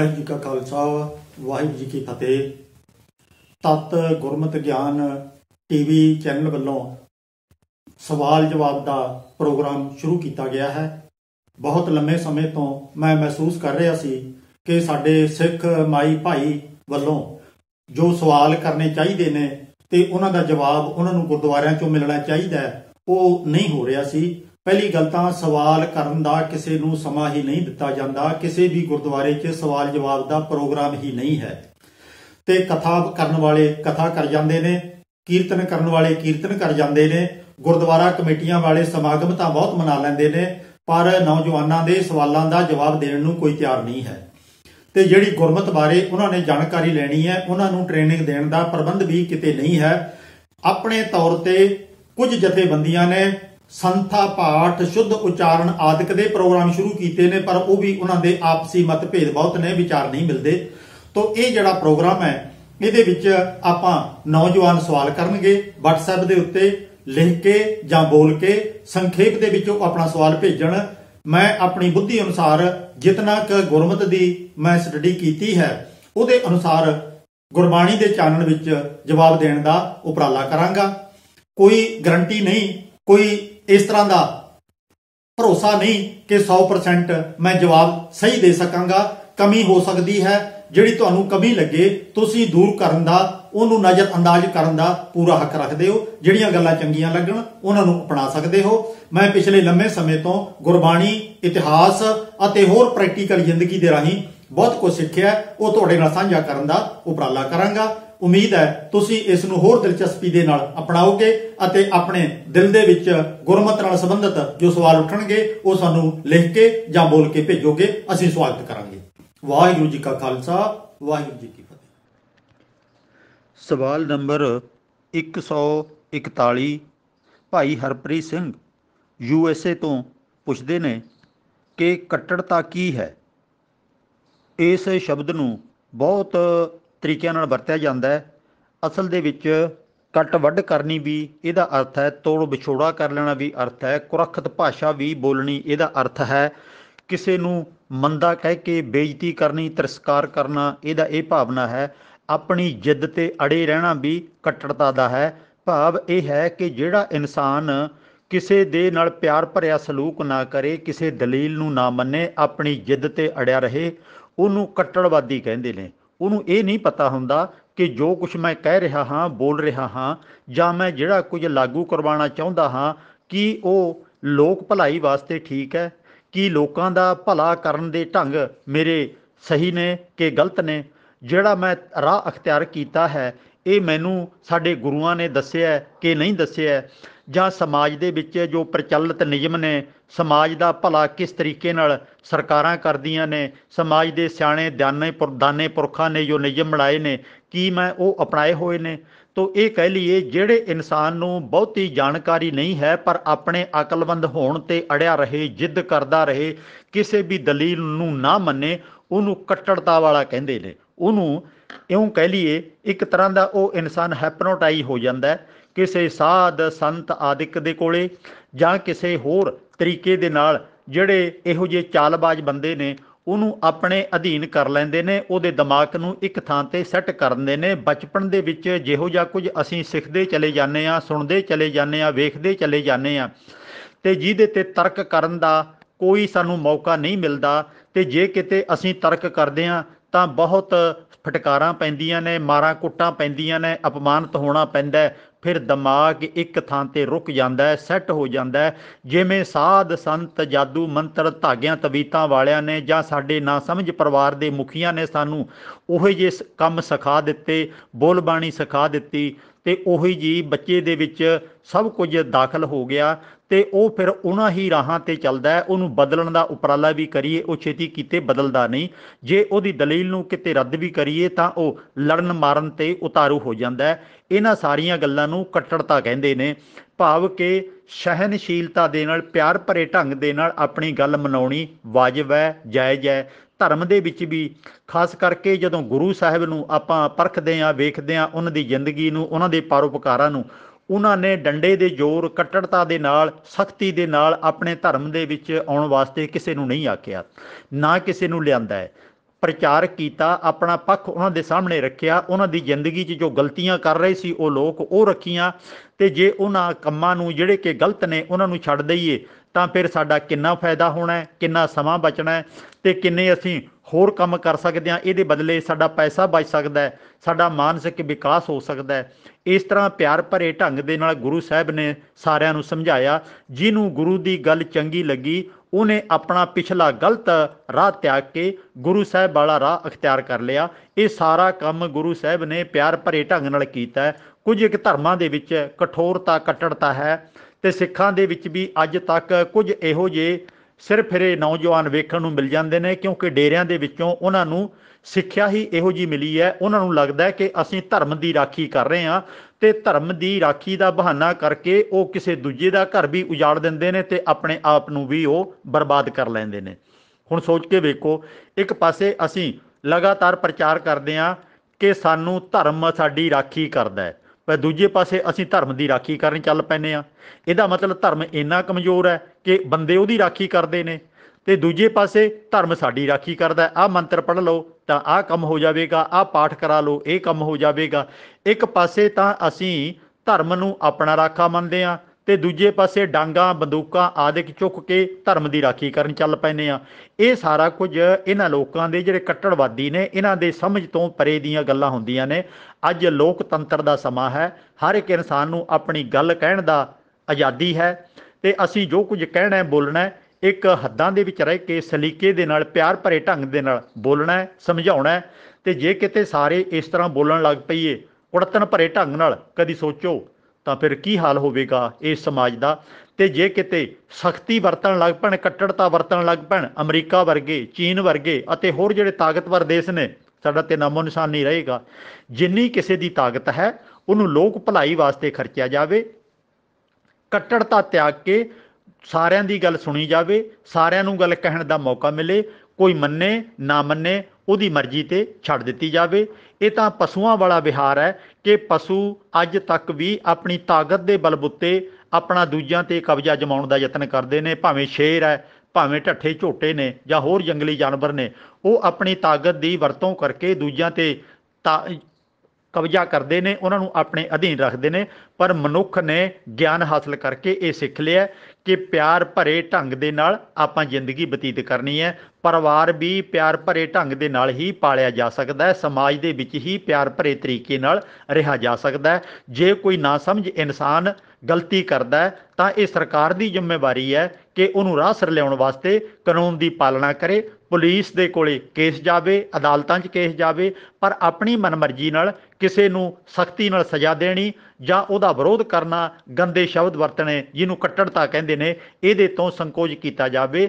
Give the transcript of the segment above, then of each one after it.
ਵਾਹਿਗੁਰੂ ਜੀ ਕਾ ਖਾਲਸਾ ਵਾਹਿਗੁਰੂ ਜੀ ਕੀ ਫਤਿਹ ਤਤ ਗੁਰਮਤਿ ਗਿਆਨ ਟੀਵੀ ਚੈਨਲ ਵੱਲੋਂ ਸਵਾਲ ਜਵਾਬ ਦਾ ਪ੍ਰੋਗਰਾਮ ਸ਼ੁਰੂ ਕੀਤਾ ਗਿਆ ਹੈ ਬਹੁਤ ਲੰਮੇ ਸਮੇਂ ਤੋਂ ਮੈਂ ਮਹਿਸੂਸ ਕਰ ਰਿਹਾ ਸੀ ਕਿ ਸਾਡੇ ਸਿੱਖ ਮਾਈ ਭਾਈ ਵੱਲੋਂ ਜੋ ਸਵਾਲ ਕਰਨੇ ਚਾਹੀਦੇ ਨੇ ਤੇ ਉਹਨਾਂ ਦਾ ਜਵਾਬ ਉਹਨਾਂ ਨੂੰ ਗੁਰਦੁਆਰਿਆਂ ਚੋਂ ਮਿਲਣਾ ਚਾਹੀਦਾ ਉਹ ਨਹੀਂ ਹੋ ਰਿਹਾ ਸੀ ਪਹਿਲੀ ਗੱਲ ਤਾਂ ਸਵਾਲ ਕਰਨ ਦਾ ਕਿਸੇ ਨੂੰ ਸਮਾਂ ਹੀ ਨਹੀਂ ਦਿੱਤਾ ਜਾਂਦਾ ਕਿਸੇ ਵੀ ਗੁਰਦੁਆਰੇ 'ਚ ਸਵਾਲ ਜਵਾਬ ਦਾ ਪ੍ਰੋਗਰਾਮ ਹੀ ਨਹੀਂ ਹੈ ਤੇ ਕਥਾ ਕਰਨ ਵਾਲੇ ਕਥਾ ਕਰ ਜਾਂਦੇ ਨੇ ਕੀਰਤਨ ਕਰਨ ਵਾਲੇ ਕੀਰਤਨ ਕਰ ਜਾਂਦੇ ਨੇ ਗੁਰਦੁਆਰਾ ਕਮੇਟੀਆਂ ਵਾਲੇ ਸਮਾਗਮ ਤਾਂ ਬਹੁਤ ਮਨਾ ਲੈਂਦੇ ਨੇ ਪਰ ਨੌਜਵਾਨਾਂ ਦੇ ਸਵਾਲਾਂ ਦਾ ਜਵਾਬ ਦੇਣ ਨੂੰ ਕੋਈ ਤਿਆਰ ਨਹੀਂ ਹੈ ਤੇ ਜਿਹੜੀ ਗੁਰਮਤ ਬਾਰੇ ਉਹਨਾਂ ਨੇ ਜਾਣਕਾਰੀ ਲੈਣੀ ਹੈ ਉਹਨਾਂ ਨੂੰ ਟ੍ਰੇਨਿੰਗ ਦੇਣ ਦਾ ਪ੍ਰਬੰਧ ਵੀ ਕਿਤੇ ਨਹੀਂ ਹੈ ਆਪਣੇ ਤੌਰ ਤੇ ਕੁਝ ਜਥੇਬੰਦੀਆਂ ਨੇ ਸੰਥਾ ਪਾਠ ਸ਼ੁੱਧ ਉਚਾਰਨ ਆਦਿਕ ਦੇ ਪ੍ਰੋਗਰਾਮ ਸ਼ੁਰੂ ਕੀਤੇ ਨੇ ਪਰ ਉਹ ਵੀ ਉਹਨਾਂ ਦੇ ਆਪਸੀ ਮਤਭੇਦ ਬਹੁਤ ਨੇ ਵਿਚਾਰ ਨਹੀਂ ਮਿਲਦੇ ਤੋਂ ਇਹ ਜਿਹੜਾ ਪ੍ਰੋਗਰਾਮ ਹੈ ਇਹਦੇ ਵਿੱਚ ਆਪਾਂ ਨੌਜਵਾਨ ਸਵਾਲ ਕਰਨਗੇ WhatsApp ਦੇ ਉੱਤੇ ਲਿਖ ਕੇ ਜਾਂ ਬੋਲ ਕੇ ਸੰਖੇਪ ਦੇ ਵਿੱਚ ਉਹ ਆਪਣਾ ਸਵਾਲ ਭੇਜਣ ਮੈਂ ਆਪਣੀ ਬੁੱਧੀ ਅਨੁਸਾਰ ਜਿਤਨਾ ਕ ਗੁਰਮਤ ਦੀ ਮੈਂ ਸਟੱਡੀ ਕੀਤੀ ਹੈ ਉਹਦੇ ਅਨੁਸਾਰ ਗੁਰਬਾਣੀ ਦੇ ਚਾਨਣ ਵਿੱਚ ਜਵਾਬ ਦੇਣ ਦਾ ਉਪਰਾਲਾ ਕਰਾਂਗਾ ਕੋਈ ਗਰੰਟੀ ਨਹੀਂ ਕੋਈ ਇਸ ਤਰ੍ਹਾਂ ਦਾ ਭਰੋਸਾ ਨਹੀਂ ਕਿ 100% ਮੈਂ ਜਵਾਬ ਸਹੀ ਦੇ ਸਕਾਂਗਾ ਕਮੀ ਹੋ ਸਕਦੀ ਹੈ ਜਿਹੜੀ ਤੁਹਾਨੂੰ ਕਮੀ ਲੱਗੇ ਤੁਸੀਂ ਦੂਰ ਕਰਨ ਦਾ ਉਹਨੂੰ ਨਜ਼ਰ ਅੰਦਾਜ਼ ਕਰਨ ਦਾ ਪੂਰਾ ਹੱਕ ਰੱਖਦੇ ਹੋ ਜਿਹੜੀਆਂ ਗੱਲਾਂ ਚੰਗੀਆਂ ਲੱਗਣ ਉਹਨਾਂ ਨੂੰ ਅਪਣਾ ਸਕਦੇ ਹੋ ਮੈਂ ਪਿਛਲੇ ਲੰਮੇ ਸਮੇਂ ਤੋਂ ਗੁਰਬਾਣੀ ਇਤਿਹਾਸ ਅਤੇ ਹੋਰ ਪ੍ਰੈਕਟੀਕਲ ਜ਼ਿੰਦਗੀ ਦੇ ਰਾਹੀਂ ਬਹੁਤ ਕੁਝ ਸਿੱਖਿਆ ਉਹ ਤੁਹਾਡੇ ਨਾਲ ਸਾਂਝਾ ਕਰਨ ਦਾ ਉਪਰਾਲਾ ਕਰਾਂਗਾ ਉਮੀਦ ਹੈ ਤੁਸੀਂ ਇਸ ਨੂੰ ਹੋਰ ਦਿਲਚਸਪੀ ਦੇ ਨਾਲ ਅਪਣਾਓਗੇ ਅਤੇ ਆਪਣੇ ਦਿਲ ਦੇ ਵਿੱਚ ਗੁਰਮਤ ਨਾਲ ਸੰਬੰਧਿਤ ਜੋ ਸਵਾਲ ਉੱਠਣਗੇ ਉਹ ਸਾਨੂੰ ਲਿਖ ਕੇ ਜਾਂ ਬੋਲ ਕੇ ਭੇਜੋਗੇ ਅਸੀਂ ਸਵਾਗਤ ਕਰਾਂਗੇ ਵਾਹਿਗੁਰੂ ਜੀ ਕਾ ਖਾਲਸਾ ਵਾਹਿਗੁਰੂ ਜੀ ਕੀ ਫਤਿਹ ਸਵਾਲ ਨੰਬਰ 141 Bhai Harpreet Singh U S A ਤੋਂ ਪੁੱਛਦੇ ਨੇ ਕਿ ਕੱਟੜਤਾ ਕੀ ਹੈ ਇਸ ਸ਼ਬਦ ਨੂੰ ਬਹੁਤ ਤਰੀਕਿਆਂ ਨਾਲ ਵਰਤਿਆ ਜਾਂਦਾ ਹੈ ਅਸਲ ਦੇ ਵਿੱਚ ਕੱਟ ਵੱਢ ਕਰਨੀ ਵੀ ਇਹਦਾ ਅਰਥ ਹੈ ਤੋੜ ਵਿਛੋੜਾ ਕਰ ਲੈਣਾ ਵੀ ਅਰਥ ਹੈ ਕੁਰਖਤ ਭਾਸ਼ਾ ਵੀ ਬੋਲਣੀ ਇਹਦਾ ਅਰਥ ਹੈ ਕਿਸੇ ਨੂੰ ਮੰਦਾ ਕਹਿ ਕੇ ਬੇਇੱਜ਼ਤੀ ਕਰਨੀ ਤਿਰਸਕਾਰ ਕਰਨਾ ਇਹਦਾ ਇਹ ਭਾਵਨਾ ਹੈ ਆਪਣੀ ਜਿੱਦ ਤੇ ਅੜੇ ਰਹਿਣਾ ਵੀ ਕੱਟੜਤਾ ਦਾ ਹੈ ਭਾਵ ਇਹ ਹੈ ਕਿ ਜਿਹੜਾ ਇਨਸਾਨ ਕਿਸੇ ਦੇ ਨਾਲ ਪਿਆਰ ਭਰਿਆ ਸਲੂਕ ਨਾ ਕਰੇ ਕਿਸੇ ਦਲੀਲ ਨੂੰ ਨਾ ਮੰਨੇ ਆਪਣੀ ਜਿੱਦ ਤੇ ਅੜਿਆ ਰਹੇ ਉਹਨੂੰ ਕੱਟੜਵਾਦੀ ਕਹਿੰਦੇ ਨੇ ਉਹਨੂੰ ਇਹ ਨਹੀਂ ਪਤਾ ਹੁੰਦਾ ਕਿ ਜੋ ਕੁਝ ਮੈਂ ਕਹਿ ਰਿਹਾ ਹਾਂ ਬੋਲ ਰਿਹਾ ਹਾਂ ਜਾਂ ਮੈਂ ਜਿਹੜਾ ਕੁਝ ਲਾਗੂ ਕਰਵਾਉਣਾ ਚਾਹੁੰਦਾ ਹਾਂ ਕਿ ਉਹ ਲੋਕ ਭਲਾਈ ਵਾਸਤੇ ਠੀਕ ਹੈ ਕਿ ਲੋਕਾਂ ਦਾ ਭਲਾ ਕਰਨ ਦੇ ਢੰਗ ਮੇਰੇ ਸਹੀ ਨੇ ਕਿ ਗਲਤ ਨੇ ਜਿਹੜਾ ਮੈਂ ਰਾਹ ਅਖਤਿਆਰ ਕੀਤਾ ਹੈ ਇਹ ਮੈਨੂੰ ਸਾਡੇ ਗੁਰੂਆਂ ਨੇ ਦੱਸਿਆ ਕਿ ਨਹੀਂ ਦੱਸਿਆ ਜਾਂ ਸਮਾਜ ਦੇ ਵਿੱਚ ਜੋ ਪ੍ਰਚਲਿਤ ਨਿਯਮ ਨੇ ਸਮਾਜ ਦਾ ਭਲਾ ਕਿਸ ਤਰੀਕੇ ਨਾਲ ਸਰਕਾਰਾਂ ਕਰਦੀਆਂ ਨੇ ਸਮਾਜ ਦੇ ਸਿਆਣੇ ਦਾਨੇ ਦਾਨੇ ਪੁਰਖਾਂ ਨੇ ਜੋ ਨਿਯਮ ਬਣਾਏ ਨੇ ਕੀ ਮੈਂ ਉਹ ਅਪਣਾਏ ਹੋਏ ਨੇ ਤੋ ਇਹ ਕਹਿ ਲਈਏ ਜਿਹੜੇ ਇਨਸਾਨ ਨੂੰ ਬਹੁਤੀ ਜਾਣਕਾਰੀ ਨਹੀਂ ਹੈ ਪਰ ਆਪਣੇ ਅਕਲਵੰਦ ਹੋਣ ਤੇ ਅੜਿਆ ਰਹੇ ਜਿੱਦ ਕਰਦਾ ਰਹੇ ਕਿਸੇ ਵੀ ਦਲੀਲ ਨੂੰ ਨਾ ਮੰਨੇ ਉਹਨੂੰ ਕੱਟੜਤਾ ਵਾਲਾ ਕਹਿੰਦੇ ਨੇ ਉਹਨੂੰ ਇਉਂ ਕਹਿ ਲਈਏ ਇੱਕ ਤਰ੍ਹਾਂ ਦਾ ਉਹ ਇਨਸਾਨ ਹੈਪਨੋਟਾਈ ਹੋ ਜਾਂਦਾ ਕਿਸੇ ਸਾਧ ਸੰਤ ਆਦਿਕ ਦੇ ਕੋਲੇ ਜਾਂ ਕਿਸੇ ਹੋਰ ਤਰੀਕੇ ਦੇ ਨਾਲ ਜਿਹੜੇ ਇਹੋ ਜਿਹੇ ਚਾਲਬਾਜ਼ ਬੰਦੇ ਨੇ ਉਹਨੂੰ ਆਪਣੇ ਅਧੀਨ ਕਰ ਲੈਂਦੇ ਨੇ ਉਹਦੇ ਦਿਮਾਗ ਨੂੰ ਇੱਕ ਥਾਂ ਤੇ ਸੈੱਟ ਕਰ ਦਿੰਦੇ ਨੇ ਬਚਪਨ ਦੇ ਵਿੱਚ ਜਿਹੋ ਜਿਹਾ ਕੁਝ ਅਸੀਂ ਸਿੱਖਦੇ ਚਲੇ ਜਾਂਦੇ ਆ ਸੁਣਦੇ ਚਲੇ ਜਾਂਦੇ ਆ ਵੇਖਦੇ ਚਲੇ ਜਾਂਦੇ ਆ ਤੇ ਜਿਹਦੇ ਤੇ ਤਰਕ ਕਰਨ ਦਾ ਕੋਈ ਸਾਨੂੰ ਮੌਕਾ ਨਹੀਂ ਮਿਲਦਾ ਤੇ ਜੇ ਕਿਤੇ ਅਸੀਂ ਤਰਕ ਕਰਦੇ ਆ ਤਾਂ ਬਹੁਤ ਫਟਕਾਰਾਂ ਪੈਂਦੀਆਂ ਨੇ ਮਾਰਾਂ ਕੁੱਟਾਂ ਪੈਂਦੀਆਂ ਨੇ ਅਪਮਾਨਿਤ ਹੋਣਾ ਪੈਂਦਾ ਫਿਰ ਦਿਮਾਗ ਇੱਕ ਥਾਂ ਤੇ ਰੁਕ ਜਾਂਦਾ ਹੈ ਸੈੱਟ ਹੋ ਜਾਂਦਾ ਹੈ ਜਿਵੇਂ ਸਾਧ ਸੰਤ ਜਾਦੂ ਮੰਤਰ ਧਾਗਿਆਂ ਤਵੀਤਾਂ ਵਾਲਿਆਂ ਨੇ ਜਾਂ ਸਾਡੇ ਨਾ ਸਮਝ ਪਰਿਵਾਰ ਦੇ ਮੁਖੀਆਂ ਨੇ ਸਾਨੂੰ ਉਹੇ ਜੇ ਕੰਮ ਸਿਖਾ ਦਿੱਤੇ ਬੋਲ ਬਾਣੀ ਸਿਖਾ ਦਿੱਤੀ ਤੇ ਉਹੀ ਜੀ ਬੱਚੇ ਦੇ ਵਿੱਚ ਸਭ ਕੁਝ ਦਾਖਲ ਹੋ ਗਿਆ ਤੇ ਉਹ ਫਿਰ ਉਹਨਾਂ ਹੀ ਰਾਹਾਂ ਤੇ ਚੱਲਦਾ ਹੈ ਉਹਨੂੰ ਬਦਲਣ ਦਾ ਉਪਰਾਲਾ ਵੀ ਕਰੀਏ ਉਹ ਛੇਤੀ ਕੀਤੇ ਬਦਲਦਾ ਨਹੀਂ ਜੇ ਉਹਦੀ ਦਲੀਲ ਨੂੰ ਕਿਤੇ ਰੱਦ ਵੀ ਕਰੀਏ ਤਾਂ ਉਹ ਲੜਨ ਮਾਰਨ ਤੇ ਉਤਾਰੂ ਹੋ ਜਾਂਦਾ ਹੈ ਇਹਨਾਂ ਸਾਰੀਆਂ ਗੱਲਾਂ ਨੂੰ ਕੱਟੜਤਾ ਕਹਿੰਦੇ ਨੇ ਭਾਵ ਕਿ ਸਹਿਨਸ਼ੀਲਤਾ ਦੇ ਨਾਲ ਪਿਆਰ ਭਰੇ ਢੰਗ ਦੇ ਨਾਲ ਆਪਣੀ ਗੱਲ ਮਨਾਉਣੀ ਵਾਜਬ ਹੈ ਜਾਇਜ਼ ਹੈ ਧਰਮ ਦੇ ਵਿੱਚ ਵੀ ਖਾਸ ਕਰਕੇ ਜਦੋਂ ਗੁਰੂ ਸਾਹਿਬ ਨੂੰ ਆਪਾਂ ਪਰਖਦੇ ਆਂ ਵੇਖਦੇ ਆਂ ਉਹਨਾਂ ਦੀ ਜ਼ਿੰਦਗੀ ਨੂੰ ਉਹਨਾਂ ਦੇ ਪਰਉਪਕਾਰਾਂ ਨੂੰ ਉਹਨਾਂ ਨੇ ਡੰਡੇ ਦੇ ਜ਼ੋਰ ਕੱਟੜਤਾ ਦੇ ਨਾਲ ਸਖਤੀ ਦੇ ਨਾਲ ਆਪਣੇ ਧਰਮ ਦੇ ਵਿੱਚ ਆਉਣ ਵਾਸਤੇ ਕਿਸੇ ਨੂੰ ਨਹੀਂ ਆਖਿਆ ਨਾ ਕਿਸੇ ਨੂੰ ਲਿਆਂਦਾ ਹੈ ਪ੍ਰਚਾਰ ਕੀਤਾ ਆਪਣਾ ਪੱਖ ਉਹਨਾਂ ਦੇ ਸਾਹਮਣੇ ਰੱਖਿਆ ਉਹਨਾਂ ਦੀ ਜ਼ਿੰਦਗੀ 'ਚ ਜੋ ਗਲਤੀਆਂ ਕਰ ਰਹੇ ਸੀ ਉਹ ਲੋਕ ਉਹ ਰੱਖੀਆਂ ਤੇ ਜੇ ਉਹਨਾਂ ਕੰਮਾਂ ਨੂੰ ਜਿਹੜੇ ਕਿ ਗਲਤ ਨੇ ਉਹਨਾਂ ਨੂੰ ਛੱਡ ਦਈਏ ਤਾਂ ਫਿਰ ਸਾਡਾ ਕਿੰਨਾ ਫਾਇਦਾ ਹੋਣਾ ਹੈ ਕਿੰਨਾ ਸਮਾਂ ਬਚਣਾ ਹੈ ਤੇ ਕਿੰਨੇ ਅਸੀਂ ਹੋਰ ਕੰਮ ਕਰ ਸਕਦੇ ਹਾਂ ਇਹਦੇ ਬਦਲੇ ਸਾਡਾ ਪੈਸਾ ਬਚ ਸਕਦਾ ਹੈ ਸਾਡਾ ਮਾਨਸਿਕ ਵਿਕਾਸ ਹੋ ਸਕਦਾ ਹੈ ਇਸ ਤਰ੍ਹਾਂ ਪਿਆਰ ਭਰੇ ਢੰਗ ਦੇ ਨਾਲ ਗੁਰੂ ਸਾਹਿਬ ਨੇ ਸਾਰਿਆਂ ਨੂੰ ਸਮਝਾਇਆ ਜਿਹਨੂੰ ਗੁਰੂ ਦੀ ਗੱਲ ਚੰਗੀ ਲੱਗੀ ਉਹਨੇ ਆਪਣਾ ਪਿਛਲਾ ਗਲਤ ਰਾਹ ਤਿਆਗ ਕੇ ਗੁਰੂ ਸਾਹਿਬ ਵਾਲਾ ਰਾਹ ਅਖਤਿਆਰ ਕਰ ਲਿਆ ਇਹ ਸਾਰਾ ਕੰਮ ਗੁਰੂ ਸਾਹਿਬ ਨੇ ਪਿਆਰ ਭਰੇ ਢੰਗ ਨਾਲ ਕੀਤਾ ਕੁਝ ਇੱਕ ਧਰਮਾਂ ਦੇ ਵਿੱਚ ਕਠੋਰਤਾ ਕੱਟੜਤਾ ਹੈ ਤੇ ਸਿੱਖਾਂ ਦੇ ਵਿੱਚ ਵੀ ਅੱਜ ਤੱਕ ਕੁਝ ਇਹੋ ਜਿਹੇ ਸਿਰ ਫਿਰੇ ਨੌਜਵਾਨ ਵੇਖਣ ਨੂੰ ਮਿਲ ਜਾਂਦੇ ਨੇ ਕਿਉਂਕਿ ਡੇਰਿਆਂ ਦੇ ਵਿੱਚੋਂ ਉਹਨਾਂ ਨੂੰ ਸਿੱਖਿਆ ਹੀ ਇਹੋ ਜੀ ਮਿਲੀ ਹੈ ਉਹਨਾਂ ਨੂੰ ਲੱਗਦਾ ਹੈ ਕਿ ਅਸੀਂ ਧਰਮ ਦੀ ਰਾਖੀ ਕਰ ਰਹੇ ਹਾਂ ਤੇ ਧਰਮ ਦੀ ਰਾਖੀ ਦਾ ਬਹਾਨਾ ਕਰਕੇ ਉਹ ਕਿਸੇ ਦੂਜੇ ਦਾ ਘਰ ਵੀ ਉਜਾੜ ਦਿੰਦੇ ਨੇ ਤੇ ਆਪਣੇ ਆਪ ਨੂੰ ਵੀ ਉਹ ਬਰਬਾਦ ਕਰ ਲੈਂਦੇ ਨੇ ਹੁਣ ਸੋਚ ਕੇ ਵੇਖੋ ਇੱਕ ਪਾਸੇ ਅਸੀਂ ਲਗਾਤਾਰ ਪ੍ਰਚਾਰ ਕਰਦੇ ਹਾਂ ਕਿ ਸਾਨੂੰ ਧਰਮ ਸਾਡੀ ਰਾਖੀ ਕਰਦਾ ਹੈ ਪਰ ਦੂਜੇ ਪਾਸੇ ਅਸੀਂ ਧਰਮ ਦੀ ਰਾਖੀ ਕਰਨ ਚੱਲ ਪੈਨੇ ਆ ਇਹਦਾ ਮਤਲਬ ਧਰਮ ਇੰਨਾ ਕਮਜ਼ੋਰ ਹੈ ਕਿ ਬੰਦੇ ਉਹਦੀ ਰਾਖੀ ਕਰਦੇ ਨੇ ਤੇ ਦੂਜੇ ਪਾਸੇ ਧਰਮ ਸਾਡੀ ਰਾਖੀ ਕਰਦਾ ਆ ਮੰਤਰ ਪੜ ਲਓ ਤਾਂ ਆ ਕੰਮ ਹੋ ਜਾਵੇਗਾ ਆ ਪਾਠ ਕਰਾ ਲਓ ਇਹ ਕੰਮ ਹੋ ਜਾਵੇਗਾ ਇੱਕ ਪਾਸੇ ਤਾਂ ਅਸੀਂ ਧਰਮ ਨੂੰ ਆਪਣਾ ਰਾਖਾ ਮੰਨਦੇ ਆ ਤੇ ਦੂਜੇ ਪਾਸੇ ਡਾਂਗਾ ਬੰਦੂਕਾਂ ਆਦਿਕ ਚੁੱਕ ਕੇ ਧਰਮ ਦੀ ਰਾਖੀ ਕਰਨ ਚੱਲ ਪੈਨੇ ਆ ਇਹ ਸਾਰਾ ਕੁਝ ਇਹਨਾਂ ਲੋਕਾਂ ਦੇ ਜਿਹੜੇ ਕੱਟੜਵਾਦੀ ਨੇ ਇਹਨਾਂ ਦੇ ਸਮਝ ਤੋਂ ਪਰੇ ਦੀਆਂ ਗੱਲਾਂ ਹੁੰਦੀਆਂ ਨੇ ਅੱਜ ਲੋਕਤੰਤਰ ਦਾ ਸਮਾਂ ਹੈ ਹਰ ਇੱਕ ਇਨਸਾਨ ਨੂੰ ਆਪਣੀ ਗੱਲ ਕਹਿਣ ਦਾ ਆਜ਼ਾਦੀ ਹੈ ਤੇ ਅਸੀਂ ਜੋ ਕੁਝ ਕਹਿਣਾ ਹੈ ਬੋਲਣਾ ਹੈ ਇੱਕ ਹੱਦਾਂ ਦੇ ਵਿੱਚ ਰਹਿ ਕੇ ਸਲੀਕੇ ਦੇ ਨਾਲ ਪਿਆਰ ਭਰੇ ਢੰਗ ਦੇ ਨਾਲ ਬੋਲਣਾ ਸਮਝਾਉਣਾ ਤੇ ਜੇ ਕਿਤੇ ਸਾਰੇ ਇਸ ਤਰ੍ਹਾਂ ਬੋਲਣ ਲੱਗ ਪਈਏ ਕੁੜਤਨ ਭਰੇ ਢੰਗ ਨਾਲ ਕਦੀ ਸੋਚੋ ਤਾਂ ਫਿਰ ਕੀ ਹਾਲ ਹੋਵੇਗਾ ਇਸ ਸਮਾਜ ਦਾ ਤੇ ਜੇ ਕਿਤੇ ਸਖਤੀ ਵਰਤਣ ਲੱਗ ਪਣ ਕੱਟੜਤਾ ਵਰਤਣ ਲੱਗ ਪਣ ਅਮਰੀਕਾ ਵਰਗੇ ਚੀਨ ਵਰਗੇ ਅਤੇ ਹੋਰ ਜਿਹੜੇ ਤਾਕਤਵਰ ਦੇਸ਼ ਨੇ ਸਾਡਾ ਤੇ ਨਾਮੋ ਨਿਸ਼ਾਨ ਨਹੀਂ ਰਹੇਗਾ ਜਿੰਨੀ ਕਿਸੇ ਦੀ ਤਾਕਤ ਹੈ ਉਹਨੂੰ ਲੋਕ ਭਲਾਈ ਵਾਸਤੇ ਖਰਚਿਆ ਜਾਵੇ ਕੱਟੜਤਾ ਤਿਆਗ ਕੇ ਸਾਰਿਆਂ ਦੀ ਗੱਲ ਸੁਣੀ ਜਾਵੇ ਸਾਰਿਆਂ ਨੂੰ ਗੱਲ ਕਹਿਣ ਦਾ ਮੌਕਾ ਮਿਲੇ ਕੋਈ ਮੰਨੇ ਨਾ ਮੰਨੇ ਉਹਦੀ ਮਰਜ਼ੀ ਤੇ ਛੱਡ ਦਿੱਤੀ ਜਾਵੇ ਇਹ ਤਾਂ ਪਸ਼ੂਆਂ ਵਾਲਾ ਵਿਹਾਰ ਹੈ ਕਿ ਪਸ਼ੂ ਅੱਜ ਤੱਕ ਵੀ ਆਪਣੀ ਤਾਕਤ ਦੇ ਬਲ ਬੁੱਤੇ ਆਪਣਾ ਦੂਜਿਆਂ ਤੇ ਕਬਜ਼ਾ ਜਮਾਉਣ ਦਾ ਯਤਨ ਕਰਦੇ ਨੇ ਭਾਵੇਂ ਸ਼ੇਰ ਹੈ ਭਾਵੇਂ ਠੱਠੇ ਝੋਟੇ ਨੇ ਜਾਂ ਹੋਰ ਜੰਗਲੀ ਜਾਨਵਰ ਨੇ ਉਹ ਆਪਣੀ ਤਾਕਤ ਦੀ ਵਰਤੋਂ ਕਰਕੇ ਦੂਜਿਆਂ ਤੇ ਕਬਜ਼ਾ ਕਰਦੇ ਨੇ ਉਹਨਾਂ ਨੂੰ ਆਪਣੇ ਅਧੀਨ ਰੱਖਦੇ ਨੇ ਪਰ ਮਨੁੱਖ ਨੇ ਗਿਆਨ ਹਾਸਲ ਕਰਕੇ ਇਹ ਸਿੱਖ ਲਿਆ ਕਿ ਪਿਆਰ ਭਰੇ ਢੰਗ ਦੇ ਨਾਲ ਆਪਾਂ ਜ਼ਿੰਦਗੀ ਬਤੀਤ ਕਰਨੀ ਹੈ ਪਰਿਵਾਰ ਵੀ ਪਿਆਰ ਭਰੇ ਢੰਗ ਦੇ ਨਾਲ ਹੀ ਪਾਲਿਆ ਜਾ ਸਕਦਾ ਹੈ ਸਮਾਜ ਦੇ ਵਿੱਚ ਹੀ ਪਿਆਰ ਭਰੇ ਤਰੀਕੇ ਨਾਲ ਰਿਹਾ ਜਾ ਸਕਦਾ ਹੈ ਜੇ ਕੋਈ ਨਾ ਸਮਝ ਇਨਸਾਨ ਗਲਤੀ ਕਰਦਾ ਹੈ ਤਾਂ ਇਹ ਸਰਕਾਰ ਦੀ ਜ਼ਿੰਮੇਵਾਰੀ ਹੈ ਕਿ ਉਹਨੂੰ ਰਾਹ ਸਰ ਲਿਆਉਣ ਵਾਸਤੇ ਕਾਨੂੰਨ ਦੀ ਪਾਲਣਾ ਕਰੇ ਪੁਲਿਸ ਦੇ ਕੋਲੇ ਕੇਸ ਜਾਵੇ ਅਦਾਲਤਾਂ 'ਚ ਕੇਸ ਜਾਵੇ ਪਰ ਆਪਣੀ ਮਨਮਰਜ਼ੀ ਨਾਲ ਕਿਸੇ ਨੂੰ ਸਖਤੀ ਨਾਲ ਸਜ਼ਾ ਦੇਣੀ ਜਾਂ ਉਹਦਾ ਵਿਰੋਧ ਕਰਨਾ ਗੰਦੇ ਸ਼ਬਦ ਵਰਤਣੇ ਜਿਹਨੂੰ ਕੱਟੜਤਾ ਕਹਿੰਦੇ ਨੇ ਇਹਦੇ ਤੋਂ ਸੰਕੋਚ ਕੀਤਾ ਜਾਵੇ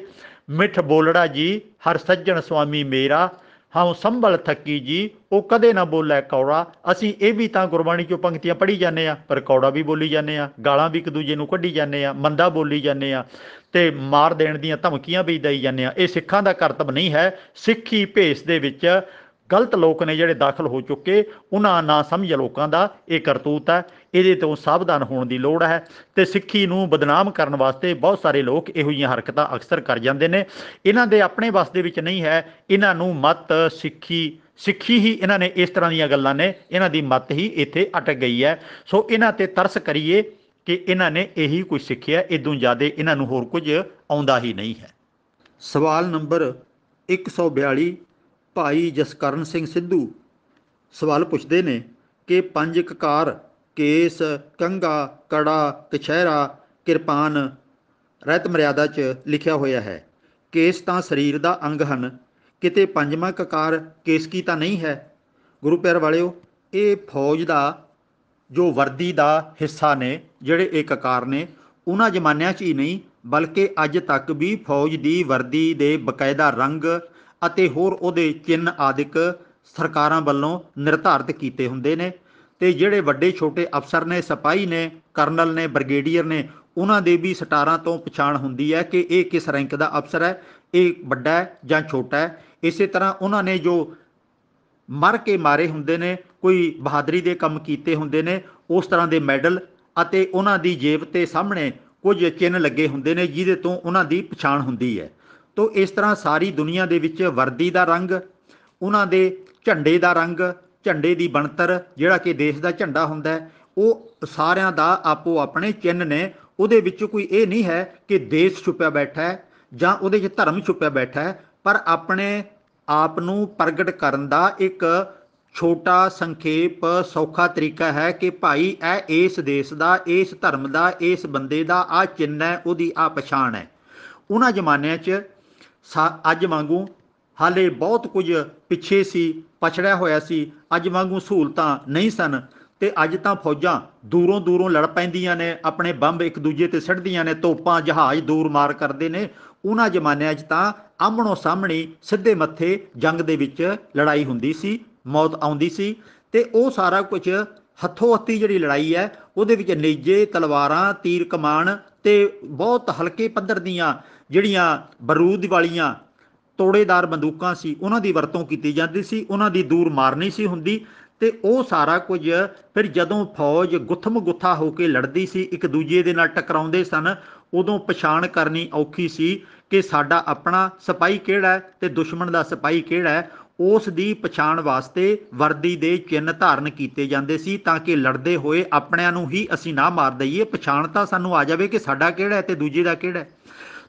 ਮਿੱਠ ਬੋਲੜਾ ਜੀ ਹਰ ਸੱਜਣ ਸੁਆਮੀ ਮੇਰਾ ਹਾਂ ਸੰਭਲ ਥੱਕੀ ਜੀ ਉਹ ਕਦੇ ਨਾ ਬੋਲੇ ਕੌੜਾ ਅਸੀਂ ਇਹ ਵੀ ਤਾਂ ਗੁਰਬਾਣੀ ਚੋਂ ਪੰਕਤੀਆਂ ਪੜ੍ਹੀ ਜਾਂਦੇ ਆ ਪਰ ਕੌੜਾ ਵੀ ਬੋਲੀ ਜਾਂਦੇ ਆ ਗਾਲਾਂ ਵੀ ਇੱਕ ਦੂਜੇ ਨੂੰ ਕੱਢੀ ਜਾਂਦੇ ਆ ਮੰਦਾ ਬੋਲੀ ਜਾਂਦੇ ਆ ਤੇ ਮਾਰ ਦੇਣ ਦੀਆਂ ਧਮਕੀਆਂ ਵੀ ਦਈ ਜਾਂਦੇ ਆ ਇਹ ਸਿੱਖਾਂ ਦਾ ਕਰਤੱਵ ਨਹੀਂ ਹੈ ਸਿੱਖੀ ਭੇਸ ਦੇ ਵਿੱਚ ਗਲਤ ਲੋਕ ਨੇ ਜਿਹੜੇ ਦਾਖਲ ਹੋ ਚੁੱਕੇ ਉਹਨਾਂ ਨਾ ਸਮਝ ਲੋਕਾਂ ਦਾ ਇਹ ਕਰਤੂਤ ਹੈ ਇਹਦੇ ਤੋਂ ਸਾਵਧਾਨ ਹੋਣ ਦੀ ਲੋੜ ਹੈ ਤੇ ਸਿੱਖੀ ਨੂੰ ਬਦਨਾਮ ਕਰਨ ਵਾਸਤੇ ਬਹੁਤ ਸਾਰੇ ਲੋਕ ਇਹੋ ਜਿਹੀਆਂ ਹਰਕਤਾਂ ਅਕਸਰ ਕਰ ਜਾਂਦੇ ਨੇ ਇਹਨਾਂ ਦੇ ਆਪਣੇ ਵੱਸ ਦੇ ਵਿੱਚ ਨਹੀਂ ਹੈ ਇਹਨਾਂ ਨੂੰ ਮਤ ਸਿੱਖੀ ਸਿੱਖੀ ਹੀ ਇਹਨਾਂ ਨੇ ਇਸ ਤਰ੍ਹਾਂ ਦੀਆਂ ਗੱਲਾਂ ਨੇ ਇਹਨਾਂ ਦੀ ਮਤ ਹੀ ਇੱਥੇ ਅਟਕ ਗਈ ਹੈ ਸੋ ਇਹਨਾਂ ਤੇ ਤਰਸ ਕਰੀਏ ਕਿ ਇਹਨਾਂ ਨੇ ਇਹੀ ਕੁਝ ਸਿੱਖਿਆ ਇਦੋਂ ਜ਼ਿਆਦਾ ਇਹਨਾਂ ਨੂੰ ਹੋਰ ਕੁਝ ਆਉਂਦਾ ਹੀ ਨਹੀਂ ਹੈ ਸਵਾਲ ਨੰਬਰ 142 ਭਾਈ ਜਸਕਰਨ ਸਿੰਘ ਸਿੱਧੂ ਸਵਾਲ ਪੁੱਛਦੇ ਨੇ ਕਿ ਪੰਜ ਕਕਾਰ ਕੇਸ ਕੰਗਾ ਕੜਾ ਕਛਹਿਰਾ ਕਿਰਪਾਨ ਰਹਿਤ ਮਰਿਆਦਾ 'ਚ ਲਿਖਿਆ ਹੋਇਆ ਹੈ ਕੇਸ ਤਾਂ ਸਰੀਰ ਦਾ ਅੰਗ ਹਨ ਕਿਤੇ ਪੰਜਵਾਂ ਕਕਾਰ ਕੇਸ ਕੀ ਤਾਂ ਨਹੀਂ ਹੈ ਗੁਰੂ ਪਿਆਰ ਵਾਲਿਓ ਇਹ ਫੌਜ ਦਾ ਜੋ ਵਰਦੀ ਦਾ ਹਿੱਸਾ ਨੇ ਜਿਹੜੇ ਇਹ ਕਕਾਰ ਨੇ ਉਹਨਾਂ ਜ਼ਮਾਨਿਆਂ 'ਚ ਹੀ ਨਹੀਂ ਬਲਕਿ ਅੱਜ ਤੱਕ ਵੀ ਫੌਜ ਦੀ ਵਰਦੀ ਦੇ ਬਕਾਇਦਾ ਰੰਗ ਅਤੇ ਹੋਰ ਉਹਦੇ ਚਿੰਨ ਆਦਿਕ ਸਰਕਾਰਾਂ ਵੱਲੋਂ ਨਿਰਧਾਰਿਤ ਕੀਤੇ ਹੁੰਦੇ ਨੇ ਤੇ ਜਿਹੜੇ ਵੱਡੇ ਛੋਟੇ ਅਫਸਰ ਨੇ ਸਿਪਾਈ ਨੇ ਕਰਨਲ ਨੇ ਬ੍ਰਿਗੇਡੀਅਰ ਨੇ ਉਹਨਾਂ ਦੇ ਵੀ ਸਟਾਰਾਂ ਤੋਂ ਪਛਾਣ ਹੁੰਦੀ ਹੈ ਕਿ ਇਹ ਕਿਸ ਰੈਂਕ ਦਾ ਅਫਸਰ ਹੈ ਇਹ ਵੱਡਾ ਹੈ ਜਾਂ ਛੋਟਾ ਹੈ ਇਸੇ ਤਰ੍ਹਾਂ ਉਹਨਾਂ ਨੇ ਜੋ ਮਰ ਕੇ ਮਾਰੇ ਹੁੰਦੇ ਨੇ ਕੋਈ ਬਹਾਦਰੀ ਦੇ ਕੰਮ ਕੀਤੇ ਹੁੰਦੇ ਨੇ ਉਸ ਤਰ੍ਹਾਂ ਦੇ ਮੈਡਲ ਅਤੇ ਉਹਨਾਂ ਦੀ ਜੇਬ ਤੇ ਸਾਹਮਣੇ ਕੁਝ ਚਿੰਨ ਲੱਗੇ ਹੁੰਦੇ ਨੇ ਜਿਹਦੇ ਤੋਂ ਉਹਨਾਂ ਦੀ ਪਛਾਣ ਹੁੰਦੀ ਹੈ ਤੋਂ ਇਸ ਤਰ੍ਹਾਂ ਸਾਰੀ ਦੁਨੀਆ ਦੇ ਵਿੱਚ ਵਰਦੀ ਦਾ ਰੰਗ ਉਹਨਾਂ ਦੇ ਝੰਡੇ ਦਾ ਰੰਗ ਝੰਡੇ ਦੀ ਬਣਤਰ ਜਿਹੜਾ ਕਿ ਦੇਸ਼ ਦਾ ਝੰਡਾ ਹੁੰਦਾ ਉਹ ਸਾਰਿਆਂ ਦਾ ਆਪੋ ਆਪਣੇ ਚਿੰਨ ਨੇ ਉਹਦੇ ਵਿੱਚ ਕੋਈ ਇਹ ਨਹੀਂ ਹੈ ਕਿ ਦੇਸ਼ ਛੁਪਿਆ ਬੈਠਾ ਹੈ ਜਾਂ ਉਹਦੇ 'ਚ ਧਰਮ ਛੁਪਿਆ ਬੈਠਾ ਹੈ ਪਰ ਆਪਣੇ ਆਪ ਨੂੰ ਪ੍ਰਗਟ ਕਰਨ ਦਾ ਇੱਕ ਛੋਟਾ ਸੰਖੇਪ ਸੌਖਾ ਤਰੀਕਾ ਹੈ ਕਿ ਭਾਈ ਇਹ ਇਸ ਦੇਸ਼ ਦਾ ਇਸ ਧਰਮ ਦਾ ਇਸ ਬੰਦੇ ਦਾ ਆ ਚਿੰਨ ਹੈ ਉਹਦੀ ਆ ਪਛਾਣ ਹੈ ਉਹਨਾਂ ਜ਼ਮਾਨਿਆਂ 'ਚ ਅੱਜ ਵਾਂਗੂ ਹਾਲੇ ਬਹੁਤ ਕੁਝ ਪਿੱਛੇ ਸੀ ਪਛੜਿਆ ਹੋਇਆ ਸੀ ਅੱਜ ਵਾਂਗੂ ਸਹੂਲਤਾਂ ਨਹੀਂ ਸਨ ਤੇ ਅੱਜ ਤਾਂ ਫੌਜਾਂ ਦੂਰੋਂ ਦੂਰੋਂ ਲੜ ਪੈਂਦੀਆਂ ਨੇ ਆਪਣੇ ਬੰਬ ਇੱਕ ਦੂਜੇ ਤੇ ਸਿੱਟਦੀਆਂ ਨੇ ਤੋਪਾਂ ਜਹਾਜ਼ ਦੂਰ ਮਾਰ ਕਰਦੇ ਨੇ ਉਹਨਾਂ ਜ਼ਮਾਨਿਆਂ 'ਚ ਤਾਂ ਆਮਣੋ ਸਾਹਮਣੇ ਸਿੱਧੇ ਮੱਥੇ ਜੰਗ ਦੇ ਵਿੱਚ ਲੜਾਈ ਹੁੰਦੀ ਸੀ ਮੌਤ ਆਉਂਦੀ ਸੀ ਤੇ ਉਹ ਸਾਰਾ ਕੁਝ ਹੱਥੋਂ ਹੱਤੀ ਜਿਹੜੀ ਲੜਾਈ ਹੈ ਉਹਦੇ ਵਿੱਚ ਨੀਜੇ ਤਲਵਾਰਾਂ ਤੀਰ ਕਮਾਨ ਤੇ ਬਹੁਤ ਹਲਕੇ ਪੱਧਰ ਦੀਆਂ ਜਿਹੜੀਆਂ ਬਰੂਦ ਵਾਲੀਆਂ ਤੋੜੇਦਾਰ ਬੰਦੂਕਾਂ ਸੀ ਉਹਨਾਂ ਦੀ ਵਰਤੋਂ ਕੀਤੀ ਜਾਂਦੀ ਸੀ ਉਹਨਾਂ ਦੀ ਦੂਰ ਮਾਰਨੀ ਸੀ ਹੁੰਦੀ ਤੇ ਉਹ ਸਾਰਾ ਕੁਝ ਫਿਰ ਜਦੋਂ ਫੌਜ ਗੁੱਥਮ ਗੁੱਥਾ ਹੋ ਕੇ ਲੜਦੀ ਸੀ ਇੱਕ ਦੂਜੇ ਦੇ ਨਾਲ ਟਕਰਾਉਂਦੇ ਸਨ ਉਦੋਂ ਪਛਾਣ ਕਰਨੀ ਔਖੀ ਸੀ ਕਿ ਸਾਡਾ ਆਪਣਾ ਸਿਪਾਹੀ ਕਿਹੜਾ ਹੈ ਤੇ ਦੁਸ਼ਮਣ ਦਾ ਸਿਪਾਹੀ ਕਿਹੜਾ ਹੈ ਉਸ ਦੀ ਪਛਾਣ ਵਾਸਤੇ ਵਰਦੀ ਦੇ ਚਿੰਨ ਧਾਰਨ ਕੀਤੇ ਜਾਂਦੇ ਸੀ ਤਾਂ ਕਿ ਲੜਦੇ ਹੋਏ ਆਪਣਿਆਂ ਨੂੰ ਹੀ ਅਸੀਂ ਨਾ ਮਾਰ ਦਈਏ ਪਛਾਣ ਤਾਂ ਸਾਨੂੰ ਆ ਜਾਵੇ ਕਿ ਸਾਡਾ ਕਿਹੜਾ ਹੈ ਤੇ ਦੂਜੇ ਦਾ ਕਿਹੜਾ ਹੈ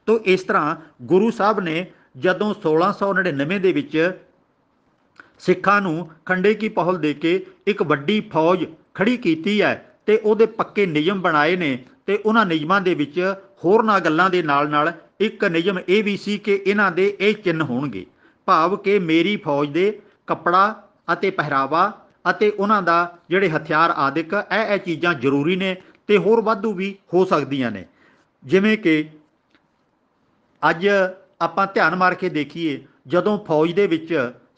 ਤੋਂ ਇਸ ਤਰ੍ਹਾਂ ਗੁਰੂ ਸਾਹਿਬ ਨੇ ਜਦੋਂ 1699 ਦੇ ਵਿੱਚ ਸਿੱਖਾਂ ਨੂੰ ਖੰਡੇ ਕੀ ਪਹਲ ਦੇ ਕੇ ਇੱਕ ਵੱਡੀ ਫੌਜ ਖੜੀ ਕੀਤੀ ਹੈ ਤੇ ਉਹਦੇ ਪੱਕੇ ਨਿਯਮ ਬਣਾਏ ਨੇ ਤੇ ਉਹਨਾਂ ਨਿਯਮਾਂ ਦੇ ਵਿੱਚ ਹੋਰ ਨਾ ਗੱਲਾਂ ਦੇ ਨਾਲ ਨਾਲ ਇੱਕ ਨਿਯਮ ਇਹ ਵੀ ਸੀ ਕਿ ਇਹਨਾਂ ਦੇ ਇਹ ਚਿੰਨ ਹੋਣਗੇ ਭਾਵ ਕਿ ਮੇਰੀ ਫੌਜ ਦੇ ਕੱਪੜਾ ਅਤੇ ਪਹਿਰਾਵਾ ਅਤੇ ਉਹਨਾਂ ਦਾ ਜਿਹੜੇ ਹਥਿਆਰ ਆਦਿਕ ਇਹ ਇਹ ਚੀਜ਼ਾਂ ਜ਼ਰੂਰੀ ਨੇ ਤੇ ਹੋਰ ਵਾਧੂ ਵੀ ਹੋ ਸਕਦੀਆਂ ਨੇ ਜਿਵੇਂ ਕਿ ਅੱਜ ਆਪਾਂ ਧਿਆਨ ਮਾਰ ਕੇ ਦੇਖੀਏ ਜਦੋਂ ਫੌਜ ਦੇ ਵਿੱਚ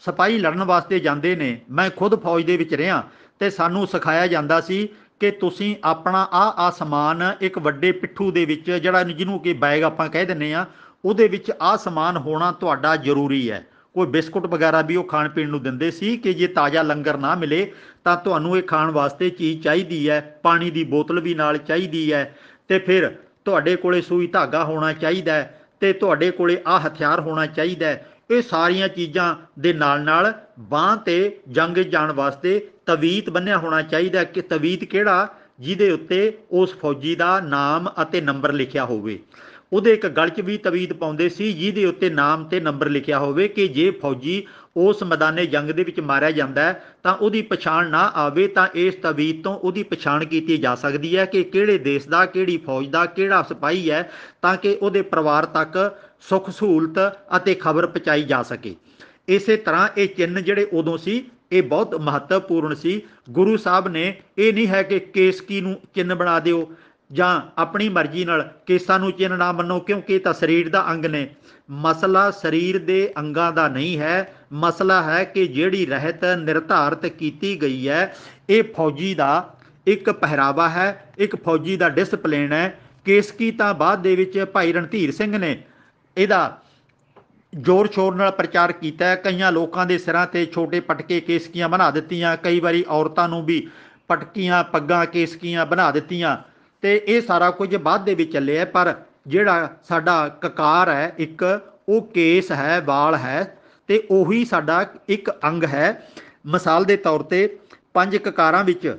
ਸਿਪਾਈ ਲੜਨ ਵਾਸਤੇ ਜਾਂਦੇ ਨੇ ਮੈਂ ਖੁਦ ਫੌਜ ਦੇ ਵਿੱਚ ਰਿਹਾ ਤੇ ਸਾਨੂੰ ਸਿਖਾਇਆ ਜਾਂਦਾ ਸੀ ਕਿ ਤੁਸੀਂ ਆਪਣਾ ਆ ਆ ਸਮਾਨ ਇੱਕ ਵੱਡੇ ਪਿੱਠੂ ਦੇ ਵਿੱਚ ਜਿਹੜਾ ਜਿਹਨੂੰ ਕਿ ਬੈਗ ਆਪਾਂ ਕਹਿ ਦਿੰਨੇ ਆ ਉਹਦੇ ਵਿੱਚ ਆ ਸਮਾਨ ਹੋਣਾ ਤੁਹਾਡਾ ਜ਼ਰੂਰੀ ਹੈ ਕੋਈ ਬਿਸਕੁਟ ਵਗੈਰਾ ਵੀ ਉਹ ਖਾਣ ਪੀਣ ਨੂੰ ਦਿੰਦੇ ਸੀ ਕਿ ਜੇ ਤਾਜ਼ਾ ਲੰਗਰ ਨਾ ਮਿਲੇ ਤਾਂ ਤੁਹਾਨੂੰ ਇਹ ਖਾਣ ਵਾਸਤੇ ਚੀਜ਼ ਚਾਹੀਦੀ ਹੈ ਪਾਣੀ ਦੀ ਬੋਤਲ ਵੀ ਨਾਲ ਚਾਹੀਦੀ ਹੈ ਤੇ ਫਿਰ ਤੁਹਾਡੇ ਕੋਲੇ ਸੂਈ ਧਾਗਾ ਹੋਣਾ ਚਾਹੀਦਾ ਹੈ ਤੇ ਤੁਹਾਡੇ ਕੋਲੇ ਆ ਹਥਿਆਰ ਹੋਣਾ ਚਾਹੀਦਾ ਹੈ ਇਹ ਸਾਰੀਆਂ ਚੀਜ਼ਾਂ ਦੇ ਨਾਲ ਨਾਲ ਬਾਹ ਤੇ ਜੰਗ ਜਾਣ ਵਾਸਤੇ ਤਵੀਤ ਬੰਨਿਆ ਹੋਣਾ ਚਾਹੀਦਾ ਕਿ ਤਵੀਤ ਕਿਹੜਾ ਜਿਹਦੇ ਉੱਤੇ ਉਸ ਫੌਜੀ ਦਾ ਨਾਮ ਅਤੇ ਨੰਬਰ ਲਿਖਿਆ ਹੋਵੇ ਉਹਦੇ ਇੱਕ ਗਲ 'ਚ ਵੀ ਤਵੀਤ ਪਾਉਂਦੇ ਸੀ ਜਿਹਦੇ ਉੱਤੇ ਨਾਮ ਤੇ ਨੰਬਰ ਲਿਖਿਆ ਹੋਵੇ ਕਿ ਜੇ ਫੌਜੀ ਉਸ ਮੈਦਾਨੇ ਜੰਗ ਦੇ ਵਿੱਚ ਮਾਰਿਆ ਜਾਂਦਾ ਤਾਂ ਉਹਦੀ ਪਛਾਣ ਨਾ ਆਵੇ ਤਾਂ ਇਸ ਤਵੀਤ ਤੋਂ ਉਹਦੀ ਪਛਾਣ ਕੀਤੀ ਜਾ ਸਕਦੀ ਹੈ ਕਿ ਕਿਹੜੇ ਦੇਸ਼ ਦਾ ਕਿਹੜੀ ਫੌਜ ਦਾ ਕਿਹੜਾ ਸਿਪਾਹੀ ਹੈ ਤਾਂ ਕਿ ਉਹਦੇ ਪਰਿਵਾਰ ਤੱਕ ਸੁੱਖ ਸਹੂਲਤ ਅਤੇ ਖਬਰ ਪਹੁੰਚਾਈ ਜਾ ਸਕੇ ਇਸੇ ਤਰ੍ਹਾਂ ਇਹ ਚਿੰਨ ਜਿਹੜੇ ਉਦੋਂ ਸੀ ਇਹ ਬਹੁਤ ਮਹੱਤਵਪੂਰਨ ਸੀ ਗੁਰੂ ਸਾਹਿਬ ਨੇ ਇਹ ਨਹੀਂ ਹੈ ਕਿ ਕੇਸਕੀ ਨੂੰ ਚਿੰਨ ਬਣਾ ਦਿਓ ਜਾਂ ਆਪਣੀ ਮਰਜ਼ੀ ਨਾਲ ਕੇਸਾਂ ਨੂੰ ਚਿੰਨ ਨਾ ਮੰਨੋ ਕਿਉਂਕਿ ਇਹ ਤਾਂ ਸਰੀਰ ਦਾ ਅੰਗ ਨੇ ਮਸਲਾ ਸਰੀਰ ਦੇ ਅੰਗਾਂ ਦਾ ਨਹੀਂ ਹੈ ਮਸਲਾ ਹੈ ਕਿ ਜਿਹੜੀ ਰਹਿਤ ਨਿਰਧਾਰਤ ਕੀਤੀ ਗਈ ਹੈ ਇਹ ਫੌਜੀ ਦਾ ਇੱਕ ਪਹਿਰਾਵਾ ਹੈ ਇੱਕ ਫੌਜੀ ਦਾ ਡਿਸਪਲਿਨ ਹੈ ਕੇਸ ਕੀ ਤਾਂ ਬਾਅਦ ਦੇ ਵਿੱਚ ਭਾਈ ਰਣਧੀਰ ਸਿੰਘ ਨੇ ਇਹਦਾ ਜੋਰ ਸ਼ੋਰ ਨਾਲ ਪ੍ਰਚਾਰ ਕੀਤਾ ਹੈ ਕਈਆਂ ਲੋਕਾਂ ਦੇ ਸਿਰਾਂ ਤੇ ਛੋਟੇ ਪਟਕੇ ਕੇਸਕੀਆਂ ਬਣਾ ਦਿੱਤੀਆਂ ਕਈ ਵਾਰੀ ਔਰਤਾਂ ਨੂੰ ਵੀ ਪਟਕੀਆਂ ਪੱਗਾਂ ਕੇਸਕੀਆਂ ਬਣਾ ਦਿੱਤੀਆਂ ਤੇ ਇਹ ਸਾਰਾ ਕੁਝ ਬਾਅਦ ਦੇ ਵਿੱਚ ਚੱਲਿਆ ਪਰ ਜਿਹੜਾ ਸਾਡਾ ਕਕਾਰ ਹੈ ਇੱਕ ਉਹ ਕੇਸ ਹੈ ਵਾਲ ਹੈ ਤੇ ਉਹੀ ਸਾਡਾ ਇੱਕ ਅੰਗ ਹੈ ਮਿਸਾਲ ਦੇ ਤੌਰ ਤੇ ਪੰਜ ਕਕਾਰਾਂ ਵਿੱਚ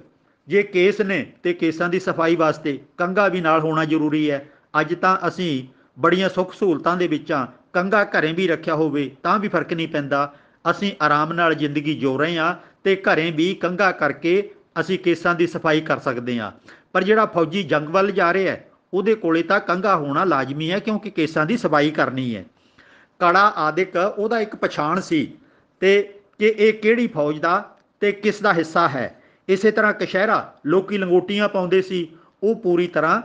ਜੇ ਕੇਸ ਨੇ ਤੇ ਕੇਸਾਂ ਦੀ ਸਫਾਈ ਵਾਸਤੇ ਕੰਗਾ ਵੀ ਨਾਲ ਹੋਣਾ ਜ਼ਰੂਰੀ ਹੈ ਅੱਜ ਤਾਂ ਅਸੀਂ ਬੜੀਆਂ ਸੁੱਖ ਸਹੂਲਤਾਂ ਦੇ ਵਿੱਚਾਂ ਕੰਗਾ ਘਰੇ ਵੀ ਰੱਖਿਆ ਹੋਵੇ ਤਾਂ ਵੀ ਫਰਕ ਨਹੀਂ ਪੈਂਦਾ ਅਸੀਂ ਆਰਾਮ ਨਾਲ ਜ਼ਿੰਦਗੀ ਜੋ ਰਹੇ ਹਾਂ ਤੇ ਘਰੇ ਵੀ ਕੰਗਾ ਕਰਕੇ ਅਸੀਂ ਕੇਸਾਂ ਦੀ ਸਫਾਈ ਕਰ ਸਕਦੇ ਹਾਂ ਪਰ ਜਿਹੜਾ ਫੌਜੀ ਜੰਗ ਵੱਲ ਜਾ ਰਿਹਾ ਹੈ ਉਹਦੇ ਕੋਲੇ ਤਾਂ ਕੰਗਾ ਹੋਣਾ ਲਾਜ਼ਮੀ ਹੈ ਕਿਉਂਕਿ ਕੇਸਾਂ ਦੀ ਸਬਾਈ ਕਰਨੀ ਹੈ ਕੜਾ ਆਦਿਕ ਉਹਦਾ ਇੱਕ ਪਛਾਣ ਸੀ ਤੇ ਕਿ ਇਹ ਕਿਹੜੀ ਫੌਜ ਦਾ ਤੇ ਕਿਸ ਦਾ ਹਿੱਸਾ ਹੈ ਇਸੇ ਤਰ੍ਹਾਂ ਕਸ਼ਹਿਰਾ ਲੋਕੀ ਲੰਗੋਟੀਆਂ ਪਾਉਂਦੇ ਸੀ ਉਹ ਪੂਰੀ ਤਰ੍ਹਾਂ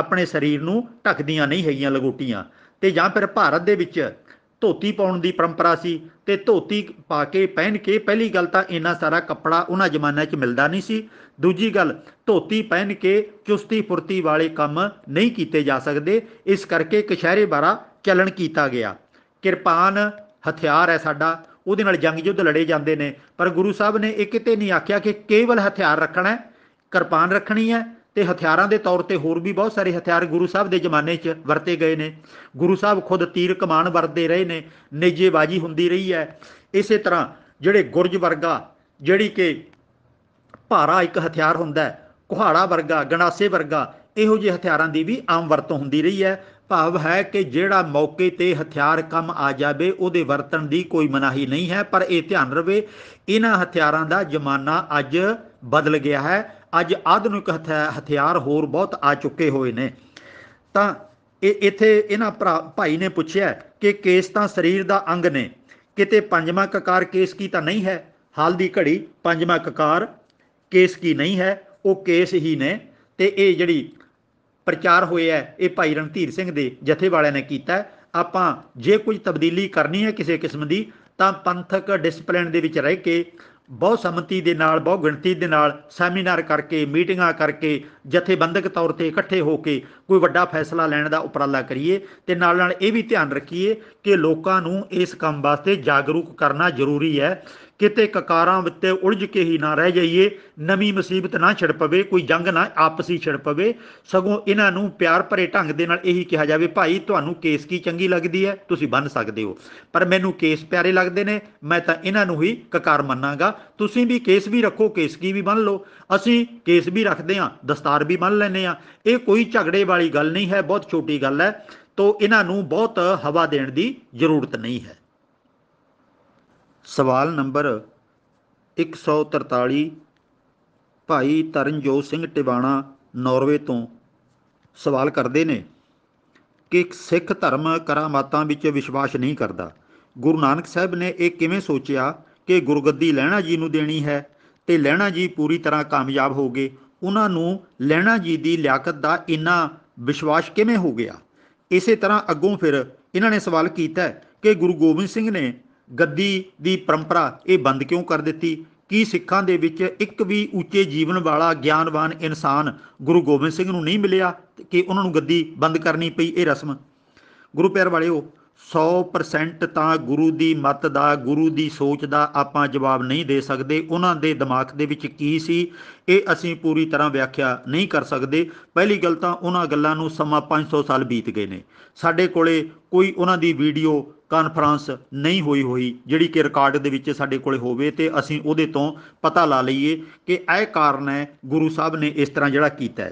ਆਪਣੇ ਸਰੀਰ ਨੂੰ ਢੱਕਦੀਆਂ ਨਹੀਂ ਹੈਗੀਆਂ ਲੰਗੋਟੀਆਂ ਤੇ ਜਾਂ ਫਿਰ ਭਾਰਤ ਦੇ ਵਿੱਚ ਧੋਤੀ ਪਾਉਣ ਦੀ ਪਰੰਪਰਾ ਸੀ ਤੇ ਧੋਤੀ ਪਾ ਕੇ ਪਹਿਨ ਕੇ ਪਹਿਲੀ ਗੱਲ ਤਾਂ ਇੰਨਾ ਸਾਰਾ ਕੱਪੜਾ ਉਹਨਾਂ ਜ਼ਮਾਨਿਆਂ 'ਚ ਮਿਲਦਾ ਨਹੀਂ ਸੀ ਦੂਜੀ ਗੱਲ ਧੋਤੀ ਪਹਿਨ ਕੇ ਚੁਸਤੀ ਫੁਰਤੀ ਵਾਲੇ ਕੰਮ ਨਹੀਂ ਕੀਤੇ ਜਾ ਸਕਦੇ ਇਸ ਕਰਕੇ ਕਸ਼ਹਿਰੇ ਬਾਰਾ ਚਲਣ ਕੀਤਾ ਗਿਆ ਕਿਰਪਾਨ ਹਥਿਆਰ ਹੈ ਸਾਡਾ ਉਹਦੇ ਨਾਲ ਜੰਗ ਯੁੱਧ ਲੜੇ ਜਾਂਦੇ ਨੇ ਪਰ ਗੁਰੂ ਸਾਹਿਬ ਨੇ ਇਹ ਕਿਤੇ ਨਹੀਂ ਆਖਿਆ ਕਿ ਕੇਵਲ ਹਥਿਆਰ ਰੱਖਣਾ ਹੈ ਕਿਰਪਾਨ ਰੱਖਣੀ ਹੈ ਤੇ ਹਥਿਆਰਾਂ ਦੇ ਤੌਰ ਤੇ ਹੋਰ ਵੀ ਬਹੁਤ ਸਾਰੇ ਹਥਿਆਰ ਗੁਰੂ ਸਾਹਿਬ ਦੇ ਜ਼ਮਾਨੇ 'ਚ ਵਰਤੇ ਗਏ ਨੇ ਗੁਰੂ ਸਾਹਿਬ ਖੁਦ ਤੀਰ ਕਮਾਨ ਵਰਤੇ ਰਹੇ ਨੇ ਨੇਜੇਬਾਜੀ ਹੁੰਦੀ ਰਹੀ ਹੈ ਇਸੇ ਤਰ੍ਹਾਂ ਜਿਹੜੇ ਗੁਰਜ ਵਰਗਾ ਜਿਹੜੀ ਕਿ ਭਾਰਾ ਇੱਕ ਹਥਿਆਰ ਹੁੰਦਾ ਕੁਹਾੜਾ ਵਰਗਾ ਗਣਾਸੇ ਵਰਗਾ ਇਹੋ ਜਿਹੇ ਹਥਿਆਰਾਂ ਦੀ ਵੀ ਆਮ ਵਰਤੋਂ ਹੁੰਦੀ ਰਹੀ ਹੈ ਭਾਵ ਹੈ ਕਿ ਜਿਹੜਾ ਮੌਕੇ ਤੇ ਹਥਿਆਰ ਕੰਮ ਆ ਜਾਵੇ ਉਹਦੇ ਵਰਤਣ ਦੀ ਕੋਈ ਮਨਾਹੀ ਨਹੀਂ ਹੈ ਪਰ ਇਹ ਧਿਆਨ ਰਵੇ ਇਹਨਾਂ ਹਥਿਆਰਾਂ ਦਾ ਜ਼ਮਾਨਾ ਅੱਜ ਬਦਲ ਗਿਆ ਹੈ ਅੱਜ ਆਧੁਨਿਕ ਹਥਿਆਰ ਹੋਰ ਬਹੁਤ ਆ ਚੁੱਕੇ ਹੋਏ ਨੇ ਤਾਂ ਇਹ ਇੱਥੇ ਇਹਨਾਂ ਭਾਈ ਨੇ ਪੁੱਛਿਆ ਕਿ ਕੇਸ ਤਾਂ ਸਰੀਰ ਦਾ ਅੰਗ ਨੇ ਕਿਤੇ ਪੰਜਵਾਂ ਕਕਾਰ ਕੇਸ ਕੀ ਤਾਂ ਨਹੀਂ ਹੈ ਹਾਲ ਦੀ ਘੜੀ ਪੰਜਵਾਂ ਕਕਾਰ ਕੇਸ ਕੀ ਨਹੀਂ ਹੈ ਉਹ ਕੇਸ ਹੀ ਨੇ ਤੇ ਇਹ ਜਿਹੜੀ ਪ੍ਰਚਾਰ ਹੋਇਆ ਇਹ ਭਾਈ ਰਣਧੀਰ ਸਿੰਘ ਦੇ ਜਥੇ ਵਾਲਿਆਂ ਨੇ ਕੀਤਾ ਆਪਾਂ ਜੇ ਕੁਝ ਤਬਦੀਲੀ ਕਰਨੀ ਹੈ ਕਿਸੇ ਕਿਸਮ ਦੀ ਤਾਂ ਪੰਥਕ ਡਿਸਪਲਿਨ ਦੇ ਵਿੱਚ ਰਹਿ ਕੇ ਬਹੁ ਸੰਮਤੀ ਦੇ ਨਾਲ ਬਹੁ ਗਿਣਤੀ ਦੇ ਨਾਲ ਸੈਮੀਨਾਰ ਕਰਕੇ ਮੀਟਿੰਗਾਂ ਕਰਕੇ ਜਥੇਬੰਦਕ ਤੌਰ ਤੇ ਇਕੱਠੇ ਹੋ ਕੇ ਕੋਈ ਵੱਡਾ ਫੈਸਲਾ ਲੈਣ ਦਾ ਉਪਰਾਲਾ ਕਰੀਏ ਤੇ ਨਾਲ ਨਾਲ ਇਹ ਵੀ ਧਿਆਨ ਰੱਖੀਏ ਕਿ ਲੋਕਾਂ ਨੂੰ ਇਸ ਕੰਮ ਵਾਸਤੇ ਜਾਗਰੂਕ ਕਰਨਾ ਜ਼ਰੂਰੀ ਹੈ ਕਿਤੇ ਕਕਾਰਾਂ ਵਿੱਤੇ ਉਲਝ ਕੇ ਹੀ ਨਾ ਰਹਿ ਜਾਈਏ ਨਵੀਂ ਮੁਸੀਬਤ ਨਾ ਛੜ ਪਵੇ ਕੋਈ ਜੰਗ ਨਾ ਆਪਸੀ ਛੜ ਪਵੇ ਸਗੋਂ ਇਹਨਾਂ ਨੂੰ ਪਿਆਰ ਭਰੇ ਢੰਗ ਦੇ ਨਾਲ ਇਹੀ ਕਿਹਾ ਜਾਵੇ ਭਾਈ ਤੁਹਾਨੂੰ ਕੇਸ ਕੀ ਚੰਗੀ ਲੱਗਦੀ ਹੈ ਤੁਸੀਂ ਬੰਨ ਸਕਦੇ ਹੋ ਪਰ ਮੈਨੂੰ ਕੇਸ ਪਿਆਰੇ ਲੱਗਦੇ ਨੇ ਮੈਂ ਤਾਂ ਇਹਨਾਂ ਨੂੰ ਹੀ ਕਕਾਰ ਮੰਨਾਂਗਾ ਤੁਸੀਂ ਵੀ ਕੇਸ ਵੀ ਰੱਖੋ ਕੇਸ ਕੀ ਵੀ ਬੰਨ ਲਓ ਅਸੀਂ ਕੇਸ ਵੀ ਰੱਖਦੇ ਹਾਂ ਦਸਤਾਰ ਵੀ ਬੰਨ ਲੈਨੇ ਆ ਇਹ ਕੋਈ ਝਗੜੇ ਵਾਲੀ ਗੱਲ ਨਹੀਂ ਹੈ ਬਹੁਤ ਛੋਟੀ ਗੱਲ ਹੈ ਤੋਂ ਇਹਨਾਂ ਨੂੰ ਬਹੁਤ ਹਵਾ ਦੇਣ ਦੀ ਜ਼ਰੂਰਤ ਨਹੀਂ ਹੈ ਸਵਾਲ ਨੰਬਰ 143 ਭਾਈ ਤਰਨਜੋਤ ਸਿੰਘ ਟਿਵਾਣਾ ਨਾਰਵੇ ਤੋਂ ਸਵਾਲ ਕਰਦੇ ਨੇ ਕਿ ਸਿੱਖ ਧਰਮ ਕਰਾਮਾਤਾਂ ਵਿੱਚ ਵਿਸ਼ਵਾਸ ਨਹੀਂ ਕਰਦਾ ਗੁਰੂ ਨਾਨਕ ਸਾਹਿਬ ਨੇ ਇਹ ਕਿਵੇਂ ਸੋਚਿਆ ਕਿ ਗੁਰਗੱਦੀ ਲੈਣਾ ਜੀ ਨੂੰ ਦੇਣੀ ਹੈ ਤੇ ਲੈਣਾ ਜੀ ਪੂਰੀ ਤਰ੍ਹਾਂ ਕਾਮਯਾਬ ਹੋ ਗਏ ਉਹਨਾਂ ਨੂੰ ਲੈਣਾ ਜੀ ਦੀ ਲਿਆਕਤ ਦਾ ਇੰਨਾ ਵਿਸ਼ਵਾਸ ਕਿਵੇਂ ਹੋ ਗਿਆ ਇਸੇ ਤਰ੍ਹਾਂ ਅੱਗੋਂ ਫਿਰ ਇਹਨਾਂ ਨੇ ਸਵਾਲ ਕੀਤਾ ਕਿ ਗੁਰੂ ਗੋਬਿੰਦ ਸਿੰਘ ਨੇ ਗੱਦੀ ਦੀ ਪਰੰਪਰਾ ਇਹ ਬੰਦ ਕਿਉਂ ਕਰ ਦਿੱਤੀ ਕੀ ਸਿੱਖਾਂ ਦੇ ਵਿੱਚ ਇੱਕ ਵੀ ਉੱਚੇ ਜੀਵਨ ਵਾਲਾ ਗਿਆਨਵਾਨ ਇਨਸਾਨ ਗੁਰੂ ਗੋਬਿੰਦ ਸਿੰਘ ਨੂੰ ਨਹੀਂ ਮਿਲਿਆ ਕਿ ਉਹਨਾਂ ਨੂੰ ਗੱਦੀ ਬੰਦ ਕਰਨੀ ਪਈ ਇਹ ਰਸਮ ਗੁਰੂ ਪਿਆਰ ਵਾਲਿਓ 100% ਤਾਂ ਗੁਰੂ ਦੀ ਮਤ ਦਾ ਗੁਰੂ ਦੀ ਸੋਚ ਦਾ ਆਪਾਂ ਜਵਾਬ ਨਹੀਂ ਦੇ ਸਕਦੇ ਉਹਨਾਂ ਦੇ ਦਿਮਾਗ ਦੇ ਵਿੱਚ ਕੀ ਸੀ ਇਹ ਅਸੀਂ ਪੂਰੀ ਤਰ੍ਹਾਂ ਵਿਆਖਿਆ ਨਹੀਂ ਕਰ ਸਕਦੇ ਪਹਿਲੀ ਗੱਲ ਤਾਂ ਉਹਨਾਂ ਗੱਲਾਂ ਨੂੰ ਸਮਾਂ 500 ਸਾਲ ਬੀਤ ਗਏ ਨੇ ਸਾਡੇ ਕੋਲੇ ਕੋਈ ਉਹਨਾਂ ਦੀ ਵੀਡੀਓ ਕਾਨਫਰੰਸ ਨਹੀਂ ਹੋਈ ਹੋਈ ਜਿਹੜੀ ਕਿ ਰਿਕਾਰਡ ਦੇ ਵਿੱਚ ਸਾਡੇ ਕੋਲੇ ਹੋਵੇ ਤੇ ਅਸੀਂ ਉਹਦੇ ਤੋਂ ਪਤਾ ਲਾ ਲਈਏ ਕਿ ਇਹ ਕਾਰਨ ਹੈ ਗੁਰੂ ਸਾਹਿਬ ਨੇ ਇਸ ਤਰ੍ਹਾਂ ਜਿਹੜਾ ਕੀਤਾ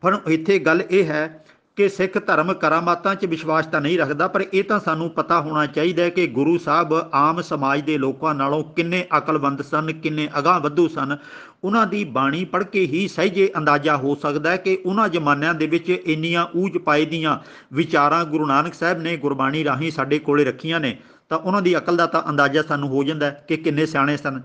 ਪਰ ਇੱਥੇ ਗੱਲ ਇਹ ਹੈ ਕਿ ਸਿੱਖ ਧਰਮ ਕਰਾਮਾਤਾਂ 'ਚ ਵਿਸ਼ਵਾਸ ਤਾਂ ਨਹੀਂ ਰੱਖਦਾ ਪਰ ਇਹ ਤਾਂ ਸਾਨੂੰ ਪਤਾ ਹੋਣਾ ਚਾਹੀਦਾ ਹੈ ਕਿ ਗੁਰੂ ਸਾਹਿਬ ਆਮ ਸਮਾਜ ਦੇ ਲੋਕਾਂ ਨਾਲੋਂ ਕਿੰਨੇ ਅਕਲਵੰਦ ਸਨ ਕਿੰਨੇ ਅਗਾਹ ਵੱਧੂ ਸਨ ਉਹਨਾਂ ਦੀ ਬਾਣੀ ਪੜ੍ਹ ਕੇ ਹੀ ਸਹਿਜੇ ਅੰਦਾਜ਼ਾ ਹੋ ਸਕਦਾ ਹੈ ਕਿ ਉਹਨਾਂ ਜ਼ਮਾਨਿਆਂ ਦੇ ਵਿੱਚ ਇੰਨੀਆਂ ਊਚ ਪਾਏ ਦੀਆਂ ਵਿਚਾਰਾਂ ਗੁਰੂ ਨਾਨਕ ਸਾਹਿਬ ਨੇ ਗੁਰਬਾਣੀ ਰਾਹੀਂ ਸਾਡੇ ਕੋਲੇ ਰੱਖੀਆਂ ਨੇ ਤਾਂ ਉਹਨਾਂ ਦੀ ਅਕਲ ਦਾ ਤਾਂ ਅੰਦਾਜ਼ਾ ਸਾਨੂੰ ਹੋ ਜਾਂਦਾ ਕਿ ਕਿੰਨੇ ਸਿਆਣੇ ਸਨ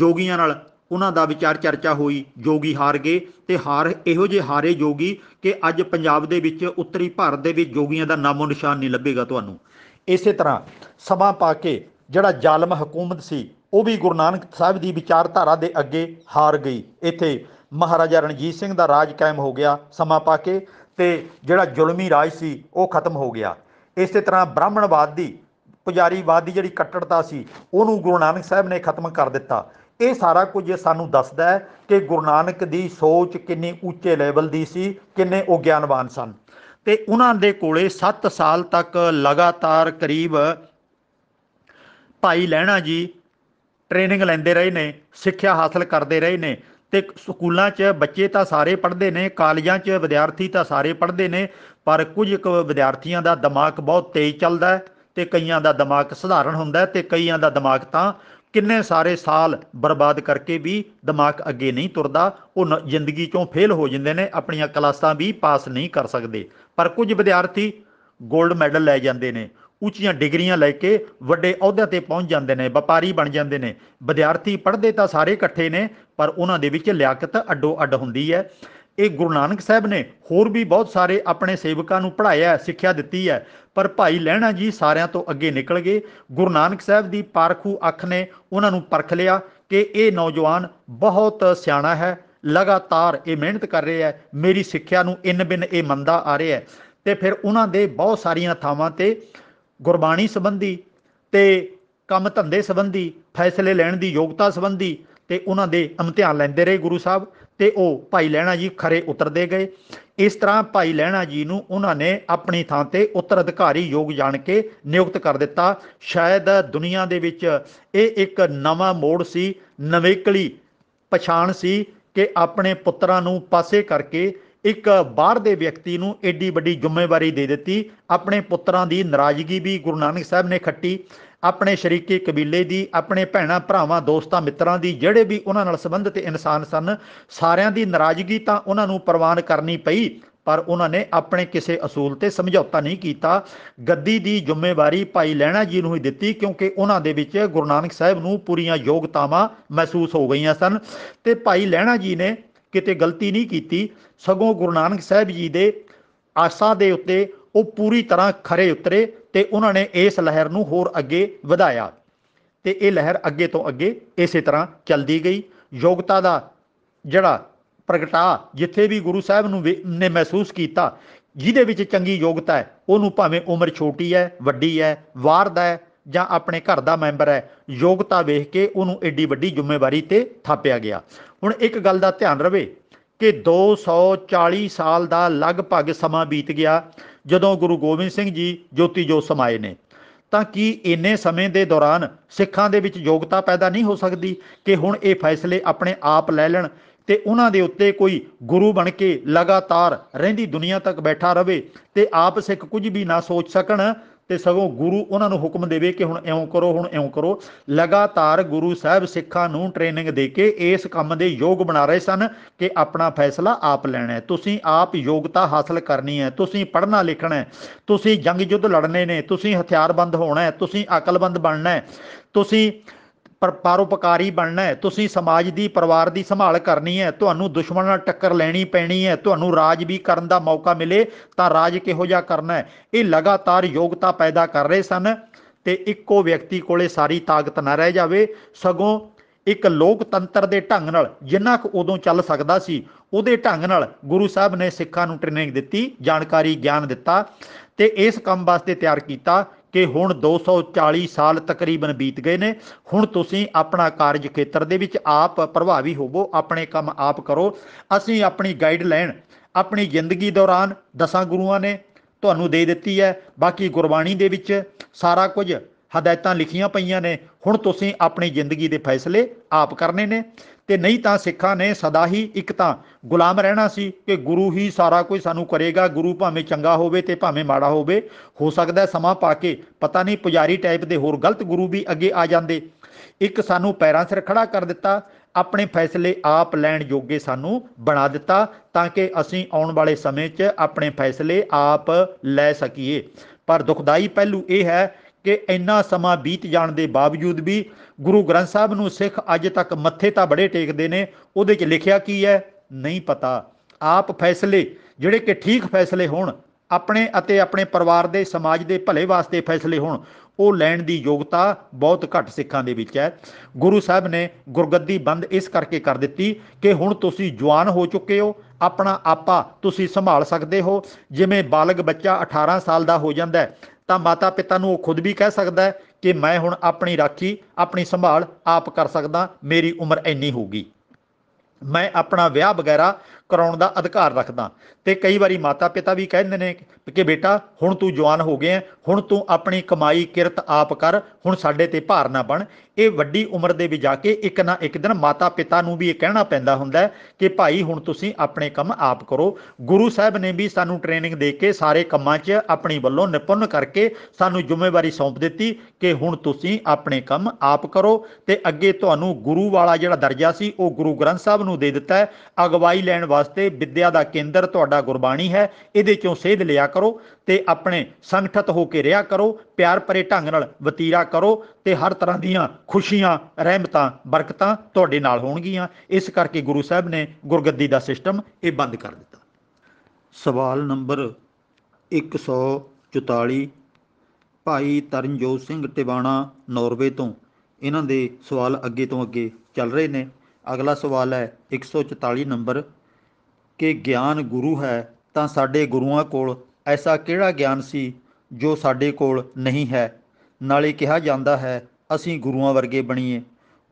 ਜੋਗੀਆਂ ਨਾਲ ਉਹਨਾਂ ਦਾ ਵਿਚਾਰ ਚਰਚਾ ਹੋਈ ਜੋਗੀ ਹਾਰ ਗਏ ਤੇ ਹਾਰ ਇਹੋ ਜਿਹੇ ਹਾਰੇ ਜੋਗੀ ਕਿ ਅੱਜ ਪੰਜਾਬ ਦੇ ਵਿੱਚ ਉੱਤਰੀ ਭਾਰਤ ਦੇ ਵਿੱਚ ਜੋਗੀਆਂ ਦਾ ਨਾਮੋ ਨਿਸ਼ਾਨ ਨਹੀਂ ਲੱਭੇਗਾ ਤੁਹਾਨੂੰ ਇਸੇ ਤਰ੍ਹਾਂ ਸਭਾ ਪਾ ਕੇ ਜਿਹੜਾ ਜ਼ਾਲਮ ਹਕੂਮਤ ਸੀ ਉਹ ਵੀ ਗੁਰੂ ਨਾਨਕ ਸਾਹਿਬ ਦੀ ਵਿਚਾਰਧਾਰਾ ਦੇ ਅੱਗੇ ਹਾਰ ਗਈ ਇੱਥੇ ਮਹਾਰਾਜਾ ਰਣਜੀਤ ਸਿੰਘ ਦਾ ਰਾਜ ਕਾਇਮ ਹੋ ਗਿਆ ਸਮਾਂ ਪਾ ਕੇ ਤੇ ਜਿਹੜਾ ਜ਼ੁਲਮੀ ਰਾਜ ਸੀ ਉਹ ਖਤਮ ਹੋ ਗਿਆ ਇਸੇ ਤਰ੍ਹਾਂ ਬ੍ਰਾਹਮਣਵਾਦ ਦੀ ਪੁਜਾਰੀਵਾਦ ਦੀ ਜਿਹੜੀ ਕੱਟੜਤਾ ਸੀ ਉਹਨੂੰ ਗੁਰੂ ਨਾਨਕ ਸਾਹਿਬ ਨੇ ਖਤਮ ਕਰ ਦਿੱਤਾ ਇਹ ਸਾਰਾ ਕੁਝ ਸਾਨੂੰ ਦੱਸਦਾ ਹੈ ਕਿ ਗੁਰੂ ਨਾਨਕ ਦੀ ਸੋਚ ਕਿੰਨੀ ਉੱਚੇ ਲੈਵਲ ਦੀ ਸੀ ਕਿੰਨੇ ਉਹ ਗਿਆਨਵਾਨ ਸਨ ਤੇ ਉਹਨਾਂ ਦੇ ਕੋਲੇ 7 ਸਾਲ ਤੱਕ ਲਗਾਤਾਰ ਕਰੀਬ ਭਾਈ ਲੈਣਾ ਜੀ ਟ੍ਰੇਨਿੰਗ ਲੈਂਦੇ ਰਹੇ ਨੇ ਸਿੱਖਿਆ ਹਾਸਲ ਕਰਦੇ ਰਹੇ ਨੇ ਤੇ ਸਕੂਲਾਂ 'ਚ ਬੱਚੇ ਤਾਂ ਸਾਰੇ ਪੜ੍ਹਦੇ ਨੇ ਕਾਲਜਾਂ 'ਚ ਵਿਦਿਆਰਥੀ ਤਾਂ ਸਾਰੇ ਪੜ੍ਹਦੇ ਨੇ ਪਰ ਕੁਝ ਕੁ ਵਿਦਿਆਰਥੀਆਂ ਦਾ ਦਿਮਾਗ ਬਹੁਤ ਤੇਜ਼ ਚੱਲਦਾ ਤੇ ਕਈਆਂ ਦਾ ਦਿਮਾਗ ਸਧਾਰਨ ਹੁੰਦਾ ਤੇ ਕਈਆਂ ਦਾ ਦਿਮਾਗ ਤਾਂ ਕਿੰਨੇ ਸਾਰੇ ਸਾਲ ਬਰਬਾਦ ਕਰਕੇ ਵੀ ਦਿਮਾਗ ਅੱਗੇ ਨਹੀਂ ਤੁਰਦਾ ਉਹ ਜ਼ਿੰਦਗੀ ਚੋਂ ਫੇਲ ਹੋ ਜਾਂਦੇ ਨੇ ਆਪਣੀਆਂ ਕਲਾਸਾਂ ਵੀ ਪਾਸ ਨਹੀਂ ਕਰ ਸਕਦੇ ਪਰ ਕੁਝ ਵਿਦਿਆਰਥੀ 골ਡ ਮੈਡਲ ਲੈ ਜਾਂਦੇ ਨੇ ਉੱਚੀਆਂ ਡਿਗਰੀਆਂ ਲੈ ਕੇ ਵੱਡੇ ਅਹੁਦਿਆਂ ਤੇ ਪਹੁੰਚ ਜਾਂਦੇ ਨੇ ਵਪਾਰੀ ਬਣ ਜਾਂਦੇ ਨੇ ਵਿਦਿਆਰਥੀ ਪੜ੍ਹਦੇ ਤਾਂ ਸਾਰੇ ਇਕੱਠੇ ਨੇ ਪਰ ਉਹਨਾਂ ਦੇ ਵਿੱਚ ਲਿਆਕਤ ਅੱਡੋ ਅੱਡ ਹੁੰਦੀ ਹੈ ਇਹ ਗੁਰੂ ਨਾਨਕ ਸਾਹਿਬ ਨੇ ਹੋਰ ਵੀ ਬਹੁਤ ਸਾਰੇ ਆਪਣੇ ਸੇਵਕਾਂ ਨੂੰ ਪੜਾਇਆ ਸਿੱਖਿਆ ਦਿੱਤੀ ਹੈ ਪਰ ਭਾਈ ਲਹਿਣਾ ਜੀ ਸਾਰਿਆਂ ਤੋਂ ਅੱਗੇ ਨਿਕਲ ਗਏ ਗੁਰੂ ਨਾਨਕ ਸਾਹਿਬ ਦੀ ਪਾਰਖੂ ਅੱਖ ਨੇ ਉਹਨਾਂ ਨੂੰ ਪਰਖ ਲਿਆ ਕਿ ਇਹ ਨੌਜਵਾਨ ਬਹੁਤ ਸਿਆਣਾ ਹੈ ਲਗਾਤਾਰ ਇਹ ਮਿਹਨਤ ਕਰ ਰਿਹਾ ਹੈ ਮੇਰੀ ਸਿੱਖਿਆ ਨੂੰ ਇਨ ਬਿਨ ਇਹ ਮੰਦਾ ਆ ਰਿਹਾ ਹੈ ਤੇ ਫਿਰ ਉਹਨਾਂ ਦੇ ਬਹੁਤ ਸਾਰੀਆਂ ਥਾਵਾਂ ਤੇ ਗੁਰਬਾਣੀ ਸੰਬੰਧੀ ਤੇ ਕੰਮ ਧੰਦੇ ਸੰਬੰਧੀ ਫੈਸਲੇ ਲੈਣ ਦੀ ਯੋਗਤਾ ਸੰਬੰਧੀ ਤੇ ਉਹਨਾਂ ਦੇ ਇਮਤਿਹਾਨ ਲੈਂਦੇ ਰਹੇ ਗੁਰੂ ਸਾਹਿਬ ਤੇ ਉਹ ਭਾਈ ਲਹਿਣਾ ਜੀ ਖਰੇ ਉਤਰਦੇ ਗਏ ਇਸ ਤਰ੍ਹਾਂ ਭਾਈ ਲਹਿਣਾ ਜੀ ਨੂੰ ਉਹਨਾਂ ਨੇ ਆਪਣੀ ਥਾਂ ਤੇ ਅਧਿਕਾਰੀ ਯੋਗ ਜਾਣ ਕੇ ਨਿਯੁਕਤ ਕਰ ਦਿੱਤਾ ਸ਼ਾਇਦ ਦੁਨੀਆ ਦੇ ਵਿੱਚ ਇਹ ਇੱਕ ਨਵਾਂ ਮੋੜ ਸੀ ਨਵੇਕਲੀ ਪਛਾਣ ਸੀ ਕਿ ਆਪਣੇ ਪੁੱਤਰਾਂ ਨੂੰ ਪਾਸੇ ਕਰਕੇ ਇੱਕ ਬਾਹਰ ਦੇ ਵਿਅਕਤੀ ਨੂੰ ਏਡੀ ਵੱਡੀ ਜ਼ਿੰਮੇਵਾਰੀ ਦੇ ਦਿੱਤੀ ਆਪਣੇ ਪੁੱਤਰਾਂ ਦੀ ਨਾਰਾਜ਼ਗੀ ਵੀ ਗੁਰੂ ਨਾਨਕ ਸਾਹਿਬ ਨੇ ਖੱਟੀ ਆਪਣੇ ਸ਼ਰੀਕੇ ਕਬੀਲੇ ਦੀ ਆਪਣੇ ਭੈਣਾ ਭਰਾਵਾਂ ਦੋਸਤਾਂ ਮਿੱਤਰਾਂ ਦੀ ਜਿਹੜੇ ਵੀ ਉਹਨਾਂ ਨਾਲ ਸੰਬੰਧਿਤ ਇਨਸਾਨ ਸਨ ਸਾਰਿਆਂ ਦੀ ਨਾਰਾਜ਼ਗੀ ਤਾਂ ਉਹਨਾਂ ਨੂੰ ਪ੍ਰਵਾਨ ਕਰਨੀ ਪਈ ਪਰ ਉਹਨਾਂ ਨੇ ਆਪਣੇ ਕਿਸੇ ਅਸੂਲ ਤੇ ਸਮਝੌਤਾ ਨਹੀਂ ਕੀਤਾ ਗੱਦੀ ਦੀ ਜ਼ਿੰਮੇਵਾਰੀ ਭਾਈ ਲੈਣਾ ਜੀ ਨੂੰ ਹੀ ਦਿੱਤੀ ਕਿਉਂਕਿ ਉਹਨਾਂ ਦੇ ਵਿੱਚ ਗੁਰੂ ਨਾਨਕ ਸਾਹਿਬ ਨੂੰ ਪੂਰੀਆਂ ਯੋਗਤਾਵਾਂ ਮਹਿਸੂਸ ਹੋ ਗਈਆਂ ਸਨ ਤੇ ਭਾਈ ਲੈਣਾ ਜੀ ਨੇ ਕਿਤੇ ਗਲਤੀ ਨਹੀਂ ਕੀਤੀ ਸਗੋਂ ਗੁਰੂ ਨਾਨਕ ਸਾਹਿਬ ਜੀ ਦੇ ਆਸਾ ਦੇ ਉੱਤੇ ਉਹ ਪੂਰੀ ਤਰ੍ਹਾਂ ਖਰੇ ਉਤਰੇ ਤੇ ਉਹਨਾਂ ਨੇ ਇਸ ਲਹਿਰ ਨੂੰ ਹੋਰ ਅੱਗੇ ਵਧਾਇਆ ਤੇ ਇਹ ਲਹਿਰ ਅੱਗੇ ਤੋਂ ਅੱਗੇ ਇਸੇ ਤਰ੍ਹਾਂ ਚੱਲਦੀ ਗਈ ਯੋਗਤਾ ਦਾ ਜਿਹੜਾ ਪ੍ਰਗਟਾ ਜਿੱਥੇ ਵੀ ਗੁਰੂ ਸਾਹਿਬ ਨੂੰ ਨੇ ਮਹਿਸੂਸ ਕੀਤਾ ਜਿਹਦੇ ਵਿੱਚ ਚੰਗੀ ਯੋਗਤਾ ਹੈ ਉਹਨੂੰ ਭਾਵੇਂ ਉਮਰ ਛੋਟੀ ਹੈ ਵੱਡੀ ਹੈ ਵਾਰ ਦਾ ਹੈ ਜਾਂ ਆਪਣੇ ਘਰ ਦਾ ਮੈਂਬਰ ਹੈ ਯੋਗਤਾ ਵੇਖ ਕੇ ਉਹਨੂੰ ਏਡੀ ਵੱਡੀ ਜ਼ਿੰਮੇਵਾਰੀ ਤੇ ਥਾਪਿਆ ਗਿਆ ਹੁਣ ਇੱਕ ਗੱਲ ਦਾ ਧਿਆਨ ਰਵੇ ਕਿ 240 ਸਾਲ ਦਾ ਲਗਭਗ ਸਮਾਂ ਬੀਤ ਗਿਆ ਜਦੋਂ ਗੁਰੂ ਗੋਬਿੰਦ ਸਿੰਘ ਜੀ ਜੋਤੀ ਜੋਤ ਸਮਾਏ ਨੇ ਤਾਂ ਕੀ ਇੰਨੇ ਸਮੇਂ ਦੇ ਦੌਰਾਨ ਸਿੱਖਾਂ ਦੇ ਵਿੱਚ ਯੋਗਤਾ ਪੈਦਾ ਨਹੀਂ ਹੋ ਸਕਦੀ ਕਿ ਹੁਣ ਇਹ ਫੈਸਲੇ ਆਪਣੇ ਆਪ ਲੈ ਲੈਣ ਤੇ ਉਹਨਾਂ ਦੇ ਉੱਤੇ ਕੋਈ ਗੁਰੂ ਬਣ ਕੇ ਲਗਾਤਾਰ ਰਹਿੰਦੀ ਦੁਨੀਆ ਤੱਕ ਬੈਠਾ ਰਵੇ ਤੇ ਆਪ ਸਿੱਖ ਕੁਝ ਵੀ ਨਾ ਸੋਚ ਸਕਣ ਤੇ ਸਗੋਂ ਗੁਰੂ ਉਹਨਾਂ ਨੂੰ ਹੁਕਮ ਦੇਵੇ ਕਿ ਹੁਣ ਐਉਂ ਕਰੋ ਹੁਣ ਐਉਂ ਕਰੋ ਲਗਾਤਾਰ ਗੁਰੂ ਸਾਹਿਬ ਸਿੱਖਾਂ ਨੂੰ ਟ੍ਰੇਨਿੰਗ ਦੇ ਕੇ ਇਸ ਕੰਮ ਦੇ ਯੋਗ ਬਣਾ ਰਹੇ ਸਨ ਕਿ ਆਪਣਾ ਫੈਸਲਾ ਆਪ ਲੈਣਾ ਹੈ ਤੁਸੀਂ ਆਪ ਯੋਗਤਾ ਹਾਸਲ ਕਰਨੀ ਹੈ ਤੁਸੀਂ ਪੜ੍ਹਨਾ ਲਿਖਣਾ ਹੈ ਤੁਸੀਂ ਜੰਗ ਯੁੱਧ ਲੜਨੇ ਨੇ ਤੁਸੀਂ ਹਥਿਆਰਬੰਦ ਹੋਣਾ ਹੈ ਤੁਸੀਂ ਅਕਲਬੰਦ ਬਣਨਾ ਹੈ ਤੁਸੀਂ ਪਰ ਪਰਉਪਕਾਰੀ ਬਣਨਾ ਹੈ ਤੁਸੀਂ ਸਮਾਜ ਦੀ ਪਰਿਵਾਰ ਦੀ ਸੰਭਾਲ ਕਰਨੀ ਹੈ ਤੁਹਾਨੂੰ ਦੁਸ਼ਮਣ ਨਾਲ ਟੱਕਰ ਲੈਣੀ ਪੈਣੀ ਹੈ ਤੁਹਾਨੂੰ ਰਾਜ ਵੀ ਕਰਨ ਦਾ ਮੌਕਾ ਮਿਲੇ ਤਾਂ ਰਾਜ ਕਿਹੋ ਜਿਹਾ ਕਰਨਾ ਹੈ ਇਹ ਲਗਾਤਾਰ ਯੋਗਤਾ ਪੈਦਾ ਕਰ ਰਹੇ ਸਨ ਤੇ ਇੱਕੋ ਵਿਅਕਤੀ ਕੋਲੇ ਸਾਰੀ ਤਾਕਤ ਨਾ ਰਹਿ ਜਾਵੇ ਸਗੋਂ ਇੱਕ ਲੋਕਤੰਤਰ ਦੇ ਢੰਗ ਨਾਲ ਜਿੰਨਾ ਕੁ ਉਦੋਂ ਚੱਲ ਸਕਦਾ ਸੀ ਉਹਦੇ ਢੰਗ ਨਾਲ ਗੁਰੂ ਸਾਹਿਬ ਨੇ ਸਿੱਖਾਂ ਨੂੰ ਟ੍ਰੇਨਿੰਗ ਦਿੱਤੀ ਜਾਣਕਾਰੀ ਗਿਆਨ ਦਿੱਤਾ ਤੇ ਇਸ ਕੰਮ ਵਾਸਤੇ ਤਿਆਰ ਕੀਤਾ ਕਿ ਹੁਣ 240 ਸਾਲ ਤਕਰੀਬਨ ਬੀਤ ਗਏ ਨੇ ਹੁਣ ਤੁਸੀਂ ਆਪਣਾ ਕਾਰਜ ਖੇਤਰ ਦੇ ਵਿੱਚ ਆਪ ਪ੍ਰਭਾਵੀ ਹੋਵੋ ਆਪਣੇ ਕੰਮ ਆਪ ਕਰੋ ਅਸੀਂ ਆਪਣੀ ਗਾਈਡਲਾਈਨ ਆਪਣੀ ਜ਼ਿੰਦਗੀ ਦੌਰਾਨ ਦਸਾਂ ਗੁਰੂਆਂ ਨੇ ਤੁਹਾਨੂੰ ਦੇ ਦਿੱਤੀ ਹੈ ਬਾਕੀ ਗੁਰਬਾਣੀ ਦੇ ਵਿੱਚ ਸਾਰਾ ਕੁਝ ਹਦਾਇਤਾਂ ਲਿਖੀਆਂ ਪਈਆਂ ਨੇ ਹੁਣ ਤੁਸੀਂ ਆਪਣੀ ਜ਼ਿੰਦਗੀ ਦੇ ਫੈਸਲੇ ਆਪ ਕਰਨੇ ਨੇ ਤੇ ਨਹੀਂ ਤਾਂ ਸਿੱਖਾਂ ਨੇ ਸਦਾ ਹੀ ਇੱਕ ਤਾਂ ਗੁਲਾਮ ਰਹਿਣਾ ਸੀ ਕਿ ਗੁਰੂ ਹੀ ਸਾਰਾ ਕੁਝ ਸਾਨੂੰ ਕਰੇਗਾ ਗੁਰੂ ਭਾਵੇਂ ਚੰਗਾ ਹੋਵੇ ਤੇ ਭਾਵੇਂ ਮਾੜਾ ਹੋਵੇ ਹੋ ਸਕਦਾ ਸਮਾਂ ਪਾ ਕੇ ਪਤਾ ਨਹੀਂ ਪੁਜਾਰੀ ਟਾਈਪ ਦੇ ਹੋਰ ਗਲਤ ਗੁਰੂ ਵੀ ਅੱਗੇ ਆ ਜਾਂਦੇ ਇੱਕ ਸਾਨੂੰ ਪੈਰਾਂ ਸਿਰ ਖੜਾ ਕਰ ਦਿੱਤਾ ਆਪਣੇ ਫੈਸਲੇ ਆਪ ਲੈਣ ਯੋਗੇ ਸਾਨੂੰ ਬਣਾ ਦਿੱਤਾ ਤਾਂ ਕਿ ਅਸੀਂ ਆਉਣ ਵਾਲੇ ਸਮੇਂ 'ਚ ਆਪਣੇ ਫੈਸਲੇ ਆਪ ਲੈ ਸਕੀਏ ਪਰ ਦੁਖਦਾਈ ਪਹਿਲੂ ਇਹ ਹੈ ਕਿ ਇੰਨਾ ਸਮਾਂ ਬੀਤ ਜਾਣ ਦੇ ਬਾਵਜੂਦ ਵੀ ਗੁਰੂ ਗ੍ਰੰਥ ਸਾਹਿਬ ਨੂੰ ਸਿੱਖ ਅੱਜ ਤੱਕ ਮੱਥੇ ਤਾਂ ਬੜੇ ਟੇਕਦੇ ਨੇ ਉਹਦੇ 'ਚ ਲਿਖਿਆ ਕੀ ਹੈ ਨਹੀਂ ਪਤਾ ਆਪ ਫੈਸਲੇ ਜਿਹੜੇ ਕਿ ਠੀਕ ਫੈਸਲੇ ਹੋਣ ਆਪਣੇ ਅਤੇ ਆਪਣੇ ਪਰਿਵਾਰ ਦੇ ਸਮਾਜ ਦੇ ਭਲੇ ਵਾਸਤੇ ਫੈਸਲੇ ਹੋਣ ਉਹ ਲੈਣ ਦੀ ਯੋਗਤਾ ਬਹੁਤ ਘੱਟ ਸਿੱਖਾਂ ਦੇ ਵਿੱਚ ਹੈ ਗੁਰੂ ਸਾਹਿਬ ਨੇ ਗੁਰਗੱਦੀ ਬੰਦ ਇਸ ਕਰਕੇ ਕਰ ਦਿੱਤੀ ਕਿ ਹੁਣ ਤੁਸੀਂ ਜਵਾਨ ਹੋ ਚੁੱਕੇ ਹੋ ਆਪਣਾ ਆਪਾ ਤੁਸੀਂ ਸੰਭਾਲ ਸਕਦੇ ਹੋ ਜਿਵੇਂ ਬਾਲਗ ਬੱਚਾ 18 ਸਾਲ ਦਾ ਹੋ ਜਾਂਦਾ ਹੈ ਤਾਂ ਮਾਤਾ ਪਿਤਾ ਨੂੰ ਉਹ ਖੁਦ ਵੀ ਕਹਿ ਸਕਦਾ ਹੈ ਕਿ ਮੈਂ ਹੁਣ ਆਪਣੀ ਰਾਖੀ ਆਪਣੀ ਸੰਭਾਲ ਆਪ ਕਰ ਸਕਦਾ ਮੇਰੀ ਉਮਰ ਇੰਨੀ ਹੋਗੀ ਮੈਂ ਆਪਣਾ ਵਿਆਹ ਵਗੈਰਾ ਕਰਾਉਣ ਦਾ ਅਧਿਕਾਰ ਰੱਖਦਾ ਤੇ ਕਈ ਵਾਰੀ ਮਾਤਾ ਪਿਤਾ ਵੀ ਕਹਿੰਦੇ ਨੇ ਕਿ ਬੇਟਾ ਹੁਣ ਤੂੰ ਜਵਾਨ ਹੋ ਗਿਆ ਹੁਣ ਤੂੰ ਆਪਣੀ ਕਮਾਈ ਕਿਰਤ ਆਪ ਕਰ ਹੁਣ ਸਾਡੇ ਤੇ ਭਾਰ ਨਾ ਬਣ ਇਹ ਵੱਡੀ ਉਮਰ ਦੇ ਵੀ ਜਾ ਕੇ ਇੱਕ ਨਾ ਇੱਕ ਦਿਨ ਮਾਤਾ ਪਿਤਾ ਨੂੰ ਵੀ ਇਹ ਕਹਿਣਾ ਪੈਂਦਾ ਹੁੰਦਾ ਕਿ ਭਾਈ ਹੁਣ ਤੁਸੀਂ ਆਪਣੇ ਕੰਮ ਆਪ ਕਰੋ ਗੁਰੂ ਸਾਹਿਬ ਨੇ ਵੀ ਸਾਨੂੰ ਟ੍ਰੇਨਿੰਗ ਦੇ ਕੇ ਸਾਰੇ ਕੰਮਾਂ 'ਚ ਆਪਣੀ ਵੱਲੋਂ ਨਿਪੁੰਨ ਕਰਕੇ ਸਾਨੂੰ ਜ਼ਿੰਮੇਵਾਰੀ ਸੌਂਪ ਦਿੱਤੀ ਕਿ ਹੁਣ ਤੁਸੀਂ ਆਪਣੇ ਕੰਮ ਆਪ ਕਰੋ ਤੇ ਅੱਗੇ ਤੁਹਾਨੂੰ ਗੁਰੂ ਵਾਲਾ ਜਿਹੜਾ ਦਰਜਾ ਸੀ ਉਹ ਗੁਰੂ ਗ੍ਰੰਥ ਸਾਹਿਬ ਨੂੰ ਦੇ ਦਿੱਤਾ ਅਗਵਾਈ ਲੈਣ ਵਾਸਤੇ ਵਿੱਦਿਆ ਦਾ ਕੇਂਦਰ ਤੁਹਾਡਾ ਗੁਰਬਾਣੀ ਹੈ ਇਹਦੇ ਚੋਂ ਸੇਧ ਲਿਆ ਕਰੋ ਤੇ ਆਪਣੇ ਸੰਗਠਿਤ ਹੋ ਕੇ ਰਿਹਾ ਕਰੋ ਪਿਆਰ ਭਰੇ ਢੰਗ ਨਾਲ ਵਤੀਰਾ ਕਰੋ ਤੇ ਹਰ ਤਰ੍ਹਾਂ ਦੀਆਂ ਖੁਸ਼ੀਆਂ ਰਹਿਮਤਾਂ ਬਰਕਤਾਂ ਤੁਹਾਡੇ ਨਾਲ ਹੋਣਗੀਆਂ ਇਸ ਕਰਕੇ ਗੁਰੂ ਸਾਹਿਬ ਨੇ ਗੁਰਗੱਦੀ ਦਾ ਸਿਸਟਮ ਇਹ ਬੰਦ ਕਰ ਦਿੱਤਾ ਸਵਾਲ ਨੰਬਰ 144 ਭਾਈ ਤਰਨਜੋਤ ਸਿੰਘ ਟਿਵਾਣਾ ਨਾਰਵੇ ਤੋਂ ਇਹਨਾਂ ਦੇ ਸਵਾਲ ਅੱਗੇ ਤੋਂ ਅੱਗੇ ਚੱਲ ਰਹੇ ਨੇ ਅਗਲਾ ਸਵਾਲ ਹੈ 144 ਨੰਬਰ ਕਿ ਗਿਆਨ ਗੁਰੂ ਹੈ ਤਾਂ ਸਾਡੇ ਗੁਰੂਆਂ ਕੋਲ ਐਸਾ ਕਿਹੜਾ ਗਿਆਨ ਸੀ ਜੋ ਸਾਡੇ ਕੋਲ ਨਹੀਂ ਹੈ ਨਾਲੇ ਕਿਹਾ ਜਾਂਦਾ ਹੈ ਅਸੀਂ ਗੁਰੂਆਂ ਵਰਗੇ ਬਣੀਏ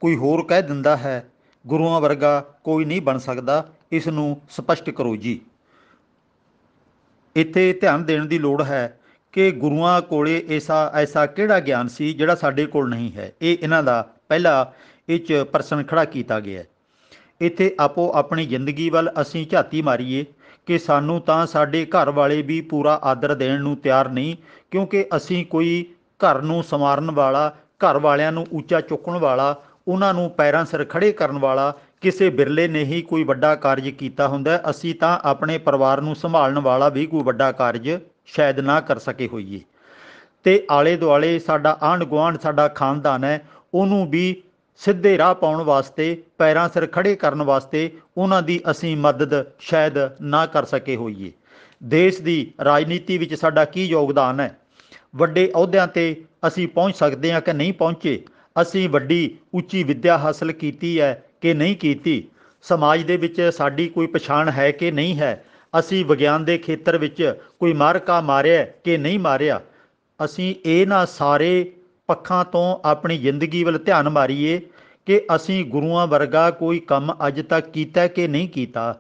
ਕੋਈ ਹੋਰ ਕਹਿ ਦਿੰਦਾ ਹੈ ਗੁਰੂਆਂ ਵਰਗਾ ਕੋਈ ਨਹੀਂ ਬਣ ਸਕਦਾ ਇਸ ਨੂੰ ਸਪਸ਼ਟ ਕਰੋ ਜੀ ਇੱਥੇ ਧਿਆਨ ਦੇਣ ਦੀ ਲੋੜ ਹੈ ਕਿ ਗੁਰੂਆਂ ਕੋਲੇ ਐਸਾ ਐਸਾ ਕਿਹੜਾ ਗਿਆਨ ਸੀ ਜਿਹੜਾ ਸਾਡੇ ਕੋਲ ਨਹੀਂ ਹੈ ਇਹ ਇਹਨਾਂ ਦਾ ਪਹਿਲਾ ਇਹ ਚ ਪ੍ਰਸ਼ਨ ਖੜਾ ਕੀਤਾ ਗਿਆ ਹੈ ਇੱਥੇ ਆਪੋ ਆਪਣੀ ਜ਼ਿੰਦਗੀ ਵੱਲ ਅਸੀਂ ਝਾਤੀ ਮਾਰੀਏ ਕਿ ਸਾਨੂੰ ਤਾਂ ਸਾਡੇ ਘਰ ਵਾਲੇ ਵੀ ਪੂਰਾ ਆਦਰ ਦੇਣ ਨੂੰ ਤਿਆਰ ਨਹੀਂ ਕਿਉਂਕਿ ਅਸੀਂ ਕੋਈ ਘਰ ਨੂੰ ਸਮਾਰਨ ਵਾਲਾ ਘਰ ਵਾਲਿਆਂ ਨੂੰ ਉੱਚਾ ਚੁੱਕਣ ਵਾਲਾ ਉਹਨਾਂ ਨੂੰ ਪੈਰਾਂ ਸਿਰ ਖੜੇ ਕਰਨ ਵਾਲਾ ਕਿਸੇ ਬਿਰਲੇ ਨੇ ਹੀ ਕੋਈ ਵੱਡਾ ਕਾਰਜ ਕੀਤਾ ਹੁੰਦਾ ਅਸੀਂ ਤਾਂ ਆਪਣੇ ਪਰਿਵਾਰ ਨੂੰ ਸੰਭਾਲਣ ਵਾਲਾ ਵੀ ਕੋਈ ਵੱਡਾ ਕਾਰਜ ਸ਼ਾਇਦ ਨਾ ਕਰ ਸਕੇ ਹੋਈਏ ਤੇ ਆਲੇ ਦੁਆਲੇ ਸਾਡਾ ਆਂਡ-ਗੁਆਂਡ ਸਾਡਾ ਖਾਨਦਾਨ ਹੈ ਉਹਨੂੰ ਵੀ ਸਿੱਧੇ ਰਾਹ ਪਾਉਣ ਵਾਸਤੇ ਪੈਰਾਂ ਸਿਰ ਖੜੇ ਕਰਨ ਵਾਸਤੇ ਉਹਨਾਂ ਦੀ ਅਸੀਂ ਮਦਦ ਸ਼ਾਇਦ ਨਾ ਕਰ ਸਕੇ ਹੋਈਏ ਦੇਸ਼ ਦੀ ਰਾਜਨੀਤੀ ਵਿੱਚ ਸਾਡਾ ਕੀ ਯੋਗਦਾਨ ਹੈ ਵੱਡੇ ਅਹੁਦਿਆਂ ਤੇ ਅਸੀਂ ਪਹੁੰਚ ਸਕਦੇ ਹਾਂ ਕਿ ਨਹੀਂ ਪਹੁੰਚੇ ਅਸੀਂ ਵੱਡੀ ਉੱਚੀ ਵਿੱਦਿਆ ਹਾਸਲ ਕੀਤੀ ਹੈ ਕਿ ਨਹੀਂ ਕੀਤੀ ਸਮਾਜ ਦੇ ਵਿੱਚ ਸਾਡੀ ਕੋਈ ਪਛਾਣ ਹੈ ਕਿ ਨਹੀਂ ਹੈ ਅਸੀਂ ਵਿਗਿਆਨ ਦੇ ਖੇਤਰ ਵਿੱਚ ਕੋਈ ਮਾਰਕਾ ਮਾਰਿਆ ਕਿ ਨਹੀਂ ਮਾਰਿਆ ਅਸੀਂ ਇਹਨਾਂ ਸਾਰੇ ਪੱਖਾਂ ਤੋਂ ਆਪਣੀ ਜ਼ਿੰਦਗੀ ਵੱਲ ਧਿਆਨ ਮਾਰੀਏ ਕਿ ਅਸੀਂ ਗੁਰੂਆਂ ਵਰਗਾ ਕੋਈ ਕੰਮ ਅੱਜ ਤੱਕ ਕੀਤਾ ਕਿ ਨਹੀਂ ਕੀਤਾ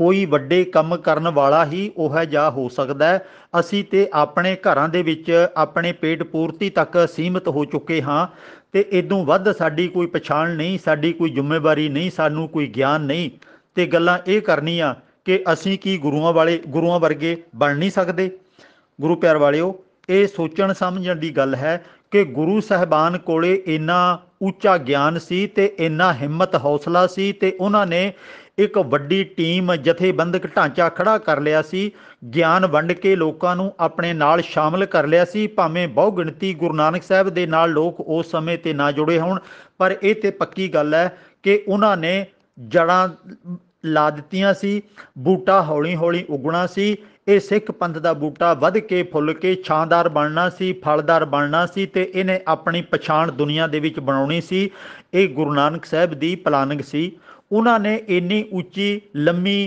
ਕੋਈ ਵੱਡੇ ਕੰਮ ਕਰਨ ਵਾਲਾ ਹੀ ਉਹ ਹੈ ਜਾਂ ਹੋ ਸਕਦਾ ਹੈ ਅਸੀਂ ਤੇ ਆਪਣੇ ਘਰਾਂ ਦੇ ਵਿੱਚ ਆਪਣੇ ਪੇਟ ਪੂਰਤੀ ਤੱਕ ਸੀਮਤ ਹੋ ਚੁੱਕੇ ਹਾਂ ਤੇ ਇਦੋਂ ਵੱਧ ਸਾਡੀ ਕੋਈ ਪਛਾਣ ਨਹੀਂ ਸਾਡੀ ਕੋਈ ਜ਼ਿੰਮੇਵਾਰੀ ਨਹੀਂ ਸਾਨੂੰ ਕੋਈ ਗਿਆਨ ਨਹੀਂ ਤੇ ਗੱਲਾਂ ਇਹ ਕਰਨੀਆਂ ਕਿ ਅਸੀਂ ਕੀ ਗੁਰੂਆਂ ਵਾਲੇ ਗੁਰੂਆਂ ਵਰਗੇ ਬਣ ਨਹੀਂ ਸਕਦੇ ਗੁਰੂ ਪਿਆਰ ਵਾਲਿਓ ਇਹ ਸੋਚਣ ਸਮਝਣ ਦੀ ਗੱਲ ਹੈ ਕਿ ਗੁਰੂ ਸਹਿਬਾਨ ਕੋਲੇ ਇੰਨਾ ਉੱਚਾ ਗਿਆਨ ਸੀ ਤੇ ਇੰਨਾ ਹਿੰਮਤ ਹੌਸਲਾ ਸੀ ਤੇ ਉਹਨਾਂ ਨੇ ਇੱਕ ਵੱਡੀ ਟੀਮ ਜਥੇਬੰਦਕ ਢਾਂਚਾ ਖੜਾ ਕਰ ਲਿਆ ਸੀ ਗਿਆਨ ਵੰਡ ਕੇ ਲੋਕਾਂ ਨੂੰ ਆਪਣੇ ਨਾਲ ਸ਼ਾਮਲ ਕਰ ਲਿਆ ਸੀ ਭਾਵੇਂ ਬਹੁ ਗਿਣਤੀ ਗੁਰੂ ਨਾਨਕ ਸਾਹਿਬ ਦੇ ਨਾਲ ਲੋਕ ਉਸ ਸਮੇਂ ਤੇ ਨਾ ਜੁੜੇ ਹੋਣ ਪਰ ਇਹ ਤੇ ਪੱਕੀ ਗੱਲ ਹੈ ਕਿ ਉਹਨਾਂ ਨੇ ਜੜਾਂ ਲਾ ਦਿੱਤੀਆਂ ਸੀ ਬੂਟਾ ਹੌਲੀ-ਹੌਲੀ ਉਗਣਾ ਸੀ ਇਹ ਸਿੱਖ ਪੰਥ ਦਾ ਬੂਟਾ ਵੱਧ ਕੇ ਫੁੱਲ ਕੇ ਛਾਂਦਾਰ ਬਣਨਾ ਸੀ ਫਲਦਾਰ ਬਣਨਾ ਸੀ ਤੇ ਇਹਨੇ ਆਪਣੀ ਪਛਾਣ ਦੁਨੀਆ ਦੇ ਵਿੱਚ ਬਣਾਉਣੀ ਸੀ ਇਹ ਗੁਰੂ ਨਾਨਕ ਸਾਹਿਬ ਦੀ ਪਲਾਨਿੰਗ ਸੀ ਉਹਨਾਂ ਨੇ ਇੰਨੀ ਉੱਚੀ ਲੰਮੀ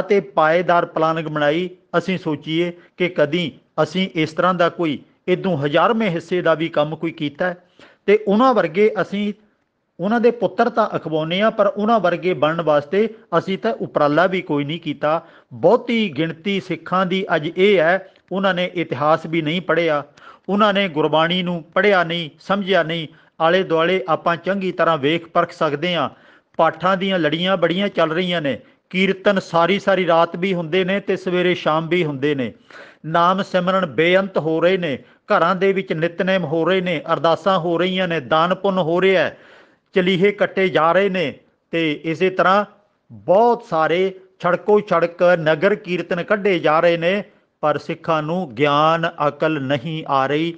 ਅਤੇ ਪਾਏਦਾਰ ਪਲਾਨਿੰਗ ਬਣਾਈ ਅਸੀਂ ਸੋਚੀਏ ਕਿ ਕਦੀ ਅਸੀਂ ਇਸ ਤਰ੍ਹਾਂ ਦਾ ਕੋਈ ਇਦੋਂ ਹਜ਼ਾਰਵੇਂ ਹਿੱਸੇ ਦਾ ਵੀ ਕੰਮ ਕੋਈ ਕੀਤਾ ਤੇ ਉਹਨਾਂ ਵਰਗੇ ਅਸੀਂ ਉਹਨਾਂ ਦੇ ਪੁੱਤਰ ਤਾਂ ਅਖਵਾਉਨੇ ਆ ਪਰ ਉਹਨਾਂ ਵਰਗੇ ਬਣਨ ਵਾਸਤੇ ਅਸੀਂ ਤਾਂ ਉਪਰਾਲਾ ਵੀ ਕੋਈ ਨਹੀਂ ਕੀਤਾ ਬਹੁਤੀ ਗਿਣਤੀ ਸਿੱਖਾਂ ਦੀ ਅੱਜ ਇਹ ਹੈ ਉਹਨਾਂ ਨੇ ਇਤਿਹਾਸ ਵੀ ਨਹੀਂ ਪੜ੍ਹਿਆ ਉਹਨਾਂ ਨੇ ਗੁਰਬਾਣੀ ਨੂੰ ਪੜ੍ਹਿਆ ਨਹੀਂ ਸਮਝਿਆ ਨਹੀਂ ਆਲੇ ਦੁਆਲੇ ਆਪਾਂ ਚੰਗੀ ਤਰ੍ਹਾਂ ਵੇਖ ਪਰਖ ਸਕਦੇ ਆ ਪਾਠਾਂ ਦੀਆਂ ਲੜੀਆਂ ਬੜੀਆਂ ਚੱਲ ਰਹੀਆਂ ਨੇ ਕੀਰਤਨ ਸਾਰੀ ਸਾਰੀ ਰਾਤ ਵੀ ਹੁੰਦੇ ਨੇ ਤੇ ਸਵੇਰੇ ਸ਼ਾਮ ਵੀ ਹੁੰਦੇ ਨੇ ਨਾਮ ਸਿਮਰਨ ਬੇਅੰਤ ਹੋ ਰਹੇ ਨੇ ਘਰਾਂ ਦੇ ਵਿੱਚ ਨਿਤਨੇਮ ਹੋ ਰਹੇ ਨੇ ਅਰਦਾਸਾਂ ਹੋ ਰਹੀਆਂ ਨੇ ਦਾਨ ਪੁੰਨ ਹੋ ਰਿਹਾ ਹੈ ਚਲੀਹੇ ਕੱਟੇ ਜਾ ਰਹੇ ਨੇ ਤੇ ਇਸੇ ਤਰ੍ਹਾਂ ਬਹੁਤ ਸਾਰੇ ਛੜਕੋ ਛੜਕ ਨਗਰ ਕੀਰਤਨ ਕੱਢੇ ਜਾ ਰਹੇ ਨੇ ਪਰ ਸਿੱਖਾਂ ਨੂੰ ਗਿਆਨ ਅਕਲ ਨਹੀਂ ਆ ਰਹੀ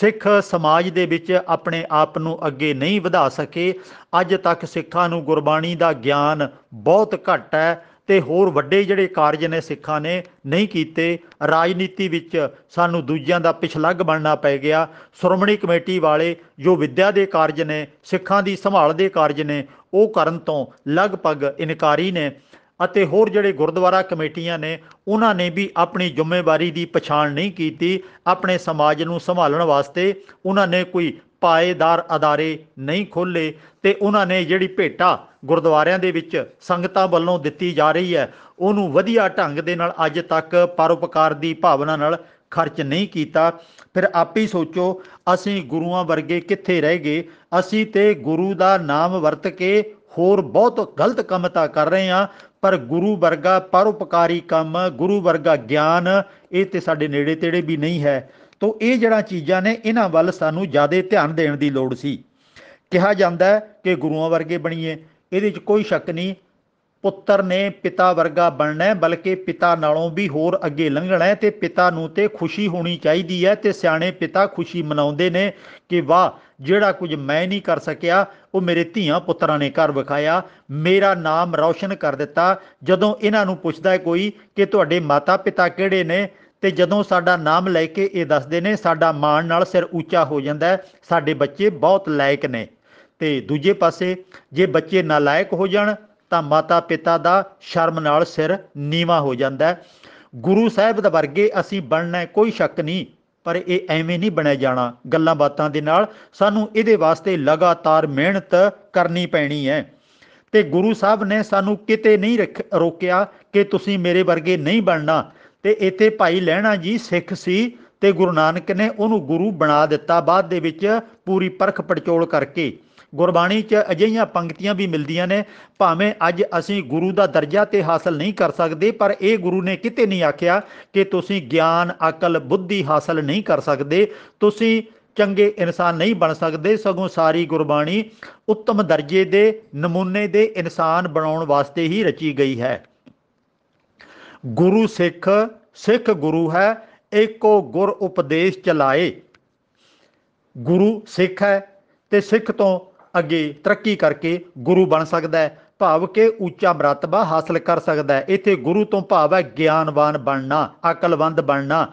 ਸਿੱਖ ਸਮਾਜ ਦੇ ਵਿੱਚ ਆਪਣੇ ਆਪ ਨੂੰ ਅੱਗੇ ਨਹੀਂ ਵਧਾ ਸਕੇ ਅੱਜ ਤੱਕ ਸਿੱਖਾਂ ਨੂੰ ਗੁਰਬਾਣੀ ਦਾ ਗਿਆਨ ਬਹੁਤ ਘੱਟ ਹੈ ਤੇ ਹੋਰ ਵੱਡੇ ਜਿਹੜੇ ਕਾਰਜ ਨੇ ਸਿੱਖਾਂ ਨੇ ਨਹੀਂ ਕੀਤੇ ਰਾਜਨੀਤੀ ਵਿੱਚ ਸਾਨੂੰ ਦੂਜਿਆਂ ਦਾ ਪਿਛਲੱਗ ਬਣਨਾ ਪੈ ਗਿਆ ਸ਼੍ਰੋਮਣੀ ਕਮੇਟੀ ਵਾਲੇ ਜੋ ਵਿਦਿਆ ਦੇ ਕਾਰਜ ਨੇ ਸਿੱਖਾਂ ਦੀ ਸੰਭਾਲ ਦੇ ਕਾਰਜ ਨੇ ਉਹ ਕਰਨ ਤੋਂ ਲਗਭਗ ਇਨਕਾਰੀ ਨੇ ਅਤੇ ਹੋਰ ਜਿਹੜੇ ਗੁਰਦੁਆਰਾ ਕਮੇਟੀਆਂ ਨੇ ਉਹਨਾਂ ਨੇ ਵੀ ਆਪਣੀ ਜ਼ਿੰਮੇਵਾਰੀ ਦੀ ਪਛਾਣ ਨਹੀਂ ਕੀਤੀ ਆਪਣੇ ਸਮਾਜ ਨੂੰ ਸੰਭਾਲਣ ਵਾਸਤੇ ਉਹਨਾਂ ਨੇ ਕੋਈ ਪਾਏਦਾਰ ਅਦਾਰੇ ਨਹੀਂ ਖੋਲੇ ਤੇ ਉਹਨਾਂ ਨੇ ਜਿਹੜੀ ਭੇਟਾ ਗੁਰਦੁਆਰਿਆਂ ਦੇ ਵਿੱਚ ਸੰਗਤਾਂ ਵੱਲੋਂ ਦਿੱਤੀ ਜਾ ਰਹੀ ਹੈ ਉਹਨੂੰ ਵਧੀਆ ਢੰਗ ਦੇ ਨਾਲ ਅੱਜ ਤੱਕ ਪਰਉਪਕਾਰ ਦੀ ਭਾਵਨਾ ਨਾਲ ਖਰਚ ਨਹੀਂ ਕੀਤਾ ਫਿਰ ਆਪ ਹੀ ਸੋਚੋ ਅਸੀਂ ਗੁਰੂਆਂ ਵਰਗੇ ਕਿੱਥੇ ਰਹਿ ਗਏ ਅਸੀਂ ਤੇ ਗੁਰੂ ਦਾ ਨਾਮ ਵਰਤ ਕੇ ਹੋਰ ਬਹੁਤ ਗਲਤ ਕੰਮ ਤਾਂ ਕਰ ਰਹੇ ਆ ਪਰ ਗੁਰੂ ਵਰਗਾ ਪਰਉਪਕਾਰੀ ਕੰਮ ਗੁਰੂ ਵਰਗਾ ਗਿਆਨ ਇਹ ਤੇ ਸਾਡੇ ਨੇੜੇ ਤੇੜੇ ਵੀ ਨਹੀਂ ਹੈ ਤੋਂ ਇਹ ਜਿਹੜਾ ਚੀਜ਼ਾਂ ਨੇ ਇਹਨਾਂ ਵੱਲ ਸਾਨੂੰ ਜ਼ਿਆਦਾ ਧਿਆਨ ਦੇਣ ਦੀ ਲੋੜ ਸੀ ਕਿਹਾ ਜਾਂਦਾ ਹੈ ਕਿ ਗੁਰੂਆਂ ਵਰਗੇ ਬਣੀਏ ਇਹਦੇ 'ਚ ਕੋਈ ਸ਼ੱਕ ਨਹੀਂ ਪੁੱਤਰ ਨੇ ਪਿਤਾ ਵਰਗਾ ਬਣਨਾ ਹੈ ਬਲਕਿ ਪਿਤਾ ਨਾਲੋਂ ਵੀ ਹੋਰ ਅੱਗੇ ਲੰਘਣਾ ਹੈ ਤੇ ਪਿਤਾ ਨੂੰ ਤੇ ਖੁਸ਼ੀ ਹੋਣੀ ਚਾਹੀਦੀ ਹੈ ਤੇ ਸਿਆਣੇ ਪਿਤਾ ਖੁਸ਼ੀ ਮਨਾਉਂਦੇ ਨੇ ਕਿ ਵਾਹ ਜਿਹੜਾ ਕੁਝ ਮੈਂ ਨਹੀਂ ਕਰ ਸਕਿਆ ਉਹ ਮੇਰੇ ਧੀਆਂ ਪੁੱਤਰਾਂ ਨੇ ਕਰ ਵਿਖਾਇਆ ਮੇਰਾ ਨਾਮ ਰੌਸ਼ਨ ਕਰ ਦਿੱਤਾ ਜਦੋਂ ਇਹਨਾਂ ਨੂੰ ਪੁੱਛਦਾ ਹੈ ਕੋਈ ਕਿ ਤੁਹਾਡੇ ਮਾਤਾ ਪਿਤਾ ਕਿਹੜੇ ਨੇ ਤੇ ਜਦੋਂ ਸਾਡਾ ਨਾਮ ਲੈ ਕੇ ਇਹ ਦੱਸਦੇ ਨੇ ਸਾਡਾ ਮਾਣ ਨਾਲ ਸਿਰ ਉੱਚਾ ਹੋ ਜਾਂਦਾ ਸਾਡੇ ਬੱਚੇ ਬਹੁਤ ਲਾਇਕ ਨੇ ਤੇ ਦੂਜੇ ਪਾਸੇ ਜੇ ਬੱਚੇ ਨਾਲਾਇਕ ਹੋ ਜਾਣ ਤਾਂ ਮਾਤਾ ਪਿਤਾ ਦਾ ਸ਼ਰਮ ਨਾਲ ਸਿਰ ਨੀਵਾ ਹੋ ਜਾਂਦਾ ਹੈ ਗੁਰੂ ਸਾਹਿਬ ਦੇ ਵਰਗੇ ਅਸੀਂ ਬਣਨਾ ਕੋਈ ਸ਼ੱਕ ਨਹੀਂ ਪਰ ਇਹ ਐਵੇਂ ਨਹੀਂ ਬਣਿਆ ਜਾਣਾ ਗੱਲਾਂ ਬਾਤਾਂ ਦੇ ਨਾਲ ਸਾਨੂੰ ਇਹਦੇ ਵਾਸਤੇ ਲਗਾਤਾਰ ਮਿਹਨਤ ਕਰਨੀ ਪੈਣੀ ਹੈ ਤੇ ਗੁਰੂ ਸਾਹਿਬ ਨੇ ਸਾਨੂੰ ਕਿਤੇ ਨਹੀਂ ਰੋਕਿਆ ਕਿ ਤੁਸੀਂ ਮੇਰੇ ਵਰਗੇ ਨਹੀਂ ਬਣਨਾ ਤੇ ਇੱਥੇ ਭਾਈ ਲੈਣਾ ਜੀ ਸਿੱਖ ਸੀ ਤੇ ਗੁਰੂ ਨਾਨਕ ਨੇ ਉਹਨੂੰ ਗੁਰੂ ਬਣਾ ਦਿੱਤਾ ਬਾਅਦ ਦੇ ਵਿੱਚ ਪੂਰੀ ਪਰਖ ਪੜਚੋਲ ਕਰਕੇ ਗੁਰਬਾਣੀ 'ਚ ਅਜਿਹੀਆਂ ਪੰਕਤੀਆਂ ਵੀ ਮਿਲਦੀਆਂ ਨੇ ਭਾਵੇਂ ਅੱਜ ਅਸੀਂ ਗੁਰੂ ਦਾ ਦਰਜਾ ਤੇ ਹਾਸਲ ਨਹੀਂ ਕਰ ਸਕਦੇ ਪਰ ਇਹ ਗੁਰੂ ਨੇ ਕਿਤੇ ਨਹੀਂ ਆਖਿਆ ਕਿ ਤੁਸੀਂ ਗਿਆਨ ਅਕਲ ਬੁੱਧੀ ਹਾਸਲ ਨਹੀਂ ਕਰ ਸਕਦੇ ਤੁਸੀਂ ਚੰਗੇ ਇਨਸਾਨ ਨਹੀਂ ਬਣ ਸਕਦੇ ਸਗੋਂ ਸਾਰੀ ਗੁਰਬਾਣੀ ਉੱਤਮ ਦਰਜੇ ਦੇ ਨਮੂਨੇ ਦੇ ਇਨਸਾਨ ਬਣਾਉਣ ਵਾਸਤੇ ਹੀ ਰਚੀ ਗਈ ਹੈ ਗੁਰੂ ਸਿੱਖ ਸਿੱਖ ਗੁਰੂ ਹੈ ਏਕੋ ਗੁਰ ਉਪਦੇਸ਼ ਚਲਾਏ ਗੁਰੂ ਸਿੱਖ ਹੈ ਤੇ ਸਿੱਖ ਤੋਂ ਅੱਗੇ ਤਰੱਕੀ ਕਰਕੇ ਗੁਰੂ ਬਣ ਸਕਦਾ ਹੈ ਭਾਵ ਕਿ ਉੱਚਾ ਮਰਤਬਾ ਹਾਸਲ ਕਰ ਸਕਦਾ ਹੈ ਇੱਥੇ ਗੁਰੂ ਤੋਂ ਭਾਵ ਹੈ ਗਿਆਨਵਾਨ ਬਣਨਾ ਅਕਲਵੰਦ ਬਣਨਾ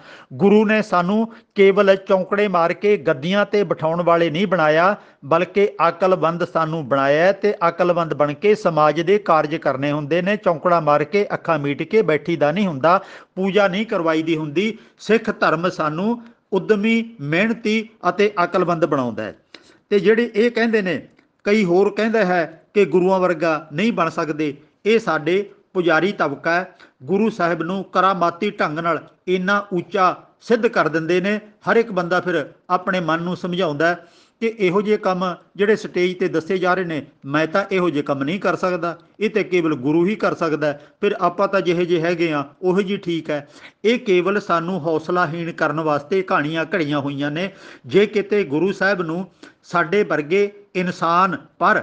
ਗੁਰੂ ਨੇ ਸਾਨੂੰ ਕੇਵਲ ਚੌਂਕੜੇ ਮਾਰ ਕੇ ਗੱਦੀਆਂ ਤੇ ਬਿਠਾਉਣ ਵਾਲੇ ਨਹੀਂ ਬਣਾਇਆ ਬਲਕਿ ਅਕਲਵੰਦ ਸਾਨੂੰ ਬਣਾਇਆ ਤੇ ਅਕਲਵੰਦ ਬਣ ਕੇ ਸਮਾਜ ਦੇ ਕਾਰਜ ਕਰਨੇ ਹੁੰਦੇ ਨੇ ਚੌਂਕੜਾ ਮਾਰ ਕੇ ਅੱਖਾਂ ਮੀਟ ਕੇ ਬੈਠੀਦਾ ਨਹੀਂ ਹੁੰਦਾ ਪੂਜਾ ਨਹੀਂ ਕਰਵਾਈ ਦੀ ਹੁੰਦੀ ਸਿੱਖ ਧਰਮ ਸਾਨੂੰ ਉਦਮੀ ਮਿਹਨਤੀ ਅਤੇ ਅਕਲਵੰਦ ਬਣਾਉਂਦਾ ਹੈ ਤੇ ਜਿਹੜੇ ਇਹ ਕਹਿੰਦੇ ਨੇ ਕਈ ਹੋਰ ਕਹਿੰਦਾ ਹੈ ਕਿ ਗੁਰੂਆਂ ਵਰਗਾ ਨਹੀਂ ਬਣ ਸਕਦੇ ਇਹ ਸਾਡੇ ਪੁਜਾਰੀ ਤਬਕਾ ਹੈ ਗੁਰੂ ਸਾਹਿਬ ਨੂੰ ਕਰਾਮਾਤੀ ਢੰਗ ਨਾਲ ਇੰਨਾ ਉੱਚਾ ਸਿੱਧ ਕਰ ਦਿੰਦੇ ਨੇ ਹਰ ਇੱਕ ਬੰਦਾ ਫਿਰ ਆਪਣੇ ਮਨ ਨੂੰ ਸਮਝਾਉਂਦਾ ਕਿ ਇਹੋ ਜਿਹੇ ਕੰਮ ਜਿਹੜੇ ਸਟੇਜ ਤੇ ਦੱਸੇ ਜਾ ਰਹੇ ਨੇ ਮੈਂ ਤਾਂ ਇਹੋ ਜਿਹੇ ਕੰਮ ਨਹੀਂ ਕਰ ਸਕਦਾ ਇਹ ਤੇ ਕੇਵਲ ਗੁਰੂ ਹੀ ਕਰ ਸਕਦਾ ਫਿਰ ਆਪਾਂ ਤਾਂ ਜਿਹੇ ਜਿਹੇ ਹੈਗੇ ਆ ਉਹੋ ਜੀ ਠੀਕ ਹੈ ਇਹ ਕੇਵਲ ਸਾਨੂੰ ਹੌਸਲਾਹੀਣ ਕਰਨ ਵਾਸਤੇ ਕਹਾਣੀਆਂ ਘੜੀਆਂ ਹੋਈਆਂ ਨੇ ਜੇ ਕਿਤੇ ਗੁਰੂ ਸਾਹਿਬ ਨੂੰ ਸਾਡੇ ਵਰਗੇ ਇਨਸਾਨ ਪਰ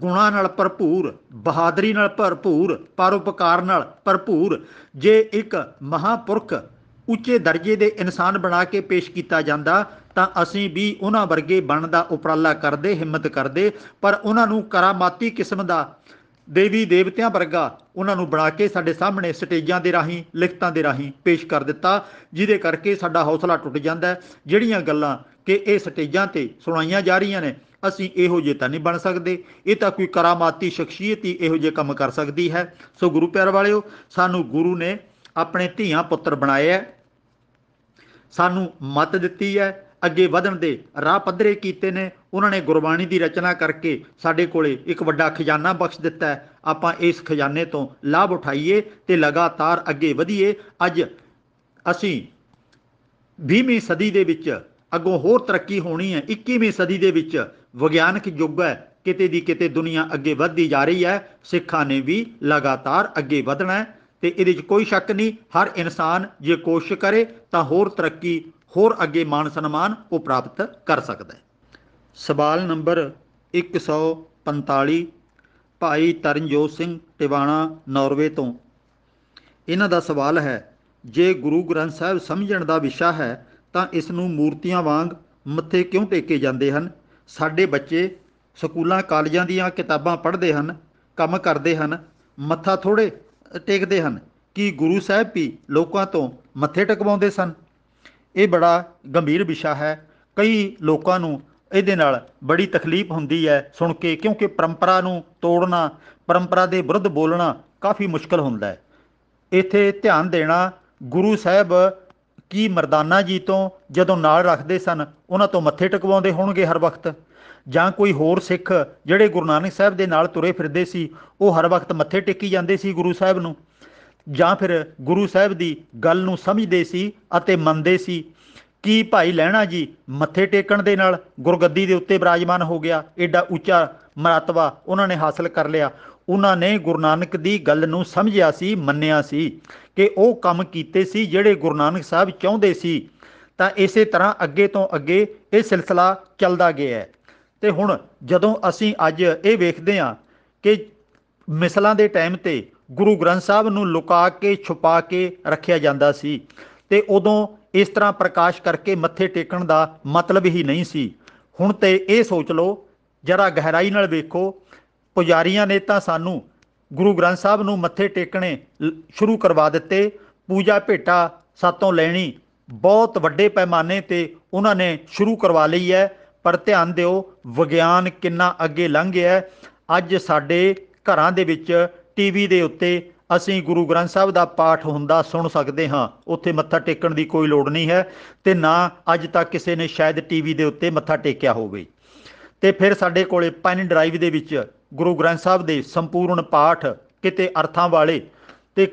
ਗੁਣਾ ਨਾਲ ਭਰਪੂਰ ਬਹਾਦਰੀ ਨਾਲ ਭਰਪੂਰ ਪਰਉਪਕਾਰ ਨਾਲ ਭਰਪੂਰ ਜੇ ਇੱਕ ਮਹਾਪੁਰਖ ਉੱਚੇ ਦਰਜੇ ਦੇ ਇਨਸਾਨ ਬਣਾ ਕੇ ਪੇਸ਼ ਕੀਤਾ ਜਾਂਦਾ ਤਾਂ ਅਸੀਂ ਵੀ ਉਹਨਾਂ ਵਰਗੇ ਬਣਨ ਦਾ ਉਪਰਾਲਾ ਕਰਦੇ ਹਿੰਮਤ ਕਰਦੇ ਪਰ ਉਹਨਾਂ ਨੂੰ ਕਰਾਮਾਤੀ ਕਿਸਮ ਦਾ ਦੇਵੀ ਦੇਵਤਿਆਂ ਵਰਗਾ ਉਹਨਾਂ ਨੂੰ ਬਣਾ ਕੇ ਸਾਡੇ ਸਾਹਮਣੇ ਸਟੇਜਾਂ ਦੇ ਰਾਹੀਂ ਲਿਖਤਾਂ ਦੇ ਰਾਹੀਂ ਪੇਸ਼ ਕਰ ਦਿੱਤਾ ਜਿਹਦੇ ਕਰਕੇ ਸਾਡਾ ਹੌਸਲਾ ਟੁੱਟ ਜਾਂਦਾ ਹੈ ਜਿਹੜੀਆਂ ਗੱਲਾਂ ਕਿ ਇਹ ਸਟੇਜਾਂ ਤੇ ਸੁਣਾਈਆਂ ਜਾ ਰਹੀਆਂ ਨੇ ਅਸੀਂ ਇਹੋ ਜੇ ਤਾਂ ਨਹੀਂ ਬਣ ਸਕਦੇ ਇਹ ਤਾਂ ਕੋਈ ਕਰਾਮਾਤੀ ਸ਼ਖਸੀਅਤ ਹੀ ਇਹੋ ਜੇ ਕੰਮ ਕਰ ਸਕਦੀ ਹੈ ਸੋ ਗੁਰੂ ਪਿਆਰ ਵਾਲਿਓ ਸਾਨੂੰ ਗੁਰੂ ਨੇ ਆਪਣੇ ਧੀਆਂ ਪੁੱਤਰ ਬਣਾਏ ਹੈ ਸਾਨੂੰ ਮਤ ਦਿੱਤੀ ਹੈ ਅੱਗੇ ਵਧਣ ਦੇ ਰਾਹ ਪੱਧਰੇ ਕੀਤੇ ਨੇ ਉਹਨਾਂ ਨੇ ਗੁਰਬਾਣੀ ਦੀ ਰਚਨਾ ਕਰਕੇ ਸਾਡੇ ਕੋਲੇ ਇੱਕ ਵੱਡਾ ਖਜ਼ਾਨਾ ਬਖਸ਼ ਦਿੱਤਾ ਆਪਾਂ ਇਸ ਖਜ਼ਾਨੇ ਤੋਂ ਲਾਭ ਉਠਾਈਏ ਤੇ ਲਗਾਤਾਰ ਅੱਗੇ ਵਧੀਏ ਅੱਜ ਅਸੀਂ 20ਵੀਂ ਸਦੀ ਦੇ ਵਿੱਚ ਅੱਗੋਂ ਹੋਰ ਤਰੱਕੀ ਹੋਣੀ ਹੈ 21ਵੀਂ ਸਦੀ ਦੇ ਵਿੱਚ ਵਿਗਿਆਨਕ ਯੁੱਗ ਹੈ ਕਿਤੇ ਦੀ ਕਿਤੇ ਦੁਨੀਆ ਅੱਗੇ ਵਧਦੀ ਜਾ ਰਹੀ ਹੈ ਸਿੱਖਾਂ ਨੇ ਵੀ ਲਗਾਤਾਰ ਅੱਗੇ ਵਧਣਾ ਤੇ ਇਹਦੇ 'ਚ ਕੋਈ ਸ਼ੱਕ ਨਹੀਂ ਹਰ ਇਨਸਾਨ ਜੇ ਕੋਸ਼ਿਸ਼ ਕਰੇ ਤਾਂ ਹੋਰ ਤਰੱਕੀ ਹੋਰ ਅੱਗੇ ਮਾਨ ਸਨਮਾਨ ਉਹ ਪ੍ਰਾਪਤ ਕਰ ਸਕਦਾ ਹੈ ਸਵਾਲ ਨੰਬਰ 145 ਭਾਈ ਤਰਨਜੋਤ ਸਿੰਘ ਟਿਵਾਣਾ ਨਾਰਵੇ ਤੋਂ ਇਹਨਾਂ ਦਾ ਸਵਾਲ ਹੈ ਜੇ ਗੁਰੂ ਗ੍ਰੰਥ ਸਾਹਿਬ ਸਮਝਣ ਦਾ ਵਿਸ਼ਾ ਹੈ ਤਾਂ ਇਸ ਨੂੰ ਮੂਰਤੀਆਂ ਵਾਂਗ ਮੱਥੇ ਕਿਉਂ ਟੇਕੇ ਜਾਂਦੇ ਹਨ ਸਾਡੇ ਬੱਚੇ ਸਕੂਲਾਂ ਕਾਲਜਾਂ ਦੀਆਂ ਕਿਤਾਬਾਂ ਪੜ੍ਹਦੇ ਹਨ ਕੰਮ ਕਰਦੇ ਹਨ ਮੱਥਾ ਥੋੜੇ ਟੇਕਦੇ ਹਨ ਕੀ ਗੁਰੂ ਸਾਹਿਬ ਵੀ ਲੋਕਾਂ ਤੋਂ ਮੱਥੇ ਟਕਵਾਉਂਦੇ ਸਨ ਇਹ ਬੜਾ ਗੰਭੀਰ ਵਿਸ਼ਾ ਹੈ ਕਈ ਲੋਕਾਂ ਨੂੰ ਇਹਦੇ ਨਾਲ ਬੜੀ ਤਕਲੀਫ ਹੁੰਦੀ ਹੈ ਸੁਣ ਕੇ ਕਿਉਂਕਿ ਪਰੰਪਰਾ ਨੂੰ ਤੋੜਨਾ ਪਰੰਪਰਾ ਦੇ ਵਿਰੁੱਧ ਬੋਲਣਾ ਕਾਫੀ ਮੁਸ਼ਕਲ ਹੁੰਦਾ ਹੈ ਇੱਥੇ ਧਿਆਨ ਦੇਣਾ ਗੁਰੂ ਸਾਹਿਬ ਕੀ ਮਰਦਾਨਾ ਜੀ ਤੋਂ ਜਦੋਂ ਨਾਲ ਰੱਖਦੇ ਸਨ ਉਹਨਾਂ ਤੋਂ ਮੱਥੇ ਟਿਕਵਾਉਂਦੇ ਹੋਣਗੇ ਹਰ ਵਕਤ ਜਾਂ ਕੋਈ ਹੋਰ ਸਿੱਖ ਜਿਹੜੇ ਗੁਰੂ ਨਾਨਕ ਸਾਹਿਬ ਦੇ ਨਾਲ ਤੁਰੇ ਫਿਰਦੇ ਸੀ ਉਹ ਹਰ ਵਕਤ ਮੱਥੇ ਟੇਕੀ ਜਾਂਦੇ ਸੀ ਗੁਰੂ ਸਾਹਿਬ ਨੂੰ ਜਾਂ ਫਿਰ ਗੁਰੂ ਸਾਹਿਬ ਦੀ ਗੱਲ ਨੂੰ ਸਮਝਦੇ ਸੀ ਅਤੇ ਮੰਨਦੇ ਸੀ ਕਿ ਭਾਈ ਲੈਣਾ ਜੀ ਮੱਥੇ ਟੇਕਣ ਦੇ ਨਾਲ ਗੁਰਗੱਦੀ ਦੇ ਉੱਤੇ ਬਿਰਾਜਮਾਨ ਹੋ ਗਿਆ ਐਡਾ ਉੱਚਾ ਮਰਤਬਾ ਉਹਨਾਂ ਨੇ ਹਾਸਲ ਕਰ ਲਿਆ ਉਹਨਾਂ ਨੇ ਗੁਰੂ ਨਾਨਕ ਦੀ ਗੱਲ ਨੂੰ ਸਮਝਿਆ ਸੀ ਮੰਨਿਆ ਸੀ ਕਿ ਉਹ ਕੰਮ ਕੀਤੇ ਸੀ ਜਿਹੜੇ ਗੁਰੂ ਨਾਨਕ ਸਾਹਿਬ ਚਾਹੁੰਦੇ ਸੀ ਤਾਂ ਇਸੇ ਤਰ੍ਹਾਂ ਅੱਗੇ ਤੋਂ ਅੱਗੇ ਇਹ ਸਿਲਸਿਲਾ ਚੱਲਦਾ ਗਿਆ ਤੇ ਹੁਣ ਜਦੋਂ ਅਸੀਂ ਅੱਜ ਇਹ ਵੇਖਦੇ ਹਾਂ ਕਿ ਮਿਸਲਾਂ ਦੇ ਟਾਈਮ ਤੇ ਗੁਰੂ ਗ੍ਰੰਥ ਸਾਹਿਬ ਨੂੰ ਲੁਕਾ ਕੇ ਛੁਪਾ ਕੇ ਰੱਖਿਆ ਜਾਂਦਾ ਸੀ ਤੇ ਉਦੋਂ ਇਸ ਤਰ੍ਹਾਂ ਪ੍ਰਕਾਸ਼ ਕਰਕੇ ਮੱਥੇ ਟੇਕਣ ਦਾ ਮਤਲਬ ਹੀ ਨਹੀਂ ਸੀ ਹੁਣ ਤੇ ਇਹ ਸੋਚ ਲਓ ਜਰਾ ਗਹਿਰਾਈ ਨਾਲ ਵੇਖੋ ਪੁਜਾਰੀਆਂ ਨੇ ਤਾਂ ਸਾਨੂੰ ਗੁਰੂ ਗ੍ਰੰਥ ਸਾਹਿਬ ਨੂੰ ਮੱਥੇ ਟੇਕਣੇ ਸ਼ੁਰੂ ਕਰਵਾ ਦਿੱਤੇ ਪੂਜਾ ਭੇਟਾ ਸਾਤੋਂ ਲੈਣੀ ਬਹੁਤ ਵੱਡੇ ਪੈਮਾਨੇ ਤੇ ਉਹਨਾਂ ਨੇ ਸ਼ੁਰੂ ਕਰਵਾ ਲਈ ਹੈ ਪਰ ਧਿਆਨ ਦਿਓ ਵਿਗਿਆਨ ਕਿੰਨਾ ਅੱਗੇ ਲੰਘ ਗਿਆ ਅੱਜ ਸਾਡੇ ਘਰਾਂ ਦੇ ਵਿੱਚ ਟੀਵੀ ਦੇ ਉੱਤੇ ਅਸੀਂ ਗੁਰੂ ਗ੍ਰੰਥ ਸਾਹਿਬ ਦਾ ਪਾਠ ਹੁੰਦਾ ਸੁਣ ਸਕਦੇ ਹਾਂ ਉੱਥੇ ਮੱਥਾ ਟੇਕਣ ਦੀ ਕੋਈ ਲੋੜ ਨਹੀਂ ਹੈ ਤੇ ਨਾ ਅੱਜ ਤੱਕ ਕਿਸੇ ਨੇ ਸ਼ਾਇਦ ਟੀਵੀ ਦੇ ਉੱਤੇ ਮੱਥਾ ਟੇਕਿਆ ਹੋਵੇ ਤੇ ਫਿਰ ਸਾਡੇ ਕੋਲੇ ਪੈਨ ਡਰਾਈਵ ਦੇ ਵਿੱਚ ਗੁਰੂ ਗ੍ਰੰਥ ਸਾਹਿਬ ਦੇ ਸੰਪੂਰਨ ਪਾਠ ਕਿਤੇ ਅਰਥਾਂ ਵਾਲੇ ਤੇ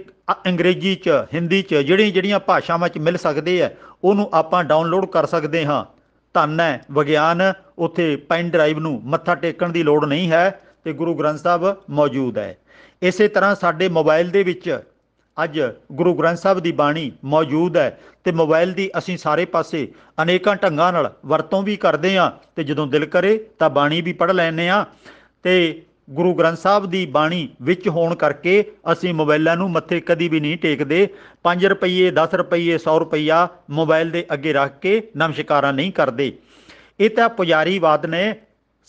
ਅੰਗਰੇਜ਼ੀ 'ਚ ਹਿੰਦੀ 'ਚ ਜਿਹੜੀਆਂ ਜਿਹੜੀਆਂ ਭਾਸ਼ਾਵਾਂ 'ਚ ਮਿਲ ਸਕਦੇ ਆ ਉਹਨੂੰ ਆਪਾਂ ਡਾਊਨਲੋਡ ਕਰ ਸਕਦੇ ਹਾਂ ਧੰਨ ਹੈ ਵਿਗਿਆਨ ਉੱਥੇ ਪੈਨ ਡਰਾਈਵ ਨੂੰ ਮੱਥਾ ਟੇਕਣ ਦੀ ਲੋੜ ਨਹੀਂ ਹੈ ਤੇ ਗੁਰੂ ਗ੍ਰੰਥ ਸਾਹਿਬ ਮੌਜੂਦ ਹੈ ਇਸੇ ਤਰ੍ਹਾਂ ਸਾਡੇ ਮੋਬਾਈਲ ਦੇ ਵਿੱਚ ਅੱਜ ਗੁਰੂ ਗ੍ਰੰਥ ਸਾਹਿਬ ਦੀ ਬਾਣੀ ਮੌਜੂਦ ਹੈ ਤੇ ਮੋਬਾਈਲ ਦੀ ਅਸੀਂ ਸਾਰੇ ਪਾਸੇ ਅਨੇਕਾਂ ਢੰਗਾਂ ਨਾਲ ਵਰਤੋਂ ਵੀ ਕਰਦੇ ਆ ਤੇ ਜਦੋਂ ਦਿਲ ਕਰੇ ਤਾਂ ਬਾਣੀ ਵੀ ਪੜ੍ਹ ਲੈਨੇ ਆ ਤੇ ਗੁਰੂ ਗ੍ਰੰਥ ਸਾਹਿਬ ਦੀ ਬਾਣੀ ਵਿੱਚ ਹੋਣ ਕਰਕੇ ਅਸੀਂ ਮੋਬਾਈਲਾਂ ਨੂੰ ਮੱਥੇ ਕਦੀ ਵੀ ਨਹੀਂ ਟੇਕਦੇ 5 ਰੁਪਏ 10 ਰੁਪਏ 100 ਰੁਪਇਆ ਮੋਬਾਈਲ ਦੇ ਅੱਗੇ ਰੱਖ ਕੇ ਨਮਸ਼ਕਾਰਾਂ ਨਹੀਂ ਕਰਦੇ ਇਹ ਤਾਂ ਪੁਜਾਰੀਵਾਦ ਨੇ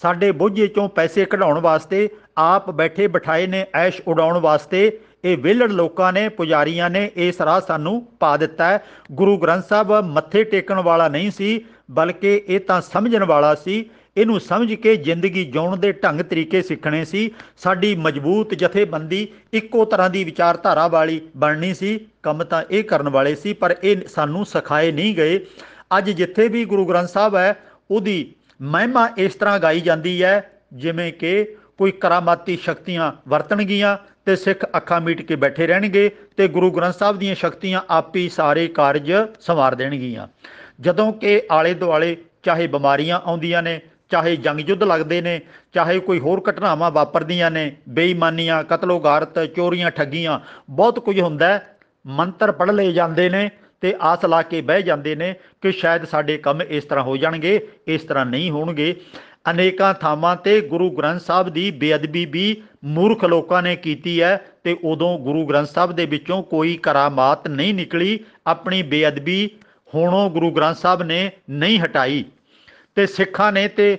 ਸਾਡੇ ਬੋਝੇ ਚੋਂ ਪੈਸੇ ਕਢਾਉਣ ਵਾਸਤੇ ਆਪ ਬੈਠੇ ਬਿਠਾਏ ਨੇ ਐਸ਼ ਉਡਾਉਣ ਵਾਸਤੇ ਇਹ ਵਿਹਲੜ ਲੋਕਾਂ ਨੇ ਪੁਜਾਰੀਆਂ ਨੇ ਇਹ ਸਰਾ ਸਾਨੂੰ ਪਾ ਦਿੱਤਾ ਹੈ ਗੁਰੂ ਗ੍ਰੰਥ ਸਾਹਿਬ ਮੱਥੇ ਟੇਕਣ ਵਾਲਾ ਨਹੀਂ ਸੀ ਬਲਕਿ ਇਹ ਤਾਂ ਸਮਝਣ ਵਾਲਾ ਸੀ ਇਹਨੂੰ ਸਮਝ ਕੇ ਜ਼ਿੰਦਗੀ ਜਿਉਣ ਦੇ ਢੰਗ ਤਰੀਕੇ ਸਿੱਖਣੇ ਸੀ ਸਾਡੀ ਮਜ਼ਬੂਤ ਜਥੇਬੰਦੀ ਇੱਕੋ ਤਰ੍ਹਾਂ ਦੀ ਵਿਚਾਰਧਾਰਾ ਵਾਲੀ ਬਣਨੀ ਸੀ ਕੰਮ ਤਾਂ ਇਹ ਕਰਨ ਵਾਲੇ ਸੀ ਪਰ ਇਹ ਸਾਨੂੰ ਸਿਖਾਏ ਨਹੀਂ ਗਏ ਅੱਜ ਜਿੱਥੇ ਵੀ ਗੁਰੂ ਗ੍ਰੰਥ ਸਾਹਿਬ ਹੈ ਉਹਦੀ ਮਹਿਮਾ ਇਸ ਤਰ੍ਹਾਂ ਗਾਈ ਜਾਂਦੀ ਹੈ ਜਿਵੇਂ ਕਿ ਕੋਈ ਕਰਾਮਾਤੀ ਸ਼ਕਤੀਆਂ ਵਰਤਣਗੀਆਂ ਤੇ ਸਿੱਖ ਅੱਖਾਂ ਮੀਟ ਕੇ ਬੈਠੇ ਰਹਿਣਗੇ ਤੇ ਗੁਰੂ ਗ੍ਰੰਥ ਸਾਹਿਬ ਦੀਆਂ ਸ਼ਕਤੀਆਂ ਆਪੀ ਸਾਰੇ ਕਾਰਜ ਸੰਵਾਰ ਦੇਣਗੀਆਂ ਜਦੋਂ ਕਿ ਆਲੇ ਦੁਆਲੇ ਚਾਹੇ ਬਿਮਾਰੀਆਂ ਆਉਂਦੀਆਂ ਨੇ ਚਾਹੇ ਜੰਗ ਯੁੱਧ ਲੱਗਦੇ ਨੇ ਚਾਹੇ ਕੋਈ ਹੋਰ ਘਟਨਾਵਾਂ ਵਾਪਰਦੀਆਂ ਨੇ ਬੇਈਮਾਨੀਆਂ ਕਤਲੋਗਾਰਤ ਚੋਰੀਆਂ ਠੱਗੀਆਂ ਬਹੁਤ ਕੁਝ ਹੁੰਦਾ ਮੰਤਰ ਪੜ ਲਏ ਜਾਂਦੇ ਨੇ ਤੇ ਆਸ ਲਾ ਕੇ ਬਹਿ ਜਾਂਦੇ ਨੇ ਕਿ ਸ਼ਾਇਦ ਸਾਡੇ ਕੰਮ ਇਸ ਤਰ੍ਹਾਂ ਹੋ ਜਾਣਗੇ ਇਸ ਤਰ੍ਹਾਂ ਨਹੀਂ ਹੋਣਗੇ ਅਨੇਕਾਂ ਥਾਵਾਂ ਤੇ ਗੁਰੂ ਗ੍ਰੰਥ ਸਾਹਿਬ ਦੀ ਬੇਅਦਬੀ ਵੀ ਮੂਰਖ ਲੋਕਾਂ ਨੇ ਕੀਤੀ ਹੈ ਤੇ ਉਦੋਂ ਗੁਰੂ ਗ੍ਰੰਥ ਸਾਹਿਬ ਦੇ ਵਿੱਚੋਂ ਕੋਈ ਕਰਾਮਾਤ ਨਹੀਂ ਨਿਕਲੀ ਆਪਣੀ ਬੇਅਦਬੀ ਹੁਣੋਂ ਗੁਰੂ ਗ੍ਰੰਥ ਸਾਹਿਬ ਨੇ ਨਹੀਂ ਹਟਾਈ ਤੇ ਸਿੱਖਾਂ ਨੇ ਤੇ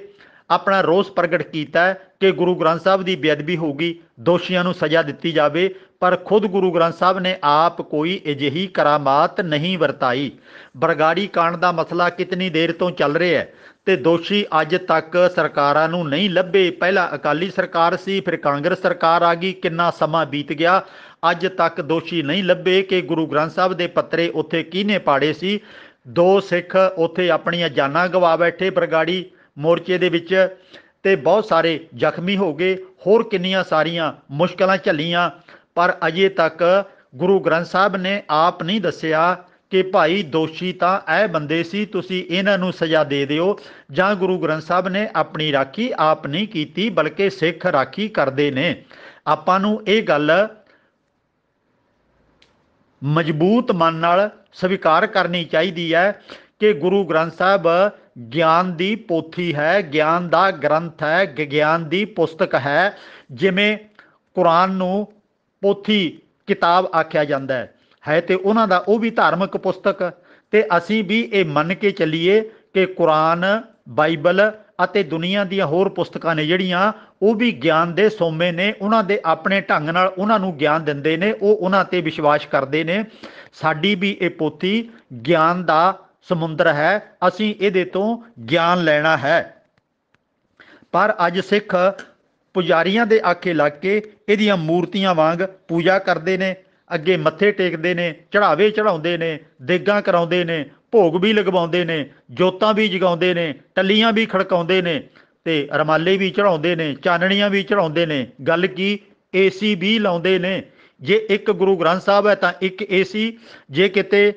ਆਪਣਾ ਰੋਸ ਪ੍ਰਗਟ ਕੀਤਾ ਕਿ ਗੁਰੂ ਗ੍ਰੰਥ ਸਾਹਿਬ ਦੀ ਬੇਅਦਬੀ ਹੋਊਗੀ ਦੋਸ਼ੀਆਂ ਨੂੰ ਸਜ਼ਾ ਦਿੱਤੀ ਜਾਵੇ ਪਰ ਖੁਦ ਗੁਰੂ ਗ੍ਰੰਥ ਸਾਹਿਬ ਨੇ ਆਪ ਕੋਈ ਅਜਿਹੀ ਕਰਾਮਾਤ ਨਹੀਂ ਵਰਤਾਈ ਬਰਗਾੜੀ ਕਾਂਡ ਦਾ ਮਸਲਾ ਕਿਤਨੀ ਦੇਰ ਤੋਂ ਚੱਲ ਰਿਹਾ ਹੈ ਤੇ ਦੋਸ਼ੀ ਅੱਜ ਤੱਕ ਸਰਕਾਰਾਂ ਨੂੰ ਨਹੀਂ ਲੱਭੇ ਪਹਿਲਾਂ ਅਕਾਲੀ ਸਰਕਾਰ ਸੀ ਫਿਰ ਕਾਂਗਰਸ ਸਰਕਾਰ ਆ ਗਈ ਕਿੰਨਾ ਸਮਾਂ ਬੀਤ ਗਿਆ ਅੱਜ ਤੱਕ ਦੋਸ਼ੀ ਨਹੀਂ ਲੱਭੇ ਕਿ ਗੁਰੂ ਗ੍ਰੰਥ ਸਾਹਿਬ ਦੇ ਪੱਤਰੇ ਉੱਥੇ ਕਿਹਨੇ ਪਾੜੇ ਸੀ ਦੋ ਸਿੱਖ ਉੱਥੇ ਆਪਣੀਆਂ ਜਾਨਾਂ ਗਵਾ ਬੈਠੇ ਬਰਗਾੜੀ ਮੋਰਚੇ ਦੇ ਵਿੱਚ ਤੇ ਬਹੁਤ ਸਾਰੇ ਜ਼ਖਮੀ ਹੋ ਗਏ ਹੋਰ ਕਿੰਨੀਆਂ ਸਾਰੀਆਂ ਮੁਸ਼ਕਲਾਂ ਝੱਲੀਆਂ ਪਰ ਅਜੇ ਤੱਕ ਗੁਰੂ ਗ੍ਰੰਥ ਸਾਹਿਬ ਨੇ ਆਪ ਨਹੀਂ ਦੱਸਿਆ ਕਿ ਭਾਈ ਦੋਸ਼ੀ ਤਾਂ ਇਹ ਬੰਦੇ ਸੀ ਤੁਸੀਂ ਇਹਨਾਂ ਨੂੰ ਸਜ਼ਾ ਦੇ ਦਿਓ ਜਾਂ ਗੁਰੂ ਗ੍ਰੰਥ ਸਾਹਿਬ ਨੇ ਆਪਣੀ ਰਾਖੀ ਆਪ ਨਹੀਂ ਕੀਤੀ ਬਲਕਿ ਸਿੱਖ ਰਾਖੀ ਕਰਦੇ ਨੇ ਆਪਾਂ ਨੂੰ ਇਹ ਗੱਲ ਮਜ਼ਬੂਤ ਮਨ ਨਾਲ ਸਵੀਕਾਰ ਕਰਨੀ ਚਾਹੀਦੀ ਹੈ ਕਿ ਗੁਰੂ ਗ੍ਰੰਥ ਸਾਹਿਬ ਗਿਆਨ ਦੀ ਪੋਥੀ ਹੈ ਗਿਆਨ ਦਾ ਗ੍ਰੰਥ ਹੈ ਗਿਆਨ ਦੀ ਪੁਸਤਕ ਹੈ ਜਿਵੇਂ ਕੁਰਾਨ ਨੂੰ ਪੋਥੀ ਕਿਤਾਬ ਆਖਿਆ ਜਾਂਦਾ ਹੈ ਹੈ ਤੇ ਉਹਨਾਂ ਦਾ ਉਹ ਵੀ ਧਾਰਮਿਕ ਪੁਸਤਕ ਤੇ ਅਸੀਂ ਵੀ ਇਹ ਮੰਨ ਕੇ ਚੱਲੀਏ ਕਿ ਕੁਰਾਨ ਬਾਈਬਲ ਅਤੇ ਦੁਨੀਆ ਦੀਆਂ ਹੋਰ ਪੁਸਤਕਾਂ ਨੇ ਜਿਹੜੀਆਂ ਉਹ ਵੀ ਗਿਆਨ ਦੇ ਸੋਮੇ ਨੇ ਉਹਨਾਂ ਦੇ ਆਪਣੇ ਢੰਗ ਨਾਲ ਉਹਨਾਂ ਨੂੰ ਗਿਆਨ ਦਿੰਦੇ ਨੇ ਉਹ ਉਹਨਾਂ ਤੇ ਵਿਸ਼ਵਾਸ ਕਰਦੇ ਨੇ ਸਾਡੀ ਵੀ ਇਹ ਪੋਥੀ ਗਿਆਨ ਦਾ ਸਮੁੰਦਰ ਹੈ ਅਸੀਂ ਇਹਦੇ ਤੋਂ ਗਿਆਨ ਲੈਣਾ ਹੈ ਪਰ ਅੱਜ ਸਿੱਖ ਪੁਜਾਰੀਆਂ ਦੇ ਆਖੇ ਲੱਗ ਕੇ ਇਹਦੀਆਂ ਮੂਰਤੀਆਂ ਵਾਂਗ ਪੂਜਾ ਕਰਦੇ ਨੇ ਅੱਗੇ ਮੱਥੇ ਟੇਕਦੇ ਨੇ ਚੜਾਵੇ ਚੜਾਉਂਦੇ ਨੇ ਦੇਗਾਂ ਕਰਾਉਂਦੇ ਨੇ ਭੋਗ ਵੀ ਲਗਵਾਉਂਦੇ ਨੇ ਜੋਤਾਂ ਵੀ ਜਗਾਉਂਦੇ ਨੇ ਟੱਲੀਆਂ ਵੀ ਖੜਕਾਉਂਦੇ ਨੇ ਤੇ ਰਮਾਲੇ ਵੀ ਚੜਾਉਂਦੇ ਨੇ ਚਾਨਣੀਆਂ ਵੀ ਚੜਾਉਂਦੇ ਨੇ ਗੱਲ ਕੀ ਏਸੀ ਵੀ ਲਾਉਂਦੇ ਨੇ ਜੇ ਇੱਕ ਗੁਰੂ ਗ੍ਰੰਥ ਸਾਹਿਬ ਹੈ ਤਾਂ ਇੱਕ ਏਸੀ ਜੇ ਕਿਤੇ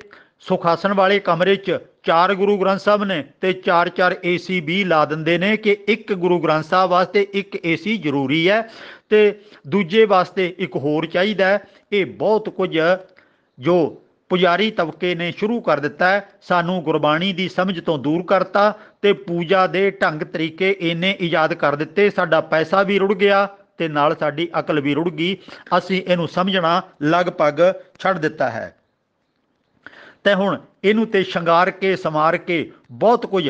ਸੁਖਾਸਨ ਵਾਲੇ ਕਮਰੇ 'ਚ ਚਾਰ ਗੁਰੂ ਗ੍ਰੰਥ ਸਾਹਿਬ ਨੇ ਤੇ ਚਾਰ ਚਾਰ ਏਸੀ ਵੀ ਲਾ ਦਿੰਦੇ ਨੇ ਕਿ ਇੱਕ ਗੁਰੂ ਗ੍ਰੰਥ ਸਾਹਿਬ ਵਾਸਤੇ ਇੱਕ ਏਸੀ ਜ਼ਰੂਰੀ ਹੈ ਤੇ ਦੂਜੇ ਵਾਸਤੇ ਇੱਕ ਹੋਰ ਚਾਹੀਦਾ ਇਹ ਬਹੁਤ ਕੁਝ ਜੋ ਪੁਜਾਰੀ ਤਬਕੇ ਨੇ ਸ਼ੁਰੂ ਕਰ ਦਿੱਤਾ ਸਾਨੂੰ ਗੁਰਬਾਣੀ ਦੀ ਸਮਝ ਤੋਂ ਦੂਰ ਕਰਤਾ ਤੇ ਪੂਜਾ ਦੇ ਢੰਗ ਤਰੀਕੇ ਇਹਨੇ ਇਜਾਦ ਕਰ ਦਿੱਤੇ ਸਾਡਾ ਪੈਸਾ ਵੀ ਰੁੜ ਗਿਆ ਤੇ ਨਾਲ ਸਾਡੀ ਅਕਲ ਵੀ ਰੁੜ ਗਈ ਅਸੀਂ ਇਹਨੂੰ ਸਮਝਣਾ ਲਗਭਗ ਛੱਡ ਦਿੱਤਾ ਹੈ ਤੇ ਹੁਣ ਇਹਨੂੰ ਤੇ ਸ਼ਿੰਗਾਰ ਕੇ ਸਮਾਰ ਕੇ ਬਹੁਤ ਕੁਝ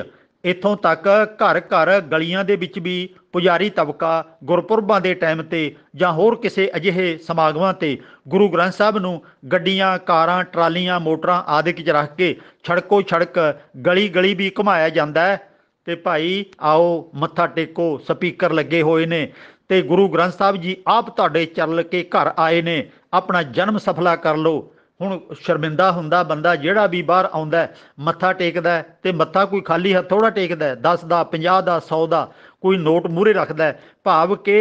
ਇੱਥੋਂ ਤੱਕ ਘਰ ਘਰ ਗਲੀਆਂ ਦੇ ਵਿੱਚ ਵੀ ਪੁਜਾਰੀ ਤਬਕਾ ਗੁਰਪੁਰਬਾਂ ਦੇ ਟਾਈਮ ਤੇ ਜਾਂ ਹੋਰ ਕਿਸੇ ਅਜਿਹੇ ਸਮਾਗਮਾਂ ਤੇ ਗੁਰੂ ਗ੍ਰੰਥ ਸਾਹਿਬ ਨੂੰ ਗੱਡੀਆਂ ਕਾਰਾਂ ਟਰਾਲੀਆਂ ਮੋਟਰਾਂ ਆਦਿਕ ਚ ਰੱਖ ਕੇ ਛੜਕੋ ਛੜਕ ਗਲੀ ਗਲੀ ਵੀ ਘੁਮਾਇਆ ਜਾਂਦਾ ਹੈ ਤੇ ਭਾਈ ਆਓ ਮੱਥਾ ਟੇਕੋ ਸਪੀਕਰ ਲੱਗੇ ਹੋਏ ਨੇ ਤੇ ਗੁਰੂ ਗ੍ਰੰਥ ਸਾਹਿਬ ਜੀ ਆਪ ਤੁਹਾਡੇ ਚਰਨ ਕੇ ਘਰ ਆਏ ਨੇ ਆਪਣਾ ਜਨਮ ਸਫਲਾ ਕਰ ਲੋ ਹੁਣ ਸ਼ਰਮਿੰਦਾ ਹੁੰਦਾ ਬੰਦਾ ਜਿਹੜਾ ਵੀ ਬਾਹਰ ਆਉਂਦਾ ਮੱਥਾ ਟੇਕਦਾ ਤੇ ਮੱਥਾ ਕੋਈ ਖਾਲੀ ਥੋੜਾ ਟੇਕਦਾ 10 ਦਾ 50 ਦਾ 100 ਦਾ ਕੋਈ ਨੋਟ ਮੂਰੇ ਰੱਖਦਾ ਭਾਵ ਕਿ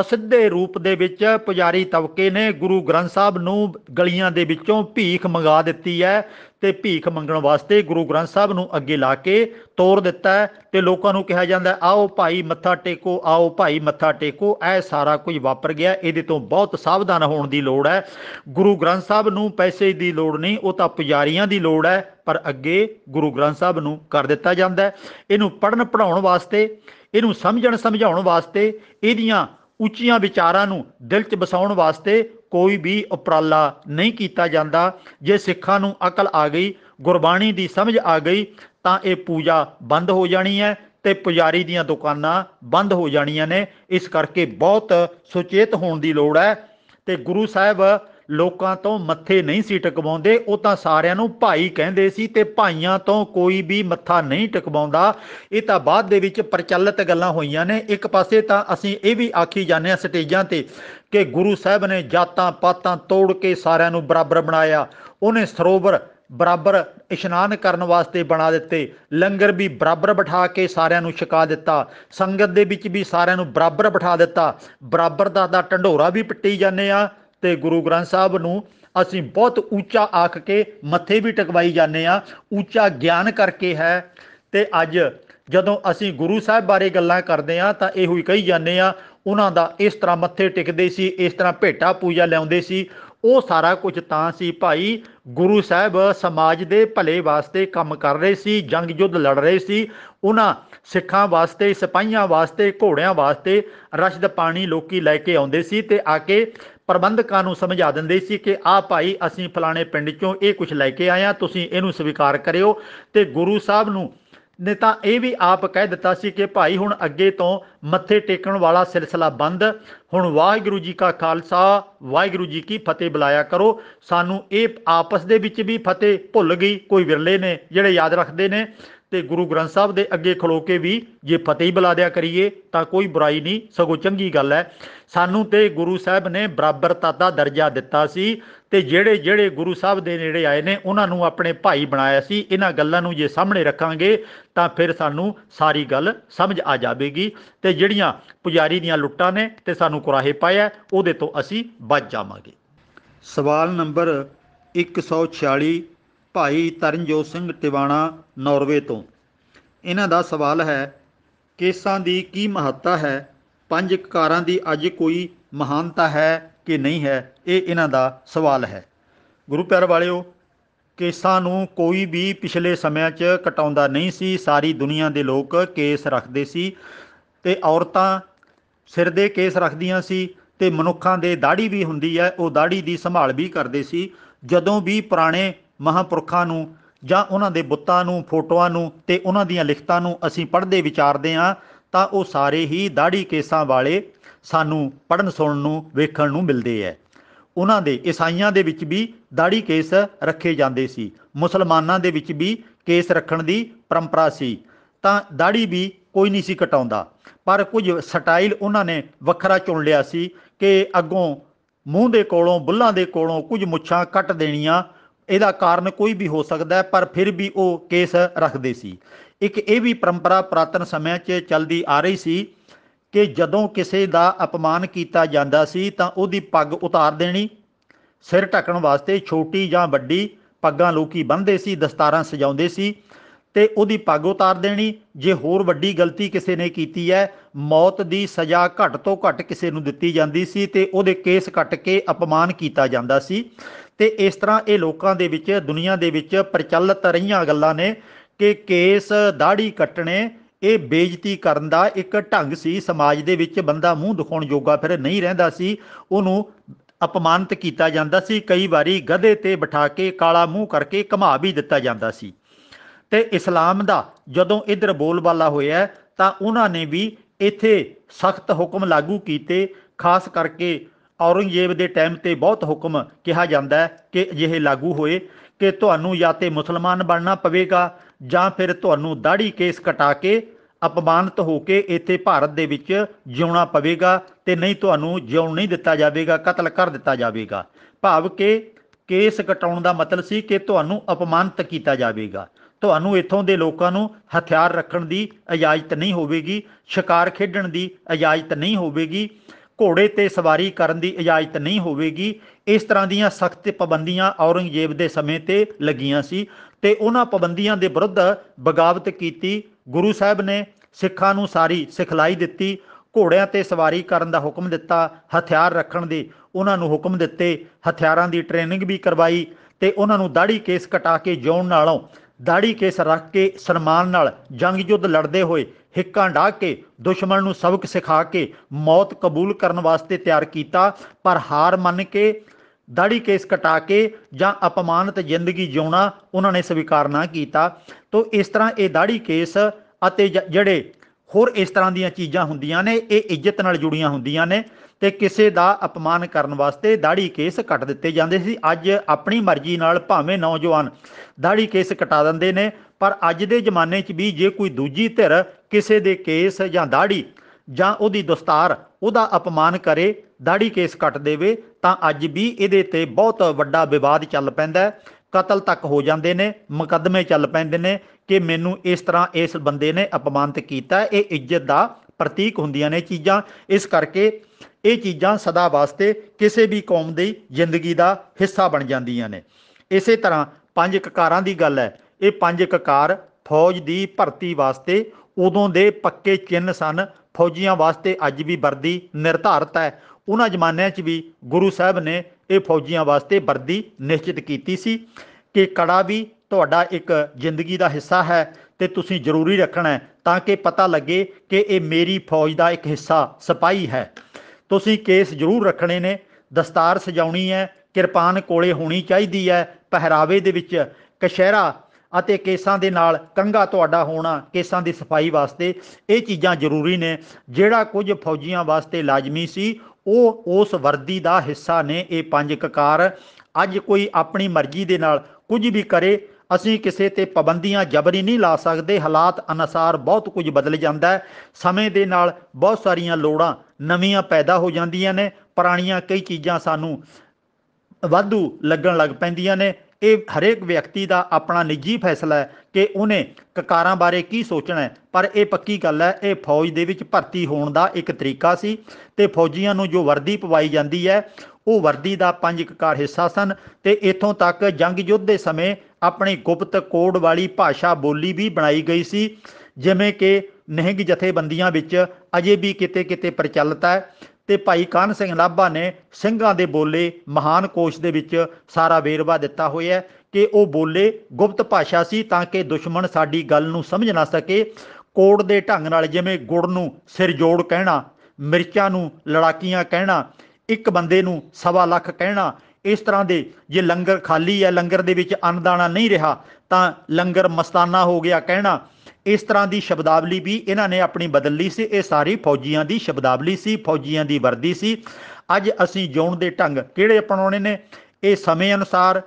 ਅਸਿੱਧੇ ਰੂਪ ਦੇ ਵਿੱਚ ਪੁਜਾਰੀ ਤਵਕੇ ਨੇ ਗੁਰੂ ਗ੍ਰੰਥ ਸਾਹਿਬ ਨੂੰ ਗਲੀਆਂ ਦੇ ਵਿੱਚੋਂ ਭੀਖ ਮੰਗਾ ਦਿੱਤੀ ਹੈ ਤੇ ਭੀਖ ਮੰਗਣ ਵਾਸਤੇ ਗੁਰੂ ਗ੍ਰੰਥ ਸਾਹਿਬ ਨੂੰ ਅੱਗੇ ਲਾ ਕੇ ਤੋਰ ਦਿੱਤਾ ਤੇ ਲੋਕਾਂ ਨੂੰ ਕਿਹਾ ਜਾਂਦਾ ਆਓ ਭਾਈ ਮੱਥਾ ਟੇਕੋ ਆਓ ਭਾਈ ਮੱਥਾ ਟੇਕੋ ਇਹ ਸਾਰਾ ਕੁਝ ਵਾਪਰ ਗਿਆ ਇਹਦੇ ਤੋਂ ਬਹੁਤ ਸਾਵਧਾਨ ਹੋਣ ਦੀ ਲੋੜ ਹੈ ਗੁਰੂ ਗ੍ਰੰਥ ਸਾਹਿਬ ਨੂੰ ਪੈਸੇ ਦੀ ਲੋੜ ਨਹੀਂ ਉਹ ਤਾਂ ਪੁਜਾਰੀਆਂ ਦੀ ਲੋੜ ਹੈ ਪਰ ਅੱਗੇ ਗੁਰੂ ਗ੍ਰੰਥ ਸਾਹਿਬ ਨੂੰ ਕਰ ਦਿੱਤਾ ਜਾਂਦਾ ਇਹਨੂੰ ਪੜਨ ਪੜਾਉਣ ਵਾਸਤੇ ਇਹਨੂੰ ਸਮਝਣ ਸਮਝਾਉਣ ਵਾਸਤੇ ਇਹਦੀਆਂ ਉੱਚੀਆਂ ਵਿਚਾਰਾਂ ਨੂੰ ਦਿਲ 'ਚ ਬਸਾਉਣ ਵਾਸਤੇ ਕੋਈ ਵੀ ਉਪਰਾਲਾ ਨਹੀਂ ਕੀਤਾ ਜਾਂਦਾ ਜੇ ਸਿੱਖਾਂ ਨੂੰ ਅਕਲ ਆ ਗਈ ਗੁਰਬਾਣੀ ਦੀ ਸਮਝ ਆ ਗਈ ਤਾਂ ਇਹ ਪੂਜਾ ਬੰਦ ਹੋ ਜਾਣੀ ਹੈ ਤੇ ਪੁਜਾਰੀ ਦੀਆਂ ਦੁਕਾਨਾਂ ਬੰਦ ਹੋ ਜਾਣੀਆਂ ਨੇ ਇਸ ਕਰਕੇ ਬਹੁਤ ਸੁਚੇਤ ਹੋਣ ਦੀ ਲੋੜ ਹੈ ਤੇ ਗੁਰੂ ਸਾਹਿਬ ਲੋਕਾਂ ਤੋਂ ਮੱਥੇ ਨਹੀਂ ਸੀ ਟਕਵਾਉਂਦੇ ਉਹ ਤਾਂ ਸਾਰਿਆਂ ਨੂੰ ਭਾਈ ਕਹਿੰਦੇ ਸੀ ਤੇ ਭਾਈਆਂ ਤੋਂ ਕੋਈ ਵੀ ਮੱਥਾ ਨਹੀਂ ਟਕਵਾਉਂਦਾ ਇਹ ਤਾਂ ਬਾਅਦ ਦੇ ਵਿੱਚ ਪ੍ਰਚਲਿਤ ਗੱਲਾਂ ਹੋਈਆਂ ਨੇ ਇੱਕ ਪਾਸੇ ਤਾਂ ਅਸੀਂ ਇਹ ਵੀ ਆਖੀ ਜਾਂਦੇ ਆ ਸਟੇਜਾਂ ਤੇ ਕਿ ਗੁਰੂ ਸਾਹਿਬ ਨੇ ਜਾਤਾਂ ਪਾਤਾਂ ਤੋੜ ਕੇ ਸਾਰਿਆਂ ਨੂੰ ਬਰਾਬਰ ਬਣਾਇਆ ਉਹਨੇ ਸਰੋਵਰ ਬਰਾਬਰ ਇਸ਼ਨਾਨ ਕਰਨ ਵਾਸਤੇ ਬਣਾ ਦਿੱਤੇ ਲੰਗਰ ਵੀ ਬਰਾਬਰ ਬਿਠਾ ਕੇ ਸਾਰਿਆਂ ਨੂੰ ਛਕਾ ਦਿੱਤਾ ਸੰਗਤ ਦੇ ਵਿੱਚ ਵੀ ਸਾਰਿਆਂ ਨੂੰ ਬਰਾਬਰ ਬਿਠਾ ਦਿੱਤਾ ਬਰਾਬਰ ਦਾ ਦਾ ਢੰਡੋਰਾ ਵੀ ਪੱਟੀ ਜਾਂਦੇ ਆ ਤੇ ਗੁਰੂ ਗ੍ਰੰਥ ਸਾਹਿਬ ਨੂੰ ਅਸੀਂ ਬਹੁਤ ਉੱਚਾ ਆਖ ਕੇ ਮੱਥੇ ਵੀ ਟਕਵਾਈ ਜਾਂਦੇ ਆ ਉੱਚਾ ਗਿਆਨ ਕਰਕੇ ਹੈ ਤੇ ਅੱਜ ਜਦੋਂ ਅਸੀਂ ਗੁਰੂ ਸਾਹਿਬ ਬਾਰੇ ਗੱਲਾਂ ਕਰਦੇ ਆ ਤਾਂ ਇਹੋ ਹੀ ਕਹੀ ਜਾਂਦੇ ਆ ਉਹਨਾਂ ਦਾ ਇਸ ਤਰ੍ਹਾਂ ਮੱਥੇ ਟਿਕਦੇ ਸੀ ਇਸ ਤਰ੍ਹਾਂ ਭੇਟਾ ਪੂਜਾ ਲਿਆਉਂਦੇ ਸੀ ਉਹ ਸਾਰਾ ਕੁਝ ਤਾਂ ਸੀ ਭਾਈ ਗੁਰੂ ਸਾਹਿਬ ਸਮਾਜ ਦੇ ਭਲੇ ਵਾਸਤੇ ਕੰਮ ਕਰ ਰਹੇ ਸੀ ਜੰਗ ਯੁੱਧ ਲੜ ਰਹੇ ਸੀ ਉਹਨਾਂ ਸਿੱਖਾਂ ਵਾਸਤੇ ਸਿਪਾਹੀਆਂ ਵਾਸਤੇ ਘੋੜਿਆਂ ਵਾਸਤੇ ਰਸ਼ਦ ਪਾਣੀ ਲੋਕੀ ਲੈ ਕੇ ਆਉਂਦੇ ਸੀ ਤੇ ਆ ਕੇ ਪ੍ਰਬੰਧਕਾਂ ਨੂੰ ਸਮਝਾ ਦਿੰਦੇ ਸੀ ਕਿ ਆ ਭਾਈ ਅਸੀਂ ਫਲਾਣੇ ਪਿੰਡ ਚੋਂ ਇਹ ਕੁਝ ਲੈ ਕੇ ਆਇਆ ਤੁਸੀਂ ਇਹਨੂੰ ਸਵੀਕਾਰ ਕਰਿਓ ਤੇ ਗੁਰੂ ਸਾਹਿਬ ਨੂੰ ਨੇ ਤਾਂ ਇਹ ਵੀ ਆਪ ਕਹਿ ਦਿੱਤਾ ਸੀ ਕਿ ਭਾਈ ਹੁਣ ਅੱਗੇ ਤੋਂ ਮੱਥੇ ਟੇਕਣ ਵਾਲਾ ਸਿਲਸਿਲਾ ਬੰਦ ਹੁਣ ਵਾਹਿਗੁਰੂ ਜੀ ਕਾ ਖਾਲਸਾ ਵਾਹਿਗੁਰੂ ਜੀ ਕੀ ਫਤਿਹ ਬੁਲਾਇਆ ਕਰੋ ਸਾਨੂੰ ਇਹ ਆਪਸ ਦੇ ਵਿੱਚ ਵੀ ਫਤਿਹ ਭੁੱਲ ਗਈ ਕੋਈ ਵਿਰਲੇ ਨੇ ਜਿਹੜੇ ਯਾਦ ਰੱਖਦੇ ਨੇ ਤੇ ਗੁਰੂ ਗ੍ਰੰਥ ਸਾਹਿਬ ਦੇ ਅੱਗੇ ਖਲੋ ਕੇ ਵੀ ਜੇ ਫਤਿਹ ਹੀ ਬੁਲਾ ਦਿਆ ਕਰੀਏ ਤਾਂ ਕੋਈ ਬੁਰਾਈ ਨਹੀਂ ਸਗੋ ਚੰਗੀ ਗੱਲ ਹੈ ਸਾਨੂੰ ਤੇ ਗੁਰੂ ਸਾਹਿਬ ਨੇ ਬਰਾਬਰਤਾ ਦਾ ਦਰਜਾ ਦਿੱਤਾ ਸੀ ਤੇ ਜਿਹੜੇ ਜਿਹੜੇ ਗੁਰੂ ਸਾਹਿਬ ਦੇ ਨੇੜੇ ਆਏ ਨੇ ਉਹਨਾਂ ਨੂੰ ਆਪਣੇ ਭਾਈ ਬਣਾਇਆ ਸੀ ਇਹਨਾਂ ਗੱਲਾਂ ਨੂੰ ਜੇ ਸਾਹਮਣੇ ਰੱਖਾਂਗੇ ਤਾਂ ਫਿਰ ਸਾਨੂੰ ਸਾਰੀ ਗੱਲ ਸਮਝ ਆ ਜਾਵੇਗੀ ਤੇ ਜਿਹੜੀਆਂ ਪੁਜਾਰੀ ਦੀਆਂ ਲੁੱਟਾਂ ਨੇ ਤੇ ਸਾਨੂੰ ਕੁਰਾਹੇ ਪਾਇਆ ਉਹਦੇ ਤੋਂ ਅਸੀਂ ਬਚ ਜਾਵਾਂਗੇ ਸਵਾਲ ਨੰਬਰ 146 ਭਾਈ ਤਰਨਜੋਤ ਸਿੰਘ ਟਿਵਾਣਾ ਨਾਰਵੇ ਤੋਂ ਇਹਨਾਂ ਦਾ ਸਵਾਲ ਹੈ ਕੇਸਾਂ ਦੀ ਕੀ ਮਹੱਤਤਾ ਹੈ ਪੰਜ ਕਾਰਾਂ ਦੀ ਅੱਜ ਕੋਈ ਮਹਾਨਤਾ ਹੈ ਕਿ ਨਹੀਂ ਹੈ ਇਹ ਇਹਨਾਂ ਦਾ ਸਵਾਲ ਹੈ ਗੁਰੂ ਪਿਆਰ ਵਾਲਿਓ ਕੇਸਾਂ ਨੂੰ ਕੋਈ ਵੀ ਪਿਛਲੇ ਸਮਿਆਂ 'ਚ ਕਟਾਉਂਦਾ ਨਹੀਂ ਸੀ ਸਾਰੀ ਦੁਨੀਆ ਦੇ ਲੋਕ ਕੇਸ ਰੱਖਦੇ ਸੀ ਤੇ ਔਰਤਾਂ ਸਿਰ ਦੇ ਕੇਸ ਰੱਖਦੀਆਂ ਸੀ ਤੇ ਮਨੁੱਖਾਂ ਦੇ ਦਾੜੀ ਵੀ ਹੁੰਦੀ ਹੈ ਉਹ ਦਾੜੀ ਦੀ ਸੰਭਾਲ ਵੀ ਕਰਦੇ ਸੀ ਜਦੋਂ ਵੀ ਪੁਰਾਣੇ ਮਹਾਪੁਰਖਾਂ ਨੂੰ ਜਾਂ ਉਹਨਾਂ ਦੇ ਬੁੱਤਾਂ ਨੂੰ ਫੋਟੋਆਂ ਨੂੰ ਤੇ ਉਹਨਾਂ ਦੀਆਂ ਲਿਖਤਾਂ ਨੂੰ ਅਸੀਂ ਪੜ੍ਹਦੇ ਵਿਚਾਰਦੇ ਆਂ ਤਾਂ ਉਹ ਸਾਰੇ ਹੀ ਦਾੜੀ ਕੇਸਾਂ ਵਾਲੇ ਸਾਨੂੰ ਪੜਨ ਸੁਣਨ ਨੂੰ ਵੇਖਣ ਨੂੰ ਮਿਲਦੇ ਐ ਉਹਨਾਂ ਦੇ ਈਸਾਈਆਂ ਦੇ ਵਿੱਚ ਵੀ ਦਾੜੀ ਕੇਸ ਰੱਖੇ ਜਾਂਦੇ ਸੀ ਮੁਸਲਮਾਨਾਂ ਦੇ ਵਿੱਚ ਵੀ ਕੇਸ ਰੱਖਣ ਦੀ ਪਰੰਪਰਾ ਸੀ ਤਾਂ ਦਾੜੀ ਵੀ ਕੋਈ ਨਹੀਂ ਸੀ ਕਟਾਉਂਦਾ ਪਰ ਕੁਝ ਸਟਾਈਲ ਉਹਨਾਂ ਨੇ ਵੱਖਰਾ ਚੁਣ ਲਿਆ ਸੀ ਕਿ ਅੱਗੋਂ ਮੂੰਹ ਦੇ ਕੋਲੋਂ ਬੁੱਲਾਂ ਦੇ ਕੋਲੋਂ ਕੁਝ ਮੁੱਛਾਂ ਕੱਟ ਦੇਣੀਆਂ ਇਹਦਾ ਕਾਰਨ ਕੋਈ ਵੀ ਹੋ ਸਕਦਾ ਹੈ ਪਰ ਫਿਰ ਵੀ ਉਹ ਕੇਸ ਰੱਖਦੇ ਸੀ ਇੱਕ ਇਹ ਵੀ ਪਰੰਪਰਾ ਪ੍ਰਾਤਨ ਸਮੇਂ 'ਚ ਚੱਲਦੀ ਆ ਰਹੀ ਸੀ ਕਿ ਜਦੋਂ ਕਿਸੇ ਦਾ ਅਪਮਾਨ ਕੀਤਾ ਜਾਂਦਾ ਸੀ ਤਾਂ ਉਹਦੀ ਪੱਗ ਉਤਾਰ ਦੇਣੀ ਸਿਰ ਢੱਕਣ ਵਾਸਤੇ ਛੋਟੀ ਜਾਂ ਵੱਡੀ ਪੱਗਾਂ ਲੋਕੀ ਬੰਨਦੇ ਸੀ ਦਸਤਾਰਾਂ ਸਜਾਉਂਦੇ ਸੀ ਤੇ ਉਹਦੀ ਪੱਗ ਉਤਾਰ ਦੇਣੀ ਜੇ ਹੋਰ ਵੱਡੀ ਗਲਤੀ ਕਿਸੇ ਨੇ ਕੀਤੀ ਹੈ ਮੌਤ ਦੀ ਸਜ਼ਾ ਘੱਟ ਤੋਂ ਘੱਟ ਕਿਸੇ ਨੂੰ ਦਿੱਤੀ ਜਾਂਦੀ ਸੀ ਤੇ ਉਹਦੇ ਕੇਸ ਕੱਟ ਕੇ ਅਪਮਾਨ ਕੀਤਾ ਜਾਂਦਾ ਸੀ ਤੇ ਇਸ ਤਰ੍ਹਾਂ ਇਹ ਲੋਕਾਂ ਦੇ ਵਿੱਚ ਦੁਨੀਆ ਦੇ ਵਿੱਚ ਪ੍ਰਚਲਿਤ ਰਹੀਆਂ ਗੱਲਾਂ ਨੇ ਕਿ ਕੇਸ ਦਾੜੀ ਕੱਟਣੇ ਇਹ ਬੇਇੱਜ਼ਤੀ ਕਰਨ ਦਾ ਇੱਕ ਢੰਗ ਸੀ ਸਮਾਜ ਦੇ ਵਿੱਚ ਬੰਦਾ ਮੂੰਹ ਦਿਖਾਉਣ ਜੋਗਾ ਫਿਰ ਨਹੀਂ ਰਹਿੰਦਾ ਸੀ ਉਹਨੂੰ ਅਪਮਾਨਿਤ ਕੀਤਾ ਜਾਂਦਾ ਸੀ ਕਈ ਵਾਰੀ ਗਧੇ ਤੇ ਬਿਠਾ ਕੇ ਕਾਲਾ ਮੂੰਹ ਕਰਕੇ ਘਮਾ ਵੀ ਦਿੱਤਾ ਜਾਂਦਾ ਸੀ ਤੇ ਇਸਲਾਮ ਦਾ ਜਦੋਂ ਇਧਰ ਬੋਲਬਾਲਾ ਹੋਇਆ ਤਾਂ ਉਹਨਾਂ ਨੇ ਵੀ ਇੱਥੇ ਸਖਤ ਹੁਕਮ ਲਾਗੂ ਕੀਤੇ ਖਾਸ ਕਰਕੇ ਔਰੰਗਜ਼ੇਬ ਦੇ ਟਾਈਮ ਤੇ ਬਹੁਤ ਹੁਕਮ ਕਿਹਾ ਜਾਂਦਾ ਹੈ ਕਿ ਅਜਿਹੇ ਲਾਗੂ ਹੋਏ ਕਿ ਤੁਹਾਨੂੰ ਜਾਂ ਤੇ ਮੁਸਲਮਾਨ ਬਣਨਾ ਪਵੇਗਾ ਜਾਂ ਫਿਰ ਤੁਹਾਨੂੰ ਦਾੜੀ ਕੇਸ ਕਟਾ ਕੇ ਅਪਮਾਨਿਤ ਹੋ ਕੇ ਇੱਥੇ ਭਾਰਤ ਦੇ ਵਿੱਚ ਜਿਉਣਾ ਪਵੇਗਾ ਤੇ ਨਹੀਂ ਤੁਹਾਨੂੰ ਜਿਉਣ ਨਹੀਂ ਦਿੱਤਾ ਜਾਵੇਗਾ ਕਤਲ ਕਰ ਦਿੱਤਾ ਜਾਵੇਗਾ ਭਾਵ ਕਿ ਕੇਸ ਕਟਾਉਣ ਦਾ ਮਤਲਬ ਸੀ ਕਿ ਤੁਹਾਨੂੰ ਅਪਮਾਨਿਤ ਕੀਤਾ ਜਾਵੇਗਾ ਤੁਹਾਨੂੰ ਇੱਥੋਂ ਦੇ ਲੋਕਾਂ ਨੂੰ ਹਥਿਆਰ ਰੱਖਣ ਦੀ ਇਜਾਜ਼ਤ ਨਹੀਂ ਹੋਵੇਗੀ ਸ਼ਿਕਾਰ ਖੇਡਣ ਦੀ ਇਜਾਜ਼ਤ ਨਹੀਂ ਹੋਵੇਗੀ ਘੋੜੇ ਤੇ ਸਵਾਰੀ ਕਰਨ ਦੀ ਇਜਾਜ਼ਤ ਨਹੀਂ ਹੋਵੇਗੀ ਇਸ ਤਰ੍ਹਾਂ ਦੀਆਂ ਸਖਤ ਪਾਬੰਦੀਆਂ ਔਰੰਗਜ਼ੇਬ ਦੇ ਸਮੇਂ ਤੇ ਲੱਗੀਆਂ ਸੀ ਤੇ ਉਹਨਾਂ ਪਾਬੰਦੀਆਂ ਦੇ ਵਿਰੁੱਧ ਬਗਾਵਤ ਕੀਤੀ ਗੁਰੂ ਸਾਹਿਬ ਨੇ ਸਿੱਖਾਂ ਨੂੰ ਸਾਰੀ ਸਿਖਲਾਈ ਦਿੱਤੀ ਘੋੜਿਆਂ ਤੇ ਸਵਾਰੀ ਕਰਨ ਦਾ ਹੁਕਮ ਦਿੱਤਾ ਹਥਿਆਰ ਰੱਖਣ ਦੇ ਉਹਨਾਂ ਨੂੰ ਹੁਕਮ ਦਿੱਤੇ ਹਥਿਆਰਾਂ ਦੀ ਟ੍ਰੇਨਿੰਗ ਵੀ ਕਰਵਾਈ ਤੇ ਉਹਨਾਂ ਨੂੰ ਦਾੜੀ ਕੇਸ ਕਟਾ ਕੇ ਜਿਉਣ ਨਾਲੋਂ ਦਾੜੀ ਕੇਸ ਰੱਖ ਕੇ ਸਨਮਾਨ ਨਾਲ ਜੰਗ ਯੁੱਧ ਲੜਦੇ ਹੋਏ ਹਿੱਕਾਂ ਢਾ ਕੇ ਦੁਸ਼ਮਣ ਨੂੰ ਸਬਕ ਸਿਖਾ ਕੇ ਮੌਤ ਕਬੂਲ ਕਰਨ ਵਾਸਤੇ ਤਿਆਰ ਕੀਤਾ ਪਰ ਹਾਰ ਮੰਨ ਕੇ ਦਾੜੀ ਕੇਸ ਕਟਾ ਕੇ ਜਾਂ ਅਪਮਾਨਿਤ ਜ਼ਿੰਦਗੀ ਜਿਉਣਾ ਉਹਨਾਂ ਨੇ ਸਵੀਕਾਰ ਨਾ ਕੀਤਾ ਤੋਂ ਇਸ ਤਰ੍ਹਾਂ ਇਹ ਦਾੜੀ ਕੇਸ ਅਤੇ ਜਿਹੜੇ ਹੋਰ ਇਸ ਤਰ੍ਹਾਂ ਦੀਆਂ ਚੀਜ਼ਾਂ ਹੁੰਦੀਆਂ ਨੇ ਇਹ ਇੱਜ਼ਤ ਨਾਲ ਜੁੜੀਆਂ ਹੁੰਦੀਆਂ ਨੇ ਤੇ ਕਿਸੇ ਦਾ ਅਪਮਾਨ ਕਰਨ ਵਾਸਤੇ ਦਾੜੀ ਕੇਸ ਕੱਟ ਦਿੱਤੇ ਜਾਂਦੇ ਸੀ ਅੱਜ ਆਪਣੀ ਮਰਜ਼ੀ ਨਾਲ ਭਾਵੇਂ ਨੌਜਵਾਨ ਦਾੜੀ ਕੇਸ ਕਟਾ ਦਿੰਦੇ ਨੇ ਪਰ ਅੱਜ ਦੇ ਜ਼ਮਾਨੇ 'ਚ ਵੀ ਜੇ ਕੋਈ ਦੂਜੀ ਧਿਰ ਕਿਸੇ ਦੇ ਕੇਸ ਜਾਂ ਦਾੜੀ ਜਾਂ ਉਹਦੀ ਦਸਤਾਰ ਉਹਦਾ ਅਪਮਾਨ ਕਰੇ ਦਾੜੀ ਕੇਸ ਕੱਟ ਦੇਵੇ ਤਾਂ ਅੱਜ ਵੀ ਇਹਦੇ ਤੇ ਬਹੁਤ ਵੱਡਾ ਵਿਵਾਦ ਚੱਲ ਪੈਂਦਾ ਕਤਲ ਤੱਕ ਹੋ ਜਾਂਦੇ ਨੇ ਮੁਕੱਦਮੇ ਚੱਲ ਪੈਂਦੇ ਨੇ ਕਿ ਮੈਨੂੰ ਇਸ ਤਰ੍ਹਾਂ ਇਸ ਬੰਦੇ ਨੇ ਅਪਮਾਨਿਤ ਕੀਤਾ ਇਹ ਇੱਜ਼ਤ ਦਾ ਪ੍ਰਤੀਕ ਹੁੰਦੀਆਂ ਨੇ ਚੀਜ਼ਾਂ ਇਸ ਕਰਕੇ ਇਹ ਚੀਜ਼ਾਂ ਸਦਾ ਵਾਸਤੇ ਕਿਸੇ ਵੀ ਕੌਮ ਦੀ ਜ਼ਿੰਦਗੀ ਦਾ ਹਿੱਸਾ ਬਣ ਜਾਂਦੀਆਂ ਨੇ ਇਸੇ ਤਰ੍ਹਾਂ ਪੰਜ ਕਕਾਰਾਂ ਦੀ ਗੱਲ ਹੈ ਇਹ ਪੰਜ ਕਕਾਰ ਫੌਜ ਦੀ ਭਰਤੀ ਵਾਸਤੇ ਉਦੋਂ ਦੇ ਪੱਕੇ ਚਿੰਨ ਸਨ ਫੌਜੀਆਂ ਵਾਸਤੇ ਅੱਜ ਵੀ ਵਰਦੀ ਨਿਰਧਾਰਤ ਹੈ ਉਹਨਾਂ ਜ਼ਮਾਨਿਆਂ 'ਚ ਵੀ ਗੁਰੂ ਸਾਹਿਬ ਨੇ ਇਹ ਫੌਜੀਆਂ ਵਾਸਤੇ ਵਰਦੀ ਨਿਸ਼ਚਿਤ ਕੀਤੀ ਸੀ ਕਿ ਕੜਾ ਵੀ ਤੁਹਾਡਾ ਇੱਕ ਜ਼ਿੰਦਗੀ ਦਾ ਹਿੱਸਾ ਹੈ ਤੇ ਤੁਸੀਂ ਜ਼ਰੂਰੀ ਰੱਖਣਾ ਤਾਂ ਕਿ ਪਤਾ ਲੱਗੇ ਕਿ ਇਹ ਮੇਰੀ ਫੌਜ ਦਾ ਇੱਕ ਹਿੱਸਾ ਸਿਪਾਈ ਹੈ ਤੁਸੀਂ ਕੇਸ ਜ਼ਰੂਰ ਰੱਖਣੇ ਨੇ ਦਸਤਾਰ ਸਜਾਉਣੀ ਹੈ ਕਿਰਪਾਨ ਕੋਲੇ ਹੋਣੀ ਚਾਹੀਦੀ ਹੈ ਪਹਿਰਾਵੇ ਦੇ ਵਿੱਚ ਕਸ਼ਹਿਰਾ ਅਤੇ ਕੇਸਾਂ ਦੇ ਨਾਲ ਕੰਗਾ ਤੁਹਾਡਾ ਹੋਣਾ ਕੇਸਾਂ ਦੀ ਸਫਾਈ ਵਾਸਤੇ ਇਹ ਚੀਜ਼ਾਂ ਜ਼ਰੂਰੀ ਨੇ ਜਿਹੜਾ ਕੁਝ ਫੌਜੀਆਂ ਵਾਸਤੇ ਲਾਜ਼ਮੀ ਸੀ ਉਹ ਉਸ ਵਰਦੀ ਦਾ ਹਿੱਸਾ ਨੇ ਇਹ ਪੰਜ ਕਕਾਰ ਅੱਜ ਕੋਈ ਆਪਣੀ ਮਰਜ਼ੀ ਦੇ ਨਾਲ ਕੁਝ ਵੀ ਕਰੇ ਅਸੀਂ ਕਿਸੇ ਤੇ ਪਾਬੰਦੀਆਂ ਜ਼ਬਰੀ ਨਹੀਂ ਲਾ ਸਕਦੇ ਹਾਲਾਤ ਅਨਸਾਰ ਬਹੁਤ ਕੁਝ ਬਦਲ ਜਾਂਦਾ ਹੈ ਸਮੇਂ ਦੇ ਨਾਲ ਬਹੁਤ ਸਾਰੀਆਂ ਲੋੜਾਂ ਨਵੀਆਂ ਪੈਦਾ ਹੋ ਜਾਂਦੀਆਂ ਨੇ ਪੁਰਾਣੀਆਂ ਕਈ ਚੀਜ਼ਾਂ ਸਾਨੂੰ ਵਾਧੂ ਲੱਗਣ ਲੱਗ ਪੈਂਦੀਆਂ ਨੇ ਇਹ ਹਰੇਕ ਵਿਅਕਤੀ ਦਾ ਆਪਣਾ ਨਿੱਜੀ ਫੈਸਲਾ ਹੈ ਕਿ ਉਹਨੇ ਕਕਾਰਾਂ ਬਾਰੇ ਕੀ ਸੋਚਣਾ ਹੈ ਪਰ ਇਹ ਪੱਕੀ ਗੱਲ ਹੈ ਇਹ ਫੌਜ ਦੇ ਵਿੱਚ ਭਰਤੀ ਹੋਣ ਦਾ ਇੱਕ ਤਰੀਕਾ ਸੀ ਤੇ ਫੌਜੀਆਂ ਨੂੰ ਜੋ ਵਰਦੀ ਪਵਾਈ ਜਾਂਦੀ ਹੈ ਉਹ ਵਰਦੀ ਦਾ ਪੰਜ ਕਕਾਰ ਹਿੱਸਾ ਸਨ ਤੇ ਇਥੋਂ ਤੱਕ ਜੰਗ ਯੁੱਧ ਦੇ ਸਮੇਂ ਆਪਣੀ ਗੁਪਤ ਕੋਡ ਵਾਲੀ ਭਾਸ਼ਾ ਬੋਲੀ ਵੀ ਬਣਾਈ ਗਈ ਸੀ ਜਿਵੇਂ ਕਿ ਨਿਹੰਗ ਜਥੇਬੰਦੀਆਂ ਵਿੱਚ ਅਜੇ ਵੀ ਕਿਤੇ-ਕਿਤੇ ਪ੍ਰਚਲਿਤ ਹੈ ਤੇ ਭਾਈ ਕਾਨ ਸਿੰਘ ਲਾਭਾ ਨੇ ਸਿੰਘਾਂ ਦੇ ਬੋਲੇ ਮਹਾਨ ਕੋਸ਼ ਦੇ ਵਿੱਚ ਸਾਰਾ ਵੇਰਵਾ ਦਿੱਤਾ ਹੋਇਆ ਹੈ ਕਿ ਉਹ ਬੋਲੇ ਗੁਪਤ ਭਾਸ਼ਾ ਸੀ ਤਾਂ ਕਿ ਦੁਸ਼ਮਣ ਸਾਡੀ ਗੱਲ ਨੂੰ ਸਮਝ ਨਾ ਸਕੇ ਕੋੜ ਦੇ ਢੰਗ ਨਾਲ ਜਿਵੇਂ ਗੁੜ ਨੂੰ ਸਿਰ ਜੋੜ ਕਹਿਣਾ ਮਿਰਚਾਂ ਨੂੰ ਲੜਾਕੀਆਂ ਕਹਿਣਾ ਇੱਕ ਬੰਦੇ ਨੂੰ ਸਵਾ ਲੱਖ ਕਹਿਣਾ ਇਸ ਤਰ੍ਹਾਂ ਦੇ ਜੇ ਲੰਗਰ ਖਾਲੀ ਹੈ ਲੰਗਰ ਦੇ ਵਿੱਚ ਅੰਨਦਾਣਾ ਨਹੀਂ ਰਿਹਾ ਤਾਂ ਲੰਗਰ ਮਸਤਾਨਾ ਹੋ ਗਿਆ ਕਹਿਣਾ ਇਸ ਤਰ੍ਹਾਂ ਦੀ ਸ਼ਬਦਾਵਲੀ ਵੀ ਇਹਨਾਂ ਨੇ ਆਪਣੀ ਬਦਲ ਲਈ ਸੀ ਇਹ ਸਾਰੀ ਫੌਜੀਆਂ ਦੀ ਸ਼ਬਦਾਵਲੀ ਸੀ ਫੌਜੀਆਂ ਦੀ ਵਰਦੀ ਸੀ ਅੱਜ ਅਸੀਂ ਜਿਉਣ ਦੇ ਢੰਗ ਕਿਹੜੇ ਅਪਣਾਉਣੇ ਨੇ ਇਹ ਸਮੇਂ ਅਨੁਸਾਰ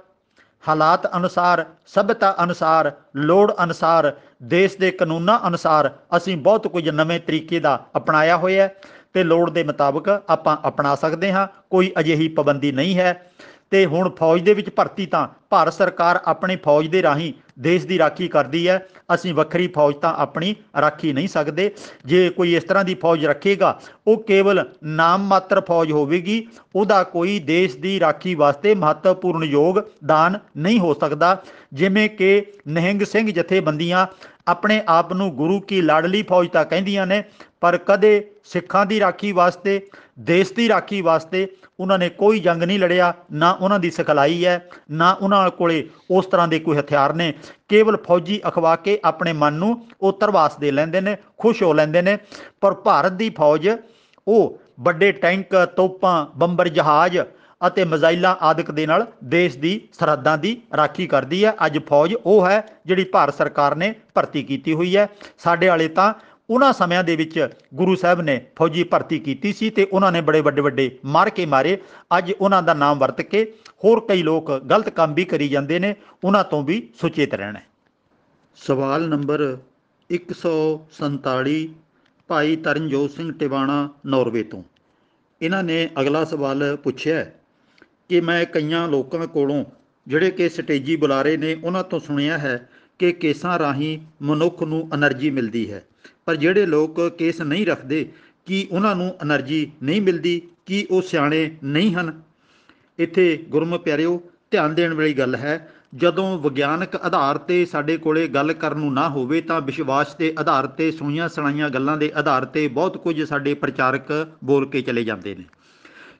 ਹਾਲਾਤ ਅਨੁਸਾਰ ਸਭਤਾ ਅਨੁਸਾਰ ਲੋੜ ਅਨੁਸਾਰ ਦੇਸ਼ ਦੇ ਕਾਨੂੰਨਾਂ ਅਨੁਸਾਰ ਅਸੀਂ ਬਹੁਤ ਕੁਝ ਨਵੇਂ ਤਰੀਕੇ ਦਾ ਅਪਣਾਇਆ ਹੋਇਆ ਤੇ ਲੋੜ ਦੇ ਮੁਤਾਬਕ ਆਪਾਂ ਅਪਣਾ ਸਕਦੇ ਹਾਂ ਕੋਈ ਅਜਿਹੀ ਪਾਬੰਦੀ ਨਹੀਂ ਹੈ ਤੇ ਹੁਣ ਫੌਜ ਦੇ ਵਿੱਚ ਭਰਤੀ ਤਾਂ ਭਾਰਤ ਸਰਕਾਰ ਆਪਣੀ ਫੌਜ ਦੇ ਰਾਹੀਂ ਦੇਸ਼ ਦੀ ਰਾਖੀ ਕਰਦੀ ਹੈ ਅਸੀਂ ਵੱਖਰੀ ਫੌਜ ਤਾਂ ਆਪਣੀ ਰਾਖੀ ਨਹੀਂ ਸਕਦੇ ਜੇ ਕੋਈ ਇਸ ਤਰ੍ਹਾਂ ਦੀ ਫੌਜ ਰੱਖੇਗਾ ਉਹ ਕੇਵਲ ਨਾਮ ਮਾਤਰ ਫੌਜ ਹੋਵੇਗੀ ਉਹਦਾ ਕੋਈ ਦੇਸ਼ ਦੀ ਰਾਖੀ ਵਾਸਤੇ ਮਹੱਤਵਪੂਰਨ ਯੋਗਦਾਨ ਨਹੀਂ ਹੋ ਸਕਦਾ ਜਿਵੇਂ ਕਿ ਨਹਿੰਗ ਸਿੰਘ ਜਥੇਬੰਦੀਆਂ ਆਪਣੇ ਆਪ ਨੂੰ ਗੁਰੂ ਕੀ ਲਾਡਲੀ ਫੌਜ ਤਾਂ ਕਹਿੰਦੀਆਂ ਨੇ ਪਰ ਕਦੇ ਸਿੱਖਾਂ ਦੀ ਰਾਖੀ ਵਾਸਤੇ ਦੇਸ਼ ਦੀ ਰਾਖੀ ਵਾਸਤੇ ਉਹਨਾਂ ਨੇ ਕੋਈ ਜੰਗ ਨਹੀਂ ਲੜਿਆ ਨਾ ਉਹਨਾਂ ਦੀ ਸਿਖਲਾਈ ਹੈ ਨਾ ਉਹਨਾਂ ਕੋਲੇ ਉਸ ਤਰ੍ਹਾਂ ਦੇ ਕੋਈ ਹਥਿਆਰ ਨੇ ਕੇਵਲ ਫੌਜੀ ਅਖਵਾ ਕੇ ਆਪਣੇ ਮਨ ਨੂੰ ਉਹ ਤਰਵਾਸ ਦੇ ਲੈਂਦੇ ਨੇ ਖੁਸ਼ ਹੋ ਲੈਂਦੇ ਨੇ ਪਰ ਭਾਰਤ ਦੀ ਫੌਜ ਉਹ ਵੱਡੇ ਟੈਂਕ ਤੋਪਾਂ ਬੰਬਰ ਜਹਾਜ਼ ਅਤੇ ਮਜ਼ਾਈਲਾਂ ਆਦਿਕ ਦੇ ਨਾਲ ਦੇਸ਼ ਦੀ ਸਰਹੱਦਾਂ ਦੀ ਰਾਖੀ ਕਰਦੀ ਹੈ ਅੱਜ ਫੌਜ ਉਹ ਹੈ ਜਿਹੜੀ ਭਾਰਤ ਸਰਕਾਰ ਨੇ ਭਰਤੀ ਕੀਤੀ ਹੋਈ ਹੈ ਸਾਡੇ ਵਾਲੇ ਤਾਂ ਉਹਨਾਂ ਸਮਿਆਂ ਦੇ ਵਿੱਚ ਗੁਰੂ ਸਾਹਿਬ ਨੇ ਫੌਜੀ ਭਰਤੀ ਕੀਤੀ ਸੀ ਤੇ ਉਹਨਾਂ ਨੇ ਬੜੇ ਵੱਡੇ ਵੱਡੇ ਮਾਰ ਕੇ ਮਾਰੇ ਅੱਜ ਉਹਨਾਂ ਦਾ ਨਾਮ ਵਰਤ ਕੇ ਹੋਰ ਕਈ ਲੋਕ ਗਲਤ ਕੰਮ ਵੀ ਕਰੀ ਜਾਂਦੇ ਨੇ ਉਹਨਾਂ ਤੋਂ ਵੀ ਸੁਚੇਤ ਰਹਿਣਾ ਸਵਾਲ ਨੰਬਰ 147 ਭਾਈ ਤਰਨਜੋਤ ਸਿੰਘ ਟਿਵਾਣਾ ਨਾਰਵੇ ਤੋਂ ਇਹਨਾਂ ਨੇ ਅਗਲਾ ਸਵਾਲ ਪੁੱਛਿਆ ਕਿ ਮੈਂ ਕਈਆਂ ਲੋਕਾਂ ਕੋਲੋਂ ਜਿਹੜੇ ਕਿ ਸਟੇਜੀ ਬੁਲਾਰੇ ਨੇ ਉਹਨਾਂ ਤੋਂ ਸੁਣਿਆ ਹੈ ਕਿ ਕੇਸਾਂ ਰਾਹੀਂ ਮਨੁੱਖ ਨੂੰ એનર્ਜੀ ਮਿਲਦੀ ਹੈ ਪਰ ਜਿਹੜੇ ਲੋਕ ਕੇਸ ਨਹੀਂ ਰੱਖਦੇ ਕਿ ਉਹਨਾਂ ਨੂੰ એનર્ਜੀ ਨਹੀਂ ਮਿਲਦੀ ਕਿ ਉਹ ਸਿਆਣੇ ਨਹੀਂ ਹਨ ਇੱਥੇ ਗੁਰਮੁਖ ਪਿਆਰਿਓ ਧਿਆਨ ਦੇਣ ਵਾਲੀ ਗੱਲ ਹੈ ਜਦੋਂ ਵਿਗਿਆਨਕ ਆਧਾਰ ਤੇ ਸਾਡੇ ਕੋਲੇ ਗੱਲ ਕਰਨ ਨੂੰ ਨਾ ਹੋਵੇ ਤਾਂ ਵਿਸ਼ਵਾਸ ਦੇ ਆਧਾਰ ਤੇ ਸੁਣੀਆਂ ਸੁਣਾਈਆਂ ਗੱਲਾਂ ਦੇ ਆਧਾਰ ਤੇ ਬਹੁਤ ਕੁਝ ਸਾਡੇ ਪ੍ਰਚਾਰਕ ਬੋਲ ਕੇ ਚਲੇ ਜਾਂਦੇ ਨੇ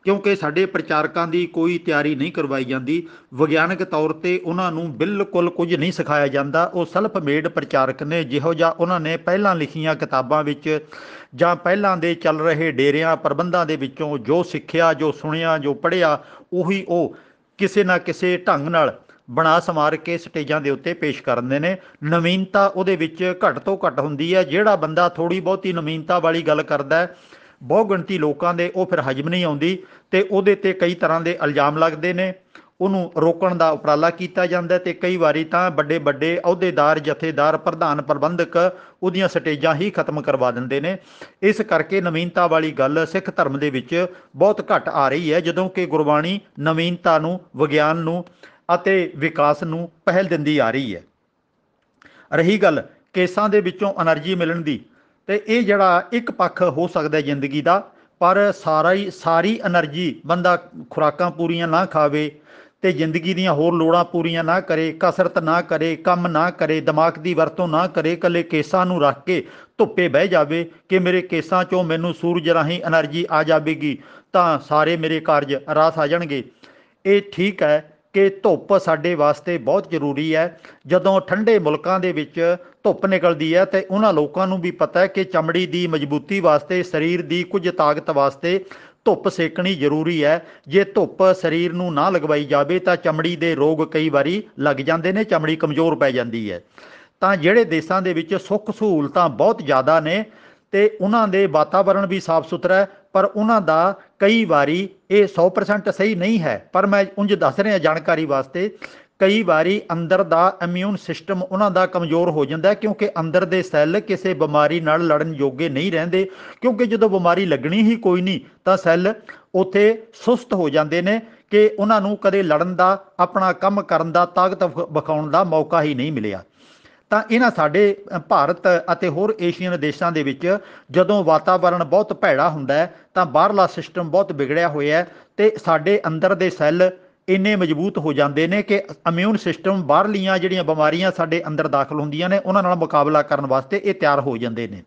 ਕਿਉਂਕਿ ਸਾਡੇ ਪ੍ਰਚਾਰਕਾਂ ਦੀ ਕੋਈ ਤਿਆਰੀ ਨਹੀਂ ਕਰਵਾਈ ਜਾਂਦੀ ਵਿਗਿਆਨਕ ਤੌਰ ਤੇ ਉਹਨਾਂ ਨੂੰ ਬਿਲਕੁਲ ਕੁਝ ਨਹੀਂ ਸਿਖਾਇਆ ਜਾਂਦਾ ਉਹ ਸੈਲਫ ਮੇਡ ਪ੍ਰਚਾਰਕ ਨੇ ਜਿਹੋ ਜਿਹਾ ਉਹਨਾਂ ਨੇ ਪਹਿਲਾਂ ਲਿਖੀਆਂ ਕਿਤਾਬਾਂ ਵਿੱਚ ਜਾਂ ਪਹਿਲਾਂ ਦੇ ਚੱਲ ਰਹੇ ਡੇਰਿਆਂ ਪ੍ਰਬੰਧਾਂ ਦੇ ਵਿੱਚੋਂ ਜੋ ਸਿੱਖਿਆ ਜੋ ਸੁਣਿਆ ਜੋ ਪੜ੍ਹਿਆ ਉਹੀ ਉਹ ਕਿਸੇ ਨਾ ਕਿਸੇ ਢੰਗ ਨਾਲ ਬਣਾ ਸਮਾਰ ਕੇ ਸਟੇਜਾਂ ਦੇ ਉੱਤੇ ਪੇਸ਼ ਕਰਦੇ ਨੇ ਨਵੀਨਤਾ ਉਹਦੇ ਵਿੱਚ ਘੱਟ ਤੋਂ ਘੱਟ ਹੁੰਦੀ ਹੈ ਜਿਹੜਾ ਬੰਦਾ ਥੋੜੀ ਬਹੁਤੀ ਨਵੀਨਤਾ ਵਾਲੀ ਗੱਲ ਕਰਦਾ ਹੈ ਬਹੁ ਗਿਣਤੀ ਲੋਕਾਂ ਦੇ ਉਹ ਫਿਰ ਹਜਮ ਨਹੀਂ ਆਉਂਦੀ ਤੇ ਉਹਦੇ ਤੇ ਕਈ ਤਰ੍ਹਾਂ ਦੇ ਇਲਜ਼ਾਮ ਲੱਗਦੇ ਨੇ ਉਹਨੂੰ ਰੋਕਣ ਦਾ ਉਪਰਾਲਾ ਕੀਤਾ ਜਾਂਦਾ ਤੇ ਕਈ ਵਾਰੀ ਤਾਂ ਵੱਡੇ ਵੱਡੇ ਅਹੁਦੇਦਾਰ ਜਥੇਦਾਰ ਪ੍ਰਧਾਨ ਪ੍ਰਬੰਧਕ ਉਹਦੀਆਂ ਸਟੇਜਾਂ ਹੀ ਖਤਮ ਕਰਵਾ ਦਿੰਦੇ ਨੇ ਇਸ ਕਰਕੇ ਨਵੀਨਤਾ ਵਾਲੀ ਗੱਲ ਸਿੱਖ ਧਰਮ ਦੇ ਵਿੱਚ ਬਹੁਤ ਘੱਟ ਆ ਰਹੀ ਹੈ ਜਦੋਂ ਕਿ ਗੁਰਬਾਣੀ ਨਵੀਨਤਾ ਨੂੰ ਵਿਗਿਆਨ ਨੂੰ ਅਤੇ ਵਿਕਾਸ ਨੂੰ ਪਹਿਲ ਦਿੰਦੀ ਆ ਰਹੀ ਹੈ ਰਹੀ ਗੱਲ ਕੇਸਾਂ ਦੇ ਵਿੱਚੋਂ એનર્ਜੀ ਮਿਲਣ ਦੀ ਤੇ ਇਹ ਜਿਹੜਾ ਇੱਕ ਪੱਖ ਹੋ ਸਕਦਾ ਜ਼ਿੰਦਗੀ ਦਾ ਪਰ ਸਾਰਾ ਹੀ ਸਾਰੀ એનર્ਜੀ ਬੰਦਾ ਖੁਰਾਕਾਂ ਪੂਰੀਆਂ ਨਾ ਖਾਵੇ ਤੇ ਜ਼ਿੰਦਗੀ ਦੀਆਂ ਹੋਰ ਲੋੜਾਂ ਪੂਰੀਆਂ ਨਾ ਕਰੇ ਕਸਰਤ ਨਾ ਕਰੇ ਕੰਮ ਨਾ ਕਰੇ ਦਿਮਾਗ ਦੀ ਵਰਤੋਂ ਨਾ ਕਰੇ ਕੱਲੇ ਕੇਸਾਂ ਨੂੰ ਰੱਖ ਕੇ ਧੁੱਪੇ ਬਹਿ ਜਾਵੇ ਕਿ ਮੇਰੇ ਕੇਸਾਂ 'ਚੋਂ ਮੈਨੂੰ ਸੂਰਜ ਰਾਹੀਂ એનર્ਜੀ ਆ ਜਾਵੇਗੀ ਤਾਂ ਸਾਰੇ ਮੇਰੇ ਕਾਰਜ ਰਾਸ ਆ ਜਾਣਗੇ ਇਹ ਠੀਕ ਹੈ ਕਿ ਧੁੱਪ ਸਾਡੇ ਵਾਸਤੇ ਬਹੁਤ ਜ਼ਰੂਰੀ ਹੈ ਜਦੋਂ ਠੰਡੇ ਮੁਲਕਾਂ ਦੇ ਵਿੱਚ ਧੁੱਪ ਨਿਕਲਦੀ ਹੈ ਤੇ ਉਹਨਾਂ ਲੋਕਾਂ ਨੂੰ ਵੀ ਪਤਾ ਹੈ ਕਿ ਚਮੜੀ ਦੀ ਮਜ਼ਬੂਤੀ ਵਾਸਤੇ ਸਰੀਰ ਦੀ ਕੁਝ ਤਾਕਤ ਵਾਸਤੇ ਧੁੱਪ ਸੇਕਣੀ ਜ਼ਰੂਰੀ ਹੈ ਜੇ ਧੁੱਪ ਸਰੀਰ ਨੂੰ ਨਾ ਲਗਵਾਈ ਜਾਵੇ ਤਾਂ ਚਮੜੀ ਦੇ ਰੋਗ ਕਈ ਵਾਰੀ ਲੱਗ ਜਾਂਦੇ ਨੇ ਚਮੜੀ ਕਮਜ਼ੋਰ ਪੈ ਜਾਂਦੀ ਹੈ ਤਾਂ ਜਿਹੜੇ ਦੇਸ਼ਾਂ ਦੇ ਵਿੱਚ ਸੁੱਖ ਸਹੂਲਤਾਂ ਬਹੁਤ ਜ਼ਿਆਦਾ ਨੇ ਤੇ ਉਹਨਾਂ ਦੇ ਵਾਤਾਵਰਣ ਵੀ ਸਾਫ਼ ਸੁਥਰਾ ਹੈ ਪਰ ਉਹਨਾਂ ਦਾ ਕਈ ਵਾਰੀ ਇਹ 100% ਸਹੀ ਨਹੀਂ ਹੈ ਪਰ ਮੈਂ ਉਂਝ ਦੱਸ ਰਿਹਾ ਜਾਣਕਾਰੀ ਵਾਸਤੇ ਕਈ ਵਾਰੀ ਅੰਦਰ ਦਾ ਇਮਿਊਨ ਸਿਸਟਮ ਉਹਨਾਂ ਦਾ ਕਮਜ਼ੋਰ ਹੋ ਜਾਂਦਾ ਕਿਉਂਕਿ ਅੰਦਰ ਦੇ ਸੈੱਲ ਕਿਸੇ ਬਿਮਾਰੀ ਨਾਲ ਲੜਨ ਯੋਗੇ ਨਹੀਂ ਰਹਿੰਦੇ ਕਿਉਂਕਿ ਜਦੋਂ ਬਿਮਾਰੀ ਲੱਗਣੀ ਹੀ ਕੋਈ ਨਹੀਂ ਤਾਂ ਸੈੱਲ ਉਥੇ ਸੁਸਤ ਹੋ ਜਾਂਦੇ ਨੇ ਕਿ ਉਹਨਾਂ ਨੂੰ ਕਦੇ ਲੜਨ ਦਾ ਆਪਣਾ ਕੰਮ ਕਰਨ ਦਾ ਤਾਕਤ ਵਿਖਾਉਣ ਦਾ ਮੌਕਾ ਹੀ ਨਹੀਂ ਮਿਲਿਆ ਤਾਂ ਇਹਨਾਂ ਸਾਡੇ ਭਾਰਤ ਅਤੇ ਹੋਰ ਏਸ਼ੀਅਨ ਦੇਸ਼ਾਂ ਦੇ ਵਿੱਚ ਜਦੋਂ ਵਾਤਾਵਰਣ ਬਹੁਤ ਭੈੜਾ ਹੁੰਦਾ ਹੈ ਤਾਂ ਬਾਹਰਲਾ ਸਿਸਟਮ ਬਹੁਤ ਵਿਗੜਿਆ ਹੋਇਆ ਹੈ ਤੇ ਸਾਡੇ ਅੰਦਰ ਦੇ ਸੈੱਲ ਇੰਨੇ ਮਜ਼ਬੂਤ ਹੋ ਜਾਂਦੇ ਨੇ ਕਿ ਇਮਿਊਨ ਸਿਸਟਮ ਬਾਹਰਲੀਆਂ ਜਿਹੜੀਆਂ ਬਿਮਾਰੀਆਂ ਸਾਡੇ ਅੰਦਰ ਦਾਖਲ ਹੁੰਦੀਆਂ ਨੇ ਉਹਨਾਂ ਨਾਲ ਮੁਕਾਬਲਾ ਕਰਨ ਵਾਸਤੇ ਇਹ ਤਿਆਰ ਹੋ ਜਾਂਦੇ ਨੇ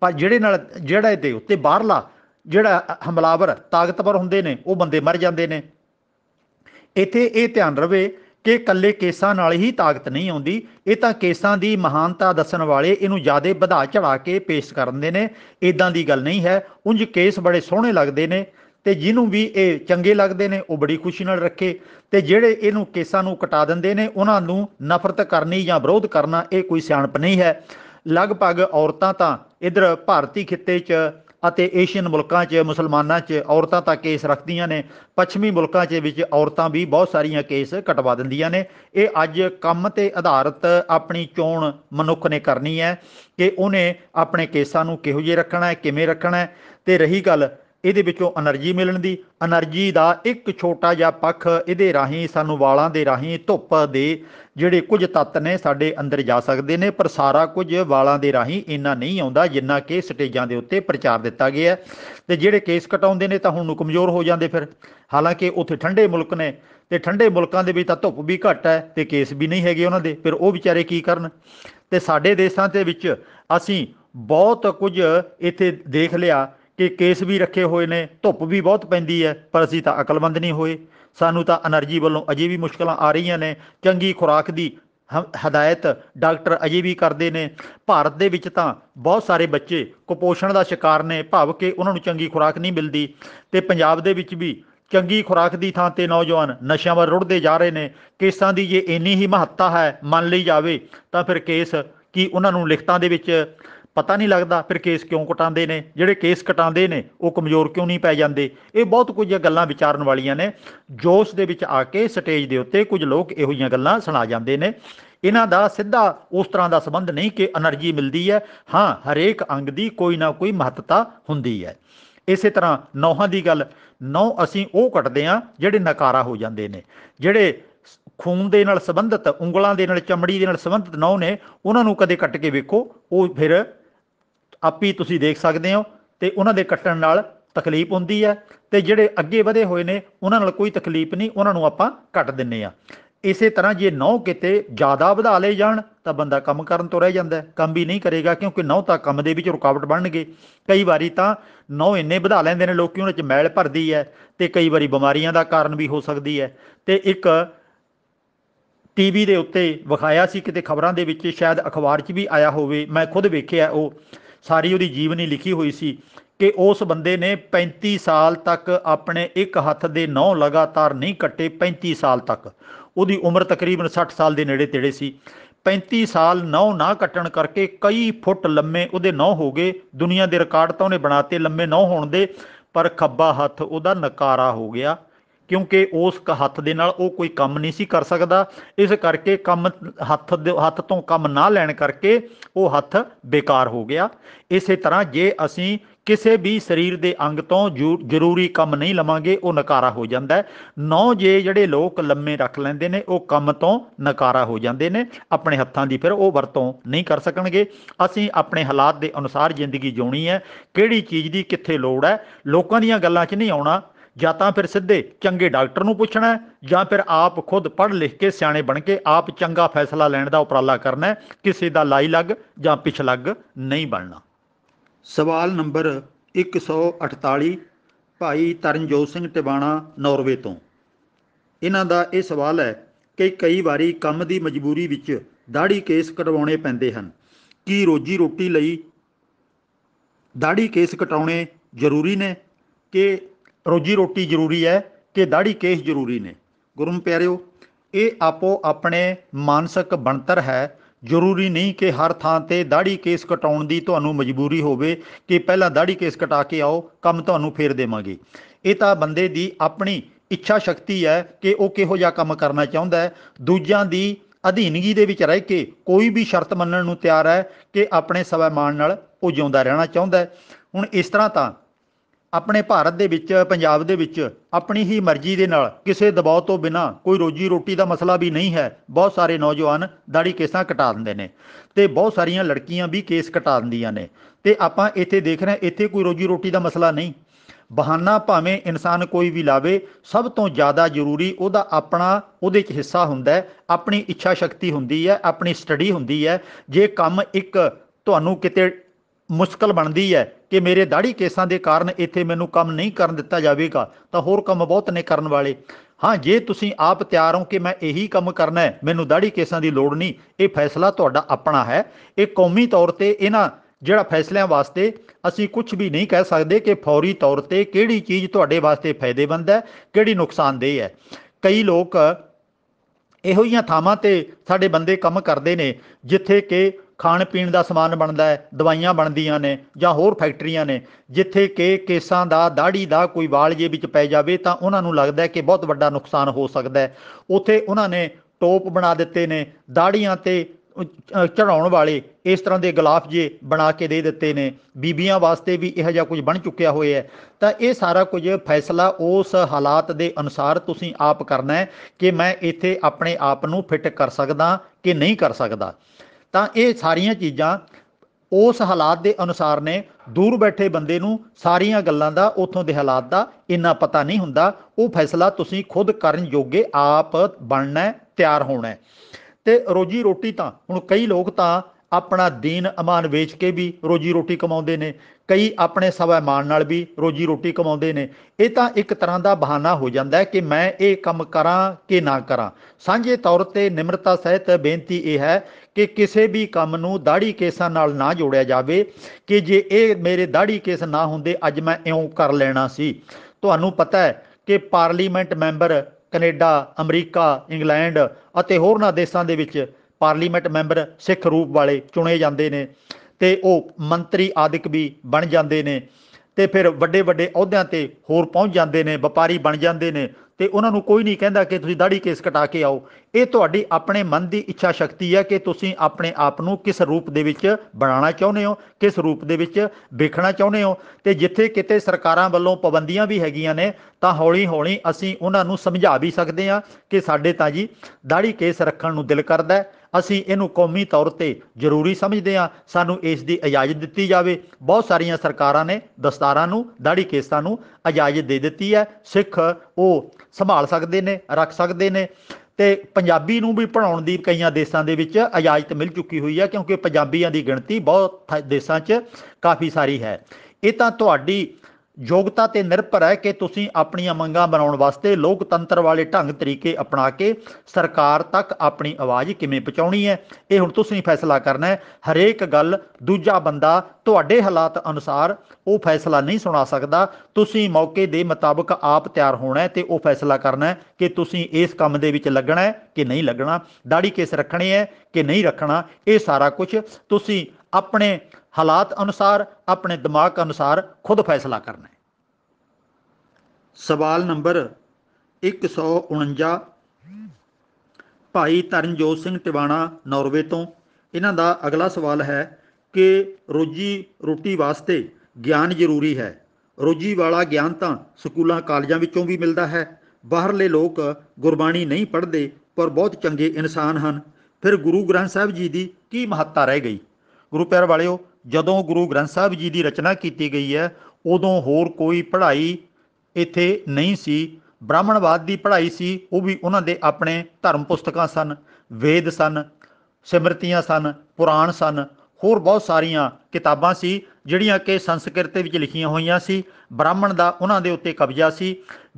ਪਰ ਜਿਹੜੇ ਨਾਲ ਜਿਹੜਾ ਇਹਦੇ ਉੱਤੇ ਬਾਹਰਲਾ ਜਿਹੜਾ ਹਮਲਾਵਰ ਤਾਕਤਵਰ ਹੁੰਦੇ ਨੇ ਉਹ ਬੰਦੇ ਮਰ ਜਾਂਦੇ ਨੇ ਇੱਥੇ ਇਹ ਧਿਆਨ ਰਵੇ ਕਿ ਕੱਲੇ ਕੇਸਾਂ ਨਾਲ ਹੀ ਤਾਕਤ ਨਹੀਂ ਆਉਂਦੀ ਇਹ ਤਾਂ ਕੇਸਾਂ ਦੀ ਮਹਾਨਤਾ ਦੱਸਣ ਵਾਲੇ ਇਹਨੂੰ ਜਿਆਦਾ ਵਧਾ ਚੜਾ ਕੇ ਪੇਸ਼ ਕਰਦੇ ਨੇ ਇਦਾਂ ਦੀ ਗੱਲ ਨਹੀਂ ਹੈ ਉਂਝ ਕੇਸ ਬੜੇ ਸੋਹਣੇ ਲੱਗਦੇ ਨੇ ਤੇ ਜਿਹਨੂੰ ਵੀ ਇਹ ਚੰਗੇ ਲੱਗਦੇ ਨੇ ਉਹ ਬੜੀ ਖੁਸ਼ੀ ਨਾਲ ਰੱਖੇ ਤੇ ਜਿਹੜੇ ਇਹਨੂੰ ਕੇਸਾਂ ਨੂੰ ਕਟਾ ਦਿੰਦੇ ਨੇ ਉਹਨਾਂ ਨੂੰ ਨਫ਼ਰਤ ਕਰਨੀ ਜਾਂ ਵਿਰੋਧ ਕਰਨਾ ਇਹ ਕੋਈ ਸਿਆਣਪ ਨਹੀਂ ਹੈ ਲਗਭਗ ਔਰਤਾਂ ਤਾਂ ਇਧਰ ਭਾਰਤੀ ਖਿੱਤੇ 'ਚ ਅਤੇ ਏਸ਼ੀਅਨ ਮੁਲਕਾਂ 'ਚ ਮੁਸਲਮਾਨਾਂ 'ਚ ਔਰਤਾਂ ਤਾਂ ਕੇਸ ਰੱਖਦੀਆਂ ਨੇ ਪੱਛਮੀ ਮੁਲਕਾਂ 'ਚ ਵਿੱਚ ਔਰਤਾਂ ਵੀ ਬਹੁਤ ਸਾਰੀਆਂ ਕੇਸ ਕਟਵਾ ਦਿੰਦੀਆਂ ਨੇ ਇਹ ਅੱਜ ਕੰਮ ਤੇ ਆਧਾਰਿਤ ਆਪਣੀ ਚੋਣ ਮਨੁੱਖ ਨੇ ਕਰਨੀ ਹੈ ਕਿ ਉਹਨੇ ਆਪਣੇ ਕੇਸਾਂ ਨੂੰ ਕਿਹੋ ਜਿਹੇ ਰੱਖਣਾ ਹੈ ਕਿਵੇਂ ਰੱਖਣਾ ਹੈ ਤੇ ਰਹੀ ਗੱਲ ਇਹਦੇ ਵਿੱਚੋਂ એનર્ਜੀ ਮਿਲਣ ਦੀ એનર્ਜੀ ਦਾ ਇੱਕ ਛੋਟਾ ਜਿਹਾ ਪੱਖ ਇਹਦੇ ਰਾਹੀਂ ਸਾਨੂੰ ਵਾਲਾਂ ਦੇ ਰਾਹੀਂ ਧੁੱਪ ਦੇ ਜਿਹੜੇ ਕੁਝ ਤੱਤ ਨੇ ਸਾਡੇ ਅੰਦਰ ਜਾ ਸਕਦੇ ਨੇ ਪਰ ਸਾਰਾ ਕੁਝ ਵਾਲਾਂ ਦੇ ਰਾਹੀਂ ਇੰਨਾ ਨਹੀਂ ਆਉਂਦਾ ਜਿੰਨਾ ਕਿ ਸਟੇਜਾਂ ਦੇ ਉੱਤੇ ਪ੍ਰਚਾਰ ਦਿੱਤਾ ਗਿਆ ਤੇ ਜਿਹੜੇ ਕੇਸ ਕਟਾਉਂਦੇ ਨੇ ਤਾਂ ਹੁਣ ਨੂੰ ਕਮਜ਼ੋਰ ਹੋ ਜਾਂਦੇ ਫਿਰ ਹਾਲਾਂਕਿ ਉੱਥੇ ਠੰਡੇ ਮੁਲਕ ਨੇ ਤੇ ਠੰਡੇ ਮੁਲਕਾਂ ਦੇ ਵਿੱਚ ਤਾਂ ਧੁੱਪ ਵੀ ਘੱਟ ਹੈ ਤੇ ਕੇਸ ਵੀ ਨਹੀਂ ਹੈਗੇ ਉਹਨਾਂ ਦੇ ਫਿਰ ਉਹ ਵਿਚਾਰੇ ਕੀ ਕਰਨ ਤੇ ਸਾਡੇ ਦੇਸ਼ਾਂ ਦੇ ਵਿੱਚ ਅਸੀਂ ਬਹੁਤ ਕੁਝ ਇੱਥੇ ਦੇਖ ਲਿਆ ਕਿ ਕੇਸ ਵੀ ਰੱਖੇ ਹੋਏ ਨੇ ਧੁੱਪ ਵੀ ਬਹੁਤ ਪੈਂਦੀ ਹੈ ਪਰ ਅਸੀਂ ਤਾਂ ਅਕਲਮੰਦ ਨਹੀਂ ਹੋਏ ਸਾਨੂੰ ਤਾਂ એનર્ਜੀ ਵੱਲੋਂ ਅਜੇ ਵੀ ਮੁਸ਼ਕਲਾਂ ਆ ਰਹੀਆਂ ਨੇ ਚੰਗੀ ਖੁਰਾਕ ਦੀ ਹਦਾਇਤ ਡਾਕਟਰ ਅਜੇ ਵੀ ਕਰਦੇ ਨੇ ਭਾਰਤ ਦੇ ਵਿੱਚ ਤਾਂ ਬਹੁਤ ਸਾਰੇ ਬੱਚੇ ਕੁਪੋਸ਼ਣ ਦਾ ਸ਼ਿਕਾਰ ਨੇ ਭਾਵ ਕਿ ਉਹਨਾਂ ਨੂੰ ਚੰਗੀ ਖੁਰਾਕ ਨਹੀਂ ਮਿਲਦੀ ਤੇ ਪੰਜਾਬ ਦੇ ਵਿੱਚ ਵੀ ਚੰਗੀ ਖੁਰਾਕ ਦੀ ਥਾਂ ਤੇ ਨੌਜਵਾਨ ਨਸ਼ਿਆਂ ਵੱਲ ਰੁੜਦੇ ਜਾ ਰਹੇ ਨੇ ਕੇਸਾਂ ਦੀ ਜੇ ਇੰਨੀ ਹੀ ਮਹੱਤਤਾ ਹੈ ਮੰਨ ਲਈ ਜਾਵੇ ਤਾਂ ਫਿਰ ਕੇਸ ਕੀ ਉਹਨਾਂ ਨੂੰ ਲਿਖਤਾਂ ਦੇ ਵਿੱਚ ਪਤਾ ਨਹੀਂ ਲੱਗਦਾ ਫਿਰ ਕੇਸ ਕਿਉਂ ਕਟਾਉਂਦੇ ਨੇ ਜਿਹੜੇ ਕੇਸ ਕਟਾਉਂਦੇ ਨੇ ਉਹ ਕਮਜ਼ੋਰ ਕਿਉਂ ਨਹੀਂ ਪੈ ਜਾਂਦੇ ਇਹ ਬਹੁਤ ਕੁਝ ਗੱਲਾਂ ਵਿਚਾਰਨ ਵਾਲੀਆਂ ਨੇ ਜੋਸ਼ ਦੇ ਵਿੱਚ ਆ ਕੇ ਸਟੇਜ ਦੇ ਉੱਤੇ ਕੁਝ ਲੋਕ ਇਹੋ ਜੀਆਂ ਗੱਲਾਂ ਸੁਣਾ ਜਾਂਦੇ ਨੇ ਇਹਨਾਂ ਦਾ ਸਿੱਧਾ ਉਸ ਤਰ੍ਹਾਂ ਦਾ ਸੰਬੰਧ ਨਹੀਂ ਕਿ એનર્ਜੀ ਮਿਲਦੀ ਹੈ ਹਾਂ ਹਰੇਕ ਅੰਗ ਦੀ ਕੋਈ ਨਾ ਕੋਈ ਮਹੱਤਤਾ ਹੁੰਦੀ ਹੈ ਇਸੇ ਤਰ੍ਹਾਂ ਨੌਹਾਂ ਦੀ ਗੱਲ ਨੌ ਅਸੀਂ ਉਹ ਕੱਟਦੇ ਆ ਜਿਹੜੇ ਨਕਾਰਾ ਹੋ ਜਾਂਦੇ ਨੇ ਜਿਹੜੇ ਖੂਨ ਦੇ ਨਾਲ ਸੰਬੰਧਤ ਉਂਗਲਾਂ ਦੇ ਨਾਲ ਚਮੜੀ ਦੇ ਨਾਲ ਸੰਬੰਧਤ ਨੌ ਨੇ ਉਹਨਾਂ ਨੂੰ ਕਦੇ ਕੱਟ ਕੇ ਵੇਖੋ ਉਹ ਫਿਰ ਆਪੀ ਤੁਸੀਂ ਦੇਖ ਸਕਦੇ ਹੋ ਤੇ ਉਹਨਾਂ ਦੇ ਕੱਟਣ ਨਾਲ ਤਕਲੀਫ ਹੁੰਦੀ ਹੈ ਤੇ ਜਿਹੜੇ ਅੱਗੇ ਵਧੇ ਹੋਏ ਨੇ ਉਹਨਾਂ ਨਾਲ ਕੋਈ ਤਕਲੀਫ ਨਹੀਂ ਉਹਨਾਂ ਨੂੰ ਆਪਾਂ ਕੱਟ ਦਿੰਨੇ ਆ ਇਸੇ ਤਰ੍ਹਾਂ ਜੇ ਨੌ ਕਿਤੇ ਜ਼ਿਆਦਾ ਵਧਾ ਲਏ ਜਾਣ ਤਾਂ ਬੰਦਾ ਕੰਮ ਕਰਨ ਤੋਂ ਰਹਿ ਜਾਂਦਾ ਕੰਮ ਵੀ ਨਹੀਂ ਕਰੇਗਾ ਕਿਉਂਕਿ ਨੌ ਤਾਂ ਕੰਮ ਦੇ ਵਿੱਚ ਰੁਕਾਵਟ ਬਣਨਗੇ ਕਈ ਵਾਰੀ ਤਾਂ ਨੌ ਇੰਨੇ ਵਧਾ ਲੈਂਦੇ ਨੇ ਲੋਕੀ ਉਹਨਾਂ 'ਚ ਮੈਲ ਭਰਦੀ ਹੈ ਤੇ ਕਈ ਵਾਰੀ ਬਿਮਾਰੀਆਂ ਦਾ ਕਾਰਨ ਵੀ ਹੋ ਸਕਦੀ ਹੈ ਤੇ ਇੱਕ ਟੀਵੀ ਦੇ ਉੱਤੇ ਵਿਖਾਇਆ ਸੀ ਕਿਤੇ ਖਬਰਾਂ ਦੇ ਵਿੱਚ ਸ਼ਾਇਦ ਅਖਬਾਰ 'ਚ ਵੀ ਆਇਆ ਹੋਵੇ ਮੈਂ ਖੁਦ ਵੇਖਿਆ ਉਹ ਸਾਰੀ ਉਹਦੀ ਜੀਵਨੀ ਲਿਖੀ ਹੋਈ ਸੀ ਕਿ ਉਸ ਬੰਦੇ ਨੇ 35 ਸਾਲ ਤੱਕ ਆਪਣੇ ਇੱਕ ਹੱਥ ਦੇ ਨੌ ਲਗਾਤਾਰ ਨਹੀਂ ਕੱਟੇ 35 ਸਾਲ ਤੱਕ ਉਹਦੀ ਉਮਰ ਤਕਰੀਬਨ 60 ਸਾਲ ਦੇ ਨੇੜੇ ਤੇੜੇ ਸੀ 35 ਸਾਲ ਨੌ ਨਾ ਕੱਟਣ ਕਰਕੇ ਕਈ ਫੁੱਟ ਲੰਮੇ ਉਹਦੇ ਨੌ ਹੋ ਗਏ ਦੁਨੀਆ ਦੇ ਰਿਕਾਰਡ ਤਾਂ ਉਹਨੇ ਬਣਾਤੇ ਲੰਮੇ ਨੌ ਹੋਣ ਦੇ ਪਰ ਖੱਬਾ ਹੱਥ ਉਹਦਾ ਨਕਾਰਾ ਹੋ ਗਿਆ ਕਿਉਂਕਿ ਉਸ ਹੱਥ ਦੇ ਨਾਲ ਉਹ ਕੋਈ ਕੰਮ ਨਹੀਂ ਸੀ ਕਰ ਸਕਦਾ ਇਸ ਕਰਕੇ ਕੰਮ ਹੱਥ ਦੇ ਹੱਥ ਤੋਂ ਕੰਮ ਨਾ ਲੈਣ ਕਰਕੇ ਉਹ ਹੱਥ ਬੇਕਾਰ ਹੋ ਗਿਆ ਇਸੇ ਤਰ੍ਹਾਂ ਜੇ ਅਸੀਂ ਕਿਸੇ ਵੀ ਸਰੀਰ ਦੇ ਅੰਗ ਤੋਂ ਜ਼ਰੂਰੀ ਕੰਮ ਨਹੀਂ ਲਵਾਂਗੇ ਉਹ ਨਕਾਰਾ ਹੋ ਜਾਂਦਾ ਹੈ ਨੌ ਜੇ ਜਿਹੜੇ ਲੋਕ ਲੰਮੇ ਰੱਖ ਲੈਂਦੇ ਨੇ ਉਹ ਕੰਮ ਤੋਂ ਨਕਾਰਾ ਹੋ ਜਾਂਦੇ ਨੇ ਆਪਣੇ ਹੱਥਾਂ ਦੀ ਫਿਰ ਉਹ ਵਰਤੋਂ ਨਹੀਂ ਕਰ ਸਕਣਗੇ ਅਸੀਂ ਆਪਣੇ ਹਾਲਾਤ ਦੇ ਅਨੁਸਾਰ ਜ਼ਿੰਦਗੀ ਜਿਉਣੀ ਹੈ ਕਿਹੜੀ ਚੀਜ਼ ਦੀ ਕਿੱਥੇ ਲੋੜ ਹੈ ਲੋਕਾਂ ਦੀਆਂ ਗੱਲਾਂ 'ਚ ਨਹੀਂ ਆਉਣਾ ਜਾਂ ਤਾਂ ਫਿਰ ਸਿੱਧੇ ਚੰਗੇ ਡਾਕਟਰ ਨੂੰ ਪੁੱਛਣਾ ਜਾਂ ਫਿਰ ਆਪ ਖੁਦ ਪੜ੍ਹ ਲਿਖ ਕੇ ਸਿਆਣੇ ਬਣ ਕੇ ਆਪ ਚੰਗਾ ਫੈਸਲਾ ਲੈਣ ਦਾ ਉਪਰਾਲਾ ਕਰਨਾ ਕਿਸੇ ਦਾ ਲਾਈ ਲੱਗ ਜਾਂ ਪਿਛ ਲੱਗ ਨਹੀਂ ਬਣਨਾ ਸਵਾਲ ਨੰਬਰ 148 ਭਾਈ ਤਰਨਜੋਤ ਸਿੰਘ ਟਿਵਾਣਾ ਨਾਰਵੇ ਤੋਂ ਇਹਨਾਂ ਦਾ ਇਹ ਸਵਾਲ ਹੈ ਕਿ ਕਈ ਵਾਰੀ ਕੰਮ ਦੀ ਮਜਬੂਰੀ ਵਿੱਚ ਦਾੜੀ ਕੇਸ ਕਟਵਾਉਣੇ ਪੈਂਦੇ ਹਨ ਕੀ ਰੋਜੀ ਰੋਟੀ ਲਈ ਦਾੜੀ ਕੇਸ ਕਟਾਉਣੇ ਜ਼ਰੂਰੀ ਨੇ ਕਿ ਰੋਜੀ ਰੋਟੀ ਜ਼ਰੂਰੀ ਹੈ ਕਿ ਦਾੜੀ ਕੇਸ਼ ਜ਼ਰੂਰੀ ਨੇ ਗੁਰੂ ਪਿਆਰਿਓ ਇਹ ਆਪੋ ਆਪਣੇ ਮਾਨਸਿਕ ਬਣਤਰ ਹੈ ਜ਼ਰੂਰੀ ਨਹੀਂ ਕਿ ਹਰ ਥਾਂ ਤੇ ਦਾੜੀ ਕੇਸ ਕਟਾਉਣ ਦੀ ਤੁਹਾਨੂੰ ਮਜਬੂਰੀ ਹੋਵੇ ਕਿ ਪਹਿਲਾਂ ਦਾੜੀ ਕੇਸ ਕਟਾ ਕੇ ਆਓ ਕੰਮ ਤੁਹਾਨੂੰ ਫੇਰ ਦੇਵਾਂਗੇ ਇਹ ਤਾਂ ਬੰਦੇ ਦੀ ਆਪਣੀ ਇੱਛਾ ਸ਼ਕਤੀ ਹੈ ਕਿ ਉਹ ਕਿਹੋ ਜਿਹਾ ਕੰਮ ਕਰਨਾ ਚਾਹੁੰਦਾ ਹੈ ਦੂਜਿਆਂ ਦੀ ਅਧੀਨਗੀ ਦੇ ਵਿੱਚ ਰਹਿ ਕੇ ਕੋਈ ਵੀ ਸ਼ਰਤ ਮੰਨਣ ਨੂੰ ਤਿਆਰ ਹੈ ਕਿ ਆਪਣੇ ਸਵੈਮਾਨ ਨਾਲ ਉਹ ਜਿਉਂਦਾ ਰਹਿਣਾ ਚਾਹੁੰਦਾ ਹੈ ਹੁਣ ਇਸ ਤਰ੍ਹਾਂ ਤਾਂ ਆਪਣੇ ਭਾਰਤ ਦੇ ਵਿੱਚ ਪੰਜਾਬ ਦੇ ਵਿੱਚ ਆਪਣੀ ਹੀ ਮਰਜ਼ੀ ਦੇ ਨਾਲ ਕਿਸੇ ਦਬਾਅ ਤੋਂ ਬਿਨਾ ਕੋਈ ਰੋਜੀ ਰੋਟੀ ਦਾ ਮਸਲਾ ਵੀ ਨਹੀਂ ਹੈ ਬਹੁਤ ਸਾਰੇ ਨੌਜਵਾਨ ਦਾੜੀ ਕੇਸਾਂ ਕਟਾ ਦਿੰਦੇ ਨੇ ਤੇ ਬਹੁਤ ਸਾਰੀਆਂ ਲੜਕੀਆਂ ਵੀ ਕੇਸ ਕਟਾ ਦਿੰਦੀਆਂ ਨੇ ਤੇ ਆਪਾਂ ਇੱਥੇ ਦੇਖ ਰਹੇ ਇੱਥੇ ਕੋਈ ਰੋਜੀ ਰੋਟੀ ਦਾ ਮਸਲਾ ਨਹੀਂ ਬਹਾਨਾ ਭਾਵੇਂ ਇਨਸਾਨ ਕੋਈ ਵੀ ਲਾਵੇ ਸਭ ਤੋਂ ਜ਼ਿਆਦਾ ਜ਼ਰੂਰੀ ਉਹਦਾ ਆਪਣਾ ਉਹਦੇ 'ਚ ਹਿੱਸਾ ਹੁੰਦਾ ਹੈ ਆਪਣੀ ਇੱਛਾ ਸ਼ਕਤੀ ਹੁੰਦੀ ਹੈ ਆਪਣੀ ਸਟੱਡੀ ਹੁੰਦੀ ਹੈ ਜੇ ਕੰਮ ਇੱਕ ਤੁਹਾਨੂੰ ਕਿਤੇ ਮੁਸ਼ਕਲ ਬਣਦੀ ਹੈ ਕਿ ਮੇਰੇ ਦਾੜੀ ਕੇਸਾਂ ਦੇ ਕਾਰਨ ਇੱਥੇ ਮੈਨੂੰ ਕੰਮ ਨਹੀਂ ਕਰਨ ਦਿੱਤਾ ਜਾਵੇਗਾ ਤਾਂ ਹੋਰ ਕੰਮ ਬਹੁਤ ਨੇ ਕਰਨ ਵਾਲੇ ਹਾਂ ਜੇ ਤੁਸੀਂ ਆਪ ਤਿਆਰ ਹੋ ਕਿ ਮੈਂ ਇਹੀ ਕੰਮ ਕਰਨਾ ਹੈ ਮੈਨੂੰ ਦਾੜੀ ਕੇਸਾਂ ਦੀ ਲੋੜ ਨਹੀਂ ਇਹ ਫੈਸਲਾ ਤੁਹਾਡਾ ਆਪਣਾ ਹੈ ਇਹ ਕੌਮੀ ਤੌਰ ਤੇ ਇਹਨਾਂ ਜਿਹੜਾ ਫੈਸਲਿਆਂ ਵਾਸਤੇ ਅਸੀਂ ਕੁਝ ਵੀ ਨਹੀਂ ਕਹਿ ਸਕਦੇ ਕਿ ਫੌਰੀ ਤੌਰ ਤੇ ਕਿਹੜੀ ਚੀਜ਼ ਤੁਹਾਡੇ ਵਾਸਤੇ ਫਾਇਦੇਮੰਦ ਹੈ ਕਿਹੜੀ ਨੁਕਸਾਨਦੇਹ ਹੈ ਕਈ ਲੋਕ ਇਹੋ ਜਿਹੀਆਂ ਥਾਵਾਂ ਤੇ ਸਾਡੇ ਬੰਦੇ ਕੰਮ ਕਰਦੇ ਨੇ ਜਿੱਥੇ ਕਿ ਖਾਣ ਪੀਣ ਦਾ ਸਮਾਨ ਬਣਦਾ ਹੈ ਦਵਾਈਆਂ ਬਣਦੀਆਂ ਨੇ ਜਾਂ ਹੋਰ ਫੈਕਟਰੀਆਂ ਨੇ ਜਿੱਥੇ ਕਿ ਕੇਸਾਂ ਦਾ ਦਾੜੀ ਦਾ ਕੋਈ ਵਾਲ ਜੇ ਵਿੱਚ ਪੈ ਜਾਵੇ ਤਾਂ ਉਹਨਾਂ ਨੂੰ ਲੱਗਦਾ ਹੈ ਕਿ ਬਹੁਤ ਵੱਡਾ ਨੁਕਸਾਨ ਹੋ ਸਕਦਾ ਹੈ ਉਥੇ ਉਹਨਾਂ ਨੇ ਟੋਪ ਬਣਾ ਦਿੱਤੇ ਨੇ ਦਾੜੀਆਂ ਤੇ ਚੜਾਉਣ ਵਾਲੇ ਇਸ ਤਰ੍ਹਾਂ ਦੇ ਗਲਾਫ ਜੇ ਬਣਾ ਕੇ ਦੇ ਦਿੱਤੇ ਨੇ ਬੀਬੀਆਂ ਵਾਸਤੇ ਵੀ ਇਹੋ ਜਿਹਾ ਕੁਝ ਬਣ ਚੁੱਕਿਆ ਹੋਇਆ ਹੈ ਤਾਂ ਇਹ ਸਾਰਾ ਕੁਝ ਫੈਸਲਾ ਉਸ ਹਾਲਾਤ ਦੇ ਅਨੁਸਾਰ ਤੁਸੀਂ ਆਪ ਕਰਨਾ ਹੈ ਕਿ ਮੈਂ ਇੱਥੇ ਆਪਣੇ ਆਪ ਨੂੰ ਫਿੱਟ ਕਰ ਸਕਦਾ ਕਿ ਨਹੀਂ ਕਰ ਸਕਦਾ ਤਾਂ ਇਹ ਸਾਰੀਆਂ ਚੀਜ਼ਾਂ ਉਸ ਹਾਲਾਤ ਦੇ ਅਨੁਸਾਰ ਨੇ ਦੂਰ ਬੈਠੇ ਬੰਦੇ ਨੂੰ ਸਾਰੀਆਂ ਗੱਲਾਂ ਦਾ ਉਥੋਂ ਦੇ ਹਾਲਾਤ ਦਾ ਇੰਨਾ ਪਤਾ ਨਹੀਂ ਹੁੰਦਾ ਉਹ ਫੈਸਲਾ ਤੁਸੀਂ ਖੁਦ ਕਰਨ ਯੋਗੇ ਆਪ ਬਣਨਾ ਤਿਆਰ ਹੋਣਾ ਤੇ ਰੋਜੀ ਰੋਟੀ ਤਾਂ ਹੁਣ ਕਈ ਲੋਕ ਤਾਂ ਆਪਣਾ دین ਅਮਾਨ ਵੇਚ ਕੇ ਵੀ ਰੋਜੀ ਰੋਟੀ ਕਮਾਉਂਦੇ ਨੇ ਕਈ ਆਪਣੇ ਸਵਾ ਮਾਨ ਨਾਲ ਵੀ ਰੋਜੀ ਰੋਟੀ ਕਮਾਉਂਦੇ ਨੇ ਇਹ ਤਾਂ ਇੱਕ ਤਰ੍ਹਾਂ ਦਾ ਬਹਾਨਾ ਹੋ ਜਾਂਦਾ ਹੈ ਕਿ ਮੈਂ ਇਹ ਕੰਮ ਕਰਾਂ ਕਿ ਨਾ ਕਰਾਂ ਸਾਂਝੇ ਤੌਰ ਤੇ ਨਿਮਰਤਾ ਸਹਿਤ ਬੇਨਤੀ ਇਹ ਹੈ ਕਿ ਕਿਸੇ ਵੀ ਕੰਮ ਨੂੰ ਦਾੜੀ ਕੇਸਾਂ ਨਾਲ ਨਾ ਜੋੜਿਆ ਜਾਵੇ ਕਿ ਜੇ ਇਹ ਮੇਰੇ ਦਾੜੀ ਕੇਸ ਨਾ ਹੁੰਦੇ ਅੱਜ ਮੈਂ ਇਉਂ ਕਰ ਲੈਣਾ ਸੀ ਤੁਹਾਨੂੰ ਪਤਾ ਹੈ ਕਿ parliament member Canada America England ਅਤੇ ਹੋਰਨਾਂ ਦੇਸ਼ਾਂ ਦੇ ਵਿੱਚ ਪਾਰਲੀਮੈਂਟ ਮੈਂਬਰ ਸਿੱਖ ਰੂਪ ਵਾਲੇ ਚੁਣੇ ਜਾਂਦੇ ਨੇ ਤੇ ਉਹ ਮੰਤਰੀ ਆਦਿਕ ਵੀ ਬਣ ਜਾਂਦੇ ਨੇ ਤੇ ਫਿਰ ਵੱਡੇ ਵੱਡੇ ਅਹੁਦਿਆਂ ਤੇ ਹੋਰ ਪਹੁੰਚ ਜਾਂਦੇ ਨੇ ਵਪਾਰੀ ਬਣ ਜਾਂਦੇ ਨੇ ਤੇ ਉਹਨਾਂ ਨੂੰ ਕੋਈ ਨਹੀਂ ਕਹਿੰਦਾ ਕਿ ਤੁਸੀਂ ਦਾੜੀ ਕੇਸ ਕਟਾ ਕੇ ਆਓ ਇਹ ਤੁਹਾਡੀ ਆਪਣੇ ਮਨ ਦੀ ਇੱਛਾ ਸ਼ਕਤੀ ਹੈ ਕਿ ਤੁਸੀਂ ਆਪਣੇ ਆਪ ਨੂੰ ਕਿਸ ਰੂਪ ਦੇ ਵਿੱਚ ਬਣਾਉਣਾ ਚਾਹੁੰਦੇ ਹੋ ਕਿਸ ਰੂਪ ਦੇ ਵਿੱਚ ਵੇਖਣਾ ਚਾਹੁੰਦੇ ਹੋ ਤੇ ਜਿੱਥੇ ਕਿਤੇ ਸਰਕਾਰਾਂ ਵੱਲੋਂ ਪਾਬੰਦੀਆਂ ਵੀ ਹੈਗੀਆਂ ਨੇ ਤਾਂ ਹੌਲੀ-ਹੌਲੀ ਅਸੀਂ ਉਹਨਾਂ ਨੂੰ ਸਮਝਾ ਵੀ ਸਕਦੇ ਹਾਂ ਕਿ ਸਾਡੇ ਤਾਂ ਜੀ ਦਾੜੀ ਕੇਸ ਰੱਖਣ ਨੂੰ ਦਿਲ ਕਰਦਾ ਹੈ ਅਸੀਂ ਇਹਨੂੰ ਕੌਮੀ ਤੌਰ ਤੇ ਜ਼ਰੂਰੀ ਸਮਝਦੇ ਹਾਂ ਸਾਨੂੰ ਇਸ ਦੀ ਇਜਾਜ਼ਤ ਦਿੱਤੀ ਜਾਵੇ ਬਹੁਤ ਸਾਰੀਆਂ ਸਰਕਾਰਾਂ ਨੇ ਦਸਤਾਰਾਂ ਨੂੰ ਦਾੜੀ ਕੇਸਾਂ ਨੂੰ ਇਜਾਜ਼ਤ ਦੇ ਦਿੱਤੀ ਹੈ ਸਿੱਖ ਉਹ ਸੰਭਾਲ ਸਕਦੇ ਨੇ ਰੱਖ ਸਕਦੇ ਨੇ ਤੇ ਪੰਜਾਬੀ ਨੂੰ ਵੀ ਪੜਾਉਣ ਦੀ ਕਈਆਂ ਦੇਸ਼ਾਂ ਦੇ ਵਿੱਚ ਇਜਾਜ਼ਤ ਮਿਲ ਚੁੱਕੀ ਹੋਈ ਹੈ ਕਿਉਂਕਿ ਪੰਜਾਬੀਆਂ ਦੀ ਗਿਣਤੀ ਬਹੁਤ ਦੇਸ਼ਾਂ 'ਚ ਕਾਫੀ ਸਾਰੀ ਹੈ ਇਹ ਤਾਂ ਤੁਹਾਡੀ ਯੋਗਤਾ ਤੇ ਨਿਰਭਰ ਹੈ ਕਿ ਤੁਸੀਂ ਆਪਣੀਆਂ ਮੰਗਾਂ ਬਣਾਉਣ ਵਾਸਤੇ ਲੋਕਤੰਤਰ ਵਾਲੇ ਢੰਗ ਤਰੀਕੇ ਅਪਣਾ ਕੇ ਸਰਕਾਰ ਤੱਕ ਆਪਣੀ ਆਵਾਜ਼ ਕਿਵੇਂ ਪਹੁੰਚਾਉਣੀ ਹੈ ਇਹ ਹੁਣ ਤੁਸੀਂ ਫੈਸਲਾ ਕਰਨਾ ਹੈ ਹਰੇਕ ਗੱਲ ਦੂਜਾ ਬੰਦਾ ਤੁਹਾਡੇ ਹਾਲਾਤ ਅਨੁਸਾਰ ਉਹ ਫੈਸਲਾ ਨਹੀਂ ਸੁਣਾ ਸਕਦਾ ਤੁਸੀਂ ਮੌਕੇ ਦੇ ਮੁਤਾਬਕ ਆਪ ਤਿਆਰ ਹੋਣਾ ਹੈ ਤੇ ਉਹ ਫੈਸਲਾ ਕਰਨਾ ਹੈ ਕਿ ਤੁਸੀਂ ਇਸ ਕੰਮ ਦੇ ਵਿੱਚ ਲੱਗਣਾ ਹੈ ਕਿ ਨਹੀਂ ਲੱਗਣਾ ਦਾੜੀ ਕੇਸ ਰੱਖਣੇ ਹੈ ਕਿ ਨਹੀਂ ਰੱਖਣਾ ਇਹ ਸਾਰਾ ਕੁਝ ਤੁਸੀਂ ਆਪਣੇ ਹਾਲਾਤ ਅਨੁਸਾਰ ਆਪਣੇ ਦਿਮਾਗ ਅਨੁਸਾਰ ਖੁਦ ਫੈਸਲਾ ਕਰਨਾ ਹੈ ਸਵਾਲ ਨੰਬਰ 149 ਭਾਈ ਤਰਨਜੋਤ ਸਿੰਘ ਟਿਵਾਣਾ ਨਾਰਵੇ ਤੋਂ ਇਹਨਾਂ ਦਾ ਅਗਲਾ ਸਵਾਲ ਹੈ ਕਿ ਰੋਜੀ ਰੋਟੀ ਵਾਸਤੇ ਗਿਆਨ ਜ਼ਰੂਰੀ ਹੈ ਰੋਜੀ ਵਾਲਾ ਗਿਆਨ ਤਾਂ ਸਕੂਲਾਂ ਕਾਲਜਾਂ ਵਿੱਚੋਂ ਵੀ ਮਿਲਦਾ ਹੈ ਬਾਹਰਲੇ ਲੋਕ ਗੁਰਬਾਣੀ ਨਹੀਂ ਪੜ੍ਹਦੇ ਪਰ ਬਹੁਤ ਚੰਗੇ ਇਨਸਾਨ ਹਨ ਫਿਰ ਗੁਰੂ ਗ੍ਰੰਥ ਸਾਹਿਬ ਜੀ ਦੀ ਕੀ ਮਹੱਤਤਾ ਰਹਿ ਗਈ ਗੁਰੂ ਪਿਆਰ ਵਾਲਿਓ ਜਦੋਂ ਗੁਰੂ ਗ੍ਰੰਥ ਸਾਹਿਬ ਜੀ ਦੀ ਰਚਨਾ ਕੀਤੀ ਗਈ ਹੈ ਉਦੋਂ ਹੋਰ ਕੋਈ ਪੜ੍ਹਾਈ ਇੱਥੇ ਨਹੀਂ ਸੀ ਬ੍ਰਾਹਮਣਵਾਦ ਦੀ ਪੜ੍ਹਾਈ ਸੀ ਉਹ ਵੀ ਉਹਨਾਂ ਦੇ ਆਪਣੇ ਧਰਮ ਪੁਸਤਕਾਂ ਸਨ ਵੇਦ ਸਨ ਸਿਮਰਤੀਆਂ ਸਨ ਪੁਰਾਣ ਸਨ ਹੋਰ ਬਹੁਤ ਸਾਰੀਆਂ ਕਿਤਾਬਾਂ ਸੀ ਜਿਹੜੀਆਂ ਕਿ ਸੰਸਕ੍ਰਿਤ ਵਿੱਚ ਲਿਖੀਆਂ ਹੋਈਆਂ ਸੀ ਬ੍ਰਾਹਮਣ ਦਾ ਉਹਨਾਂ ਦੇ ਉੱਤੇ ਕਬਜ਼ਾ ਸੀ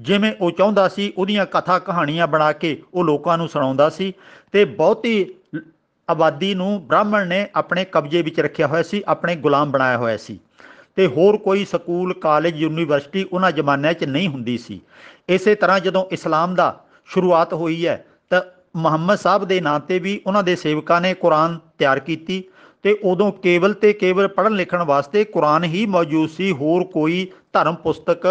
ਜਿਵੇਂ ਉਹ ਚਾਹੁੰਦਾ ਸੀ ਉਹਦੀਆਂ ਕਥਾ ਕਹਾਣੀਆਂ ਬਣਾ ਕੇ ਉਹ ਲੋਕਾਂ ਨੂੰ ਸੁਣਾਉਂਦਾ ਸੀ ਤੇ ਬਹੁਤੀ ਆਬਾਦੀ ਨੂੰ ਬ੍ਰਾਹਮਣ ਨੇ ਆਪਣੇ ਕਬਜ਼ੇ ਵਿੱਚ ਰੱਖਿਆ ਹੋਇਆ ਸੀ ਆਪਣੇ ਗੁਲਾਮ ਬਣਾਇਆ ਹੋਇਆ ਸੀ ਤੇ ਹੋਰ ਕੋਈ ਸਕੂਲ ਕਾਲਜ ਯੂਨੀਵਰਸਿਟੀ ਉਹਨਾਂ ਜ਼ਮਾਨਿਆਂ 'ਚ ਨਹੀਂ ਹੁੰਦੀ ਸੀ ਇਸੇ ਤਰ੍ਹਾਂ ਜਦੋਂ ਇਸਲਾਮ ਦਾ ਸ਼ੁਰੂਆਤ ਹੋਈ ਹੈ ਤਾਂ ਮੁਹੰਮਦ ਸਾਹਿਬ ਦੇ ਨਾਂ ਤੇ ਵੀ ਉਹਨਾਂ ਦੇ ਸੇਵਕਾਂ ਨੇ ਕੁਰਾਨ ਤਿਆਰ ਕੀਤੀ ਤੇ ਉਦੋਂ ਕੇਵਲ ਤੇ ਕੇਵਲ ਪੜਨ ਲਿਖਣ ਵਾਸਤੇ ਕੁਰਾਨ ਹੀ ਮੌਜੂਦ ਸੀ ਹੋਰ ਕੋਈ ਧਰਮ ਪੁਸਤਕ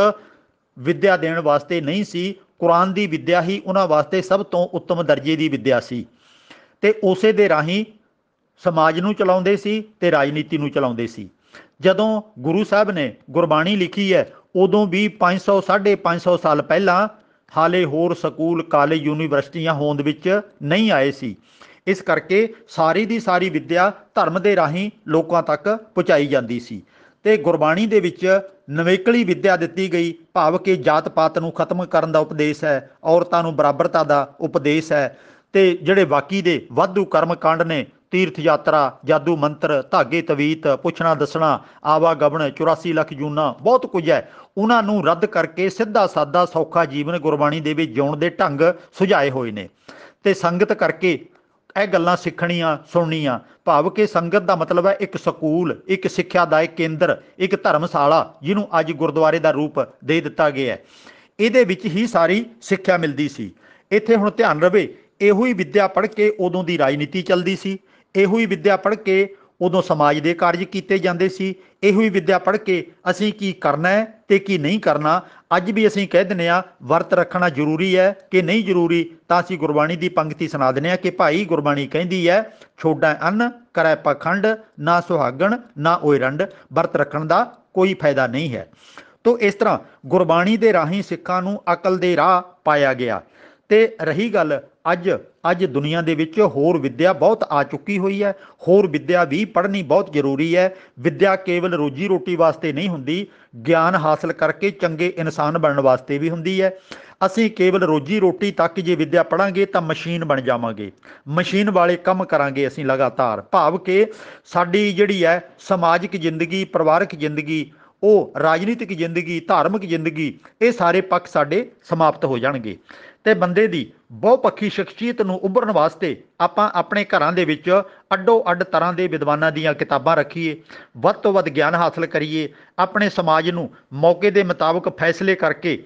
ਵਿਦਿਆ ਦੇਣ ਵਾਸਤੇ ਨਹੀਂ ਸੀ ਕੁਰਾਨ ਦੀ ਵਿਦਿਆ ਹੀ ਉਹਨਾਂ ਵਾਸਤੇ ਸਭ ਤੋਂ ਉੱਤਮ ਦਰਜੇ ਦੀ ਵਿਦਿਆ ਸੀ ਤੇ ਉਸੇ ਦੇ ਰਾਹੀਂ ਸਮਾਜ ਨੂੰ ਚਲਾਉਂਦੇ ਸੀ ਤੇ ਰਾਜਨੀਤੀ ਨੂੰ ਚਲਾਉਂਦੇ ਸੀ ਜਦੋਂ ਗੁਰੂ ਸਾਹਿਬ ਨੇ ਗੁਰਬਾਣੀ ਲਿਖੀ ਹੈ ਉਦੋਂ ਵੀ 500 550 ਸਾਲ ਪਹਿਲਾਂ ਹਾਲੇ ਹੋਰ ਸਕੂਲ ਕਾਲਜ ਯੂਨੀਵਰਸਿਟੀਆਂ ਹੋਂਦ ਵਿੱਚ ਨਹੀਂ ਆਏ ਸੀ ਇਸ ਕਰਕੇ ਸਾਰੀ ਦੀ ਸਾਰੀ ਵਿੱਦਿਆ ਧਰਮ ਦੇ ਰਾਹੀਂ ਲੋਕਾਂ ਤੱਕ ਪਹੁੰਚਾਈ ਜਾਂਦੀ ਸੀ ਤੇ ਗੁਰਬਾਣੀ ਦੇ ਵਿੱਚ ਨਵੇਕਲੀ ਵਿੱਦਿਆ ਦਿੱਤੀ ਗਈ ਭਾਵ ਕਿ ਜਾਤ ਪਾਤ ਨੂੰ ਖਤਮ ਕਰਨ ਦਾ ਉਪਦੇਸ਼ ਹੈ ਔਰਤਾਂ ਨੂੰ ਬਰਾਬਰਤਾ ਦਾ ਉਪਦੇਸ਼ ਹੈ ਤੇ ਜਿਹੜੇ ਬਾਕੀ ਦੇ ਵਾਧੂ ਕਰਮਕਾਂਡ ਨੇ ਤੀਰਥ ਯਾਤਰਾ ਜਾਦੂ ਮੰਤਰ ਧਾਗੇ ਤਵੀਤ ਪੁੱਛਣਾ ਦੱਸਣਾ ਆਵਾ ਗਬਣ 84 ਲੱਖ ਜੂਨਾ ਬਹੁਤ ਕੁਝ ਹੈ ਉਹਨਾਂ ਨੂੰ ਰੱਦ ਕਰਕੇ ਸਿੱਧਾ ਸਾਦਾ ਸੌਖਾ ਜੀਵਨ ਗੁਰਬਾਣੀ ਦੇ ਵਿੱਚ ਜਿਉਣ ਦੇ ਢੰਗ ਸੁਝਾਏ ਹੋਏ ਨੇ ਤੇ ਸੰਗਤ ਕਰਕੇ ਇਹ ਗੱਲਾਂ ਸਿੱਖਣੀਆਂ ਸੁਣਨੀਆਂ ਭਾਵ ਕਿ ਸੰਗਤ ਦਾ ਮਤਲਬ ਹੈ ਇੱਕ ਸਕੂਲ ਇੱਕ ਸਿੱਖਿਆ ਇੱਕ ਕੇਂਦਰ ਇੱਕ ਧਰਮਸ਼ਾਲਾ ਜਿਹਨੂੰ ਅੱਜ ਗੁਰਦੁਆਰੇ ਦਾ ਰੂਪ ਦੇ ਦਿੱਤਾ ਗਿਆ ਹੈ ਇਹਦੇ ਵਿੱਚ ਹੀ ਸਾਰੀ ਸਿੱਖਿਆ ਮਿਲਦੀ ਸੀ ਇੱਥੇ ਹੁਣ ਧਿਆਨ ਰਵੇ ਇਹੋ ਹੀ ਵਿੱਦਿਆ ਪੜ੍ਹ ਕੇ ਉਦੋਂ ਦੀ ਰਾਜਨੀਤੀ ਚੱਲਦੀ ਸੀ ਇਹੋ ਹੀ ਵਿੱਦਿਆ ਪੜ੍ਹ ਕੇ ਉਦੋਂ ਸਮਾਜ ਦੇ ਕਾਰਜ ਕੀਤੇ ਜਾਂਦੇ ਸੀ ਇਹੋ ਹੀ ਵਿੱਦਿਆ ਪੜ੍ਹ ਕੇ ਅਸੀਂ ਕੀ ਕਰਨਾ ਹੈ ਤੇ ਕੀ ਨਹੀਂ ਕਰਨਾ ਅੱਜ ਵੀ ਅਸੀਂ ਕਹਿ ਦਿੰਨੇ ਆ ਵਰਤ ਰੱਖਣਾ ਜ਼ਰੂਰੀ ਹੈ ਕਿ ਨਹੀਂ ਜ਼ਰੂਰੀ ਤਾਂ ਅਸੀਂ ਗੁਰਬਾਣੀ ਦੀ ਪੰਕਤੀ ਸੁਣਾ ਦਿੰਨੇ ਆ ਕਿ ਭਾਈ ਗੁਰਬਾਣੀ ਕਹਿੰਦੀ ਹੈ ਛੋਡਾ ਅੰਨ ਕਰੈ ਪਖੰਡ ਨਾ ਸੁਹਾਗਣ ਨਾ ਓਏ ਰੰਡ ਵਰਤ ਰੱਖਣ ਦਾ ਕੋਈ ਫਾਇਦਾ ਨਹੀਂ ਹੈ ਤੋ ਇਸ ਤਰ੍ਹਾਂ ਗੁਰਬਾਣੀ ਦੇ ਰਾਹੀਂ ਸਿੱਖਾਂ ਨੂੰ ਅਕਲ ਦੇ ਰਾਹ ਪਾਇਆ ਗਿਆ ਤੇ ਰਹੀ ਗੱਲ ਅੱਜ ਅੱਜ ਦੁਨੀਆ ਦੇ ਵਿੱਚ ਹੋਰ ਵਿੱਦਿਆ ਬਹੁਤ ਆ ਚੁੱਕੀ ਹੋਈ ਹੈ ਹੋਰ ਵਿੱਦਿਆ ਵੀ ਪੜ੍ਹਨੀ ਬਹੁਤ ਜ਼ਰੂਰੀ ਹੈ ਵਿੱਦਿਆ ਕੇਵਲ ਰੋਜੀ ਰੋਟੀ ਵਾਸਤੇ ਨਹੀਂ ਹੁੰਦੀ ਗਿਆਨ ਹਾਸਲ ਕਰਕੇ ਚੰਗੇ ਇਨਸਾਨ ਬਣਨ ਵਾਸਤੇ ਵੀ ਹੁੰਦੀ ਹੈ ਅਸੀਂ ਕੇਵਲ ਰੋਜੀ ਰੋਟੀ ਤੱਕ ਜੇ ਵਿੱਦਿਆ ਪੜਾਂਗੇ ਤਾਂ ਮਸ਼ੀਨ ਬਣ ਜਾਵਾਂਗੇ ਮਸ਼ੀਨ ਵਾਲੇ ਕੰਮ ਕਰਾਂਗੇ ਅਸੀਂ ਲਗਾਤਾਰ ਭਾਵ ਕਿ ਸਾਡੀ ਜਿਹੜੀ ਹੈ ਸਮਾਜਿਕ ਜ਼ਿੰਦਗੀ ਪਰਿਵਾਰਕ ਜ਼ਿੰਦਗੀ ਉਹ ਰਾਜਨੀਤਿਕ ਜ਼ਿੰਦਗੀ ਧਾਰਮਿਕ ਜ਼ਿੰਦਗੀ ਇਹ ਸਾਰੇ ਪੱਖ ਸਾਡੇ ਸਮਾਪਤ ਹੋ ਜਾਣਗੇ ਤੇ ਬੰਦੇ ਦੀ ਬਹੁਪੱਖੀ ਸ਼ਖਸੀਅਤ ਨੂੰ ਉੱਭਰਨ ਵਾਸਤੇ ਆਪਾਂ ਆਪਣੇ ਘਰਾਂ ਦੇ ਵਿੱਚ ਅੱਡੋ ਅੱਡ ਤਰ੍ਹਾਂ ਦੇ ਵਿਦਵਾਨਾਂ ਦੀਆਂ ਕਿਤਾਬਾਂ ਰੱਖੀਏ ਵੱਧ ਤੋਂ ਵੱਧ ਗਿਆਨ ਹਾਸਲ ਕਰੀਏ ਆਪਣੇ ਸਮਾਜ ਨੂੰ ਮੌਕੇ ਦੇ ਮੁਤਾਬਕ ਫੈਸਲੇ ਕਰਕੇ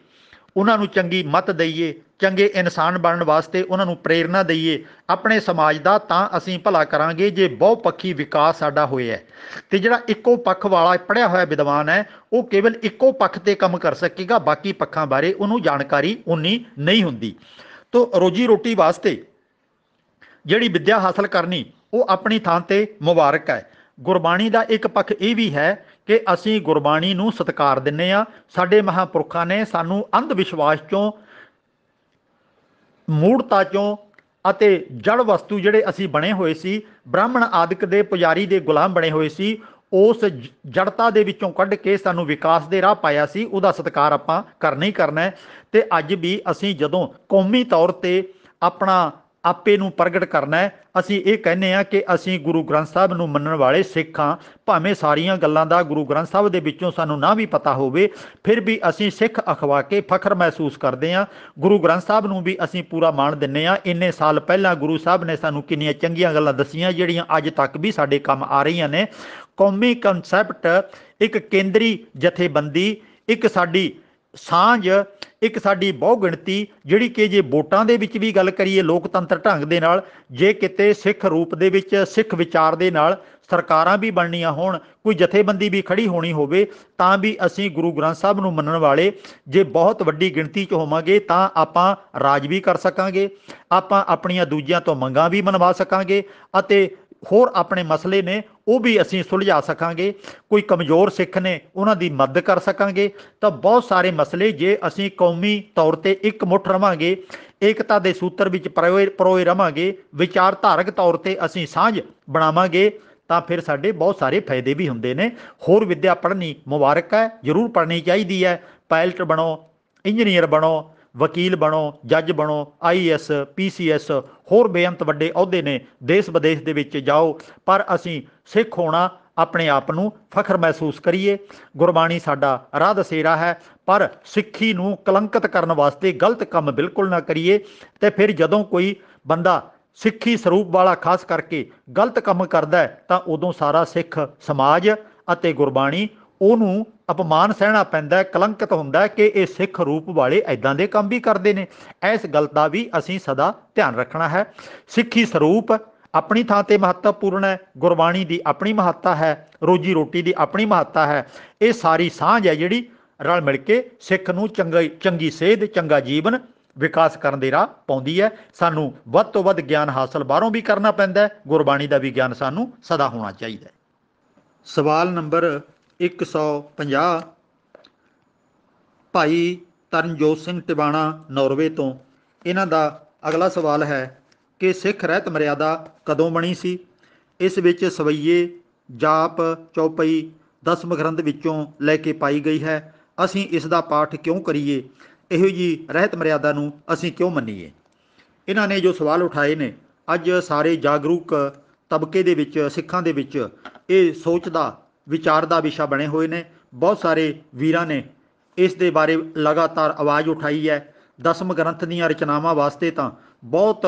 ਉਹਨਾਂ ਨੂੰ ਚੰਗੀ ਮਤ ਦਈਏ ਚੰਗੇ ਇਨਸਾਨ ਬਣਨ ਵਾਸਤੇ ਉਹਨਾਂ ਨੂੰ ਪ੍ਰੇਰਣਾ ਦਈਏ ਆਪਣੇ ਸਮਾਜ ਦਾ ਤਾਂ ਅਸੀਂ ਭਲਾ ਕਰਾਂਗੇ ਜੇ ਬਹੁਪੱਖੀ ਵਿਕਾਸ ਸਾਡਾ ਹੋਇਆ ਤੇ ਜਿਹੜਾ ਇੱਕੋ ਪੱਖ ਵਾਲਾ ਪੜਿਆ ਹੋਇਆ ਵਿਦਵਾਨ ਹੈ ਉਹ ਕੇਵਲ ਇੱਕੋ ਪੱਖ ਤੇ ਕੰਮ ਕਰ ਸਕੇਗਾ ਬਾਕੀ ਪੱਖਾਂ ਬਾਰੇ ਉਹਨੂੰ ਜਾਣਕਾਰੀ ਉਨੀ ਨਹੀਂ ਹੁੰਦੀ ਤੋ ਰੋਜੀ ਰੋਟੀ ਵਾਸਤੇ ਜਿਹੜੀ ਵਿੱਦਿਆ ਹਾਸਲ ਕਰਨੀ ਉਹ ਆਪਣੀ ਥਾਂ ਤੇ ਮੁਬਾਰਕ ਹੈ ਗੁਰਬਾਣੀ ਦਾ ਇੱਕ ਪੱਖ ਇਹ ਵੀ ਹੈ ਕਿ ਅਸੀਂ ਗੁਰਬਾਣੀ ਨੂੰ ਸਤਿਕਾਰ ਦਿੰਨੇ ਆ ਸਾਡੇ ਮਹਾਪੁਰਖਾਂ ਨੇ ਸਾਨੂੰ ਅੰਧ ਵਿਸ਼ਵਾਸ ਚੋਂ ਮੂੜਤਾ ਚੋਂ ਅਤੇ ਜੜ ਵਸਤੂ ਜਿਹੜੇ ਅਸੀਂ ਬਣੇ ਹੋਏ ਸੀ ਬ੍ਰਾਹਮਣ ਆਦਿਕ ਦੇ ਪੁਜਾਰੀ ਦੇ ਗੁਲਾਮ ਬਣੇ ਹੋਏ ਸੀ ਉਸ ਜੜਤਾ ਦੇ ਵਿੱਚੋਂ ਕੱਢ ਕੇ ਸਾਨੂੰ ਵਿਕਾਸ ਦੇ ਰਾਹ ਪਾਇਆ ਸੀ ਉਹਦਾ ਸਤਿਕਾਰ ਆਪਾਂ ਕਰਨਾ ਹੀ ਕਰਨਾ ਤੇ ਅੱਜ ਵੀ ਅਸੀਂ ਜਦੋਂ ਕੌਮੀ ਤੌਰ ਤੇ ਆਪਣਾ ਆਪੇ ਨੂੰ ਪ੍ਰਗਟ ਕਰਨਾ ਹੈ ਅਸੀਂ ਇਹ ਕਹਿੰਨੇ ਆ ਕਿ ਅਸੀਂ ਗੁਰੂ ਗ੍ਰੰਥ ਸਾਹਿਬ ਨੂੰ ਮੰਨਣ ਵਾਲੇ ਸਿੱਖਾਂ ਭਾਵੇਂ ਸਾਰੀਆਂ ਗੱਲਾਂ ਦਾ ਗੁਰੂ ਗ੍ਰੰਥ ਸਾਹਿਬ ਦੇ ਵਿੱਚੋਂ ਸਾਨੂੰ ਨਾ ਵੀ ਪਤਾ ਹੋਵੇ ਫਿਰ ਵੀ ਅਸੀਂ ਸਿੱਖ ਅਖਵਾ ਕੇ ਫਖਰ ਮਹਿਸੂਸ ਕਰਦੇ ਆ ਗੁਰੂ ਗ੍ਰੰਥ ਸਾਹਿਬ ਨੂੰ ਵੀ ਅਸੀਂ ਪੂਰਾ ਮਾਣ ਦਿੰਨੇ ਆ ਇੰਨੇ ਸਾਲ ਪਹਿਲਾਂ ਗੁਰੂ ਸਾਹਿਬ ਨੇ ਸਾਨੂੰ ਕਿੰਨੀਆਂ ਚੰਗੀਆਂ ਗੱਲਾਂ ਦੱਸੀਆਂ ਜਿਹੜੀਆਂ ਅੱਜ ਤੱਕ ਵੀ ਸਾਡੇ ਕੰਮ ਆ ਰਹੀਆਂ ਨੇ ਕੌਮੀ ਕਨਸੈਪਟ ਇੱਕ ਕੇਂਦਰੀ ਜਥੇਬੰਦੀ ਇੱਕ ਸਾਡੀ ਸਾਂਝ ਇੱਕ ਸਾਡੀ ਬਹੁ ਗਿਣਤੀ ਜਿਹੜੀ ਕਿ ਜੇ ਵੋਟਾਂ ਦੇ ਵਿੱਚ ਵੀ ਗੱਲ ਕਰੀਏ ਲੋਕਤੰਤਰ ਢੰਗ ਦੇ ਨਾਲ ਜੇ ਕਿਤੇ ਸਿੱਖ ਰੂਪ ਦੇ ਵਿੱਚ ਸਿੱਖ ਵਿਚਾਰ ਦੇ ਨਾਲ ਸਰਕਾਰਾਂ ਵੀ ਬਣਨੀਆਂ ਹੋਣ ਕੋਈ ਜਥੇਬੰਦੀ ਵੀ ਖੜੀ ਹੋਣੀ ਹੋਵੇ ਤਾਂ ਵੀ ਅਸੀਂ ਗੁਰੂ ਗ੍ਰੰਥ ਸਾਹਿਬ ਨੂੰ ਮੰਨਣ ਵਾਲੇ ਜੇ ਬਹੁਤ ਵੱਡੀ ਗਿਣਤੀ 'ਚ ਹੋਵਾਂਗੇ ਤਾਂ ਆਪਾਂ ਰਾਜ ਵੀ ਕਰ ਸਕਾਂਗੇ ਆਪਾਂ ਆਪਣੀਆਂ ਦੂਜਿਆਂ ਤੋਂ ਮੰਗਾਂ ਵੀ ਮਨਵਾ ਸਕਾਂਗੇ ਅਤੇ ਹੋਰ ਆਪਣੇ ਮਸਲੇ ਨੇ ਉਹ ਵੀ ਅਸੀਂ ਸੁਲਝਾ ਸਕਾਂਗੇ ਕੋਈ ਕਮਜ਼ੋਰ ਸਿੱਖ ਨੇ ਉਹਨਾਂ ਦੀ ਮਦਦ ਕਰ ਸਕਾਂਗੇ ਤਾਂ ਬਹੁਤ ਸਾਰੇ ਮਸਲੇ ਜੇ ਅਸੀਂ ਕੌਮੀ ਤੌਰ ਤੇ ਇੱਕ ਮੁੱਠ ਰਵਾਂਗੇ ਏਕਤਾ ਦੇ ਸੂਤਰ ਵਿੱਚ ਪਰੋਏ ਰਵਾਂਗੇ ਵਿਚਾਰਧਾਰਕ ਤੌਰ ਤੇ ਅਸੀਂ ਸਾਂਝ ਬਣਾਵਾਂਗੇ ਤਾਂ ਫਿਰ ਸਾਡੇ ਬਹੁਤ ਸਾਰੇ ਫਾਇਦੇ ਵੀ ਹੁੰਦੇ ਨੇ ਹੋਰ ਵਿਦਿਆ ਪੜ੍ਹਨੀ ਮੁਬਾਰਕ ਹੈ ਜ਼ਰੂਰ ਪੜ੍ਹਨੀ ਚਾਹੀਦੀ ਹੈ ਪਾਇਲਟ ਬਣੋ ਇੰਜੀਨੀਅਰ ਬਣੋ ਵਕੀਲ ਬਣੋ ਜੱਜ ਬਣੋ ਆਈਐਸ ਪੀਸੀਐਸ ਹੋਰ ਬੇਅੰਤ ਵੱਡੇ ਅਹੁਦੇ ਨੇ ਦੇਸ਼ ਵਿਦੇਸ਼ ਦੇ ਵਿੱਚ ਜਾਓ ਪਰ ਅਸੀਂ ਸਿੱਖ ਹੋਣਾ ਆਪਣੇ ਆਪ ਨੂੰ ਫਖਰ ਮਹਿਸੂਸ ਕਰੀਏ ਗੁਰਬਾਣੀ ਸਾਡਾ ਰਾਹ ਦਸੇਰਾ ਹੈ ਪਰ ਸਿੱਖੀ ਨੂੰ ਕਲੰਕਿਤ ਕਰਨ ਵਾਸਤੇ ਗਲਤ ਕੰਮ ਬਿਲਕੁਲ ਨਾ ਕਰੀਏ ਤੇ ਫਿਰ ਜਦੋਂ ਕੋਈ ਬੰਦਾ ਸਿੱਖੀ ਸਰੂਪ ਵਾਲਾ ਖਾਸ ਕਰਕੇ ਗਲਤ ਕੰਮ ਕਰਦਾ ਤਾਂ ਉਦੋਂ ਸਾਰਾ ਸਿੱਖ ਸਮਾਜ ਅਤੇ ਗੁਰਬਾਣੀ ਉਹਨੂੰ ਅਪਮਾਨ ਸਹਿਣਾ ਪੈਂਦਾ ਹੈ ਕਲੰਕਿਤ ਹੁੰਦਾ ਹੈ ਕਿ ਇਹ ਸਿੱਖ ਰੂਪ ਵਾਲੇ ਐਦਾਂ ਦੇ ਕੰਮ ਵੀ ਕਰਦੇ ਨੇ ਇਸ ਗੱਲ ਦਾ ਵੀ ਅਸੀਂ ਸਦਾ ਧਿਆਨ ਰੱਖਣਾ ਹੈ ਸਿੱਖੀ ਸਰੂਪ ਆਪਣੀ ਥਾਂ ਤੇ ਮਹੱਤਵਪੂਰਨ ਹੈ ਗੁਰਬਾਣੀ ਦੀ ਆਪਣੀ ਮਹੱਤਤਾ ਹੈ ਰੋਜੀ ਰੋਟੀ ਦੀ ਆਪਣੀ ਮਹੱਤਤਾ ਹੈ ਇਹ ਸਾਰੀ ਸਾਂਝ ਹੈ ਜਿਹੜੀ ਰਲ ਮਿਲ ਕੇ ਸਿੱਖ ਨੂੰ ਚੰਗੀ ਚੰਗੀ ਸੇਧ ਚੰਗਾ ਜੀਵਨ ਵਿਕਾਸ ਕਰਨ ਦੇ ਰਾਹ ਪਾਉਂਦੀ ਹੈ ਸਾਨੂੰ ਵੱਧ ਤੋਂ ਵੱਧ ਗਿਆਨ ਹਾਸਲ ਬਾਹਰੋਂ ਵੀ ਕਰਨਾ ਪੈਂਦਾ ਹੈ ਗੁਰਬਾਣੀ ਦਾ ਵੀ ਗਿਆਨ ਸਾਨੂੰ ਸਦਾ ਹੋਣਾ ਚਾਹੀਦਾ ਹੈ ਸਵਾਲ ਨੰਬਰ 150 ਭਾਈ ਤਰਨਜੋਤ ਸਿੰਘ ਟਿਵਾਣਾ ਨਾਰਵੇ ਤੋਂ ਇਹਨਾਂ ਦਾ ਅਗਲਾ ਸਵਾਲ ਹੈ ਕਿ ਸਿੱਖ ਰਹਿਤ ਮਰਿਆਦਾ ਕਦੋਂ ਬਣੀ ਸੀ ਇਸ ਵਿੱਚ ਸਵਈਏ ਜਾਪ ਚੌਪਈ ਦਸਮ ਗ੍ਰੰਥ ਵਿੱਚੋਂ ਲੈ ਕੇ ਪਾਈ ਗਈ ਹੈ ਅਸੀਂ ਇਸ ਦਾ ਪਾਠ ਕਿਉਂ ਕਰੀਏ ਇਹੋ ਜੀ ਰਹਿਤ ਮਰਿਆਦਾ ਨੂੰ ਅਸੀਂ ਕਿਉਂ ਮੰਨੀਏ ਇਹਨਾਂ ਨੇ ਜੋ ਸਵਾਲ ਉਠਾਏ ਨੇ ਅੱਜ ਸਾਰੇ ਜਾਗਰੂਕ ਤਬਕੇ ਦੇ ਵਿੱਚ ਸਿੱਖਾਂ ਦੇ ਵਿੱਚ ਇਹ ਸੋਚ ਦਾ ਵਿਚਾਰ ਦਾ ਵਿਸ਼ਾ ਬਣੇ ਹੋਏ ਨੇ ਬਹੁਤ ਸਾਰੇ ਵੀਰਾਂ ਨੇ ਇਸ ਦੇ ਬਾਰੇ ਲਗਾਤਾਰ ਆਵਾਜ਼ ਉਠਾਈ ਹੈ ਦਸਮ ਗ੍ਰੰਥ ਦੀਆਂ ਰਚਨਾਵਾਂ ਵਾਸਤੇ ਤਾਂ ਬਹੁਤ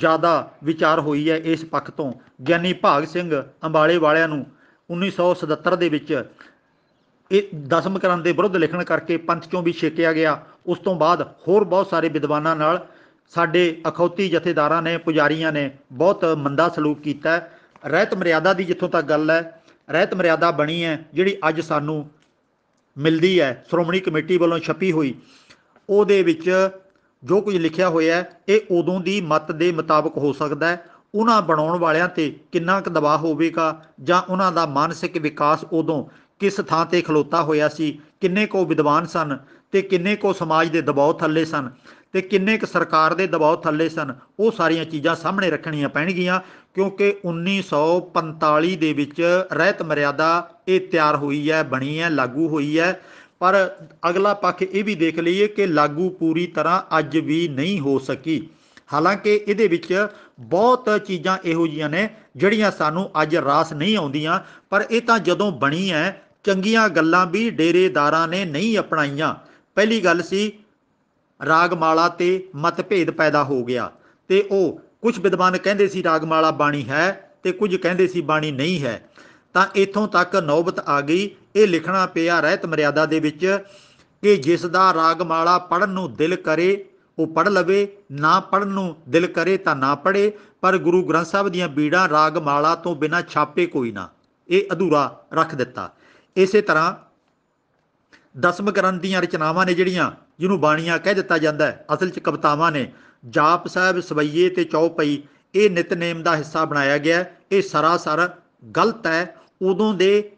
ਜ਼ਿਆਦਾ ਵਿਚਾਰ ਹੋਈ ਹੈ ਇਸ ਪੱਖ ਤੋਂ ਗਿਆਨੀ ਭਾਗ ਸਿੰਘ ਅੰਬਾਲੇ ਵਾਲਿਆਂ ਨੂੰ 1977 ਦੇ ਵਿੱਚ ਇਹ ਦਸਮ ਗ੍ਰੰਥ ਦੇ ਵਿਰੁੱਧ ਲਿਖਣ ਕਰਕੇ ਪੰਥ ਚੋਂ ਵੀ ਛੇਕਿਆ ਗਿਆ ਉਸ ਤੋਂ ਬਾਅਦ ਹੋਰ ਬਹੁਤ ਸਾਰੇ ਵਿਦਵਾਨਾਂ ਨਾਲ ਸਾਡੇ ਅਖੌਤੀ ਜਥੇਦਾਰਾਂ ਨੇ ਪੁਜਾਰੀਆਂ ਨੇ ਬਹੁਤ ਮੰਦਾ ਸਲੂਕ ਕੀਤਾ ਰਹਿਤ ਮਰਿਆਦਾ ਦੀ ਜਿੱਥੋਂ ਤੱਕ ਗੱਲ ਹੈ ਰਹਿਤ ਮਰਿਆਦਾ ਬਣੀ ਹੈ ਜਿਹੜੀ ਅੱਜ ਸਾਨੂੰ ਮਿਲਦੀ ਹੈ ਸ਼੍ਰੋਮਣੀ ਕਮੇਟੀ ਵੱਲੋਂ ਛਪੀ ਹੋਈ ਉਹਦੇ ਵਿੱਚ ਜੋ ਕੁਝ ਲਿਖਿਆ ਹੋਇਆ ਹੈ ਇਹ ਉਦੋਂ ਦੀ ਮਤ ਦੇ ਮੁਤਾਬਕ ਹੋ ਸਕਦਾ ਹੈ ਉਹਨਾਂ ਬਣਾਉਣ ਵਾਲਿਆਂ ਤੇ ਕਿੰਨਾ ਕੁ ਦਬਾਅ ਹੋਵੇਗਾ ਜਾਂ ਉਹਨਾਂ ਦਾ ਮਾਨਸਿਕ ਵਿਕਾਸ ਉਦੋਂ ਕਿਸ ਥਾਂ ਤੇ ਖਲੋਤਾ ਹੋਇਆ ਸੀ ਕਿੰਨੇ ਕੋ ਵਿਦਵਾਨ ਸਨ ਤੇ ਕਿੰਨੇ ਕੋ ਸਮਾਜ ਦੇ ਦਬਾਅ ਥੱਲੇ ਸਨ ਤੇ ਕਿੰਨੇ ਕ ਸਰਕਾਰ ਦੇ ਦਬਾਅ ਥੱਲੇ ਸਨ ਉਹ ਸਾਰੀਆਂ ਚੀਜ਼ਾਂ ਸਾਹਮਣੇ ਰੱਖਣੀਆਂ ਪੈਣਗੀਆਂ ਕਿਉਂਕਿ 1945 ਦੇ ਵਿੱਚ ਰਹਿਤ ਮਰਿਆਦਾ ਇਹ ਤਿਆਰ ਹੋਈ ਹੈ ਬਣੀ ਹੈ ਲਾਗੂ ਹੋਈ ਹੈ ਪਰ ਅਗਲਾ ਪੱਖ ਇਹ ਵੀ ਦੇਖ ਲਈਏ ਕਿ ਲਾਗੂ ਪੂਰੀ ਤਰ੍ਹਾਂ ਅੱਜ ਵੀ ਨਹੀਂ ਹੋ ਸਕੀ ਹਾਲਾਂਕਿ ਇਹਦੇ ਵਿੱਚ ਬਹੁਤ ਚੀਜ਼ਾਂ ਇਹੋ ਜੀਆਂ ਨੇ ਜਿਹੜੀਆਂ ਸਾਨੂੰ ਅੱਜ ਰਾਸ ਨਹੀਂ ਆਉਂਦੀਆਂ ਪਰ ਇਹ ਤਾਂ ਜਦੋਂ ਬਣੀ ਹੈ ਚੰਗੀਆਂ ਗੱਲਾਂ ਵੀ ਡੇਰੇਦਾਰਾਂ ਨੇ ਨਹੀਂ ਅਪਣਾਈਆਂ ਪਹਿਲੀ ਗੱਲ ਸੀ ਰਾਗ ਮਾਲਾ ਤੇ ਮਤਭੇਦ ਪੈਦਾ ਹੋ ਗਿਆ ਤੇ ਉਹ ਕੁਝ ਵਿਦਵਾਨ ਕਹਿੰਦੇ ਸੀ ਰਾਗਮਾਲਾ ਬਾਣੀ ਹੈ ਤੇ ਕੁਝ ਕਹਿੰਦੇ ਸੀ ਬਾਣੀ ਨਹੀਂ ਹੈ ਤਾਂ ਇਥੋਂ ਤੱਕ ਨੌਬਤ ਆ ਗਈ ਇਹ ਲਿਖਣਾ ਪਿਆ ਰਹਿਤ ਮਰਿਆਦਾ ਦੇ ਵਿੱਚ ਕਿ ਜਿਸ ਦਾ ਰਾਗਮਾਲਾ ਪੜਨ ਨੂੰ ਦਿਲ ਕਰੇ ਉਹ ਪੜ ਲਵੇ ਨਾ ਪੜਨ ਨੂੰ ਦਿਲ ਕਰੇ ਤਾਂ ਨਾ ਪੜੇ ਪਰ ਗੁਰੂ ਗ੍ਰੰਥ ਸਾਹਿਬ ਦੀਆਂ ਬੀੜਾਂ ਰਾਗਮਾਲਾ ਤੋਂ ਬਿਨਾ ਛਾਪੇ ਕੋਈ ਨਾ ਇਹ ਅਧੂਰਾ ਰੱਖ ਦਿੱਤਾ ਇਸੇ ਤਰ੍ਹਾਂ ਦਸਮ ਗ੍ਰੰਥ ਦੀਆਂ ਰਚਨਾਵਾਂ ਨੇ ਜਿਹੜੀਆਂ ਜਿਹਨੂੰ ਬਾਣੀਆਂ ਕਹਿ ਦਿੱਤਾ ਜਾਂਦਾ ਹੈ ਅਸਲ 'ਚ ਕਵਤਾਵਾਂ ਨੇ ਜਾਪ ਸਾਹਿਬ ਸਵਈਏ ਤੇ ਚੌਪਈ ਇਹ ਨਿਤਨੇਮ ਦਾ ਹਿੱਸਾ ਬਣਾਇਆ ਗਿਆ ਇਹ ਸਰਾਸਰ ਗਲਤ ਹੈ ਉਦੋਂ ਦੇ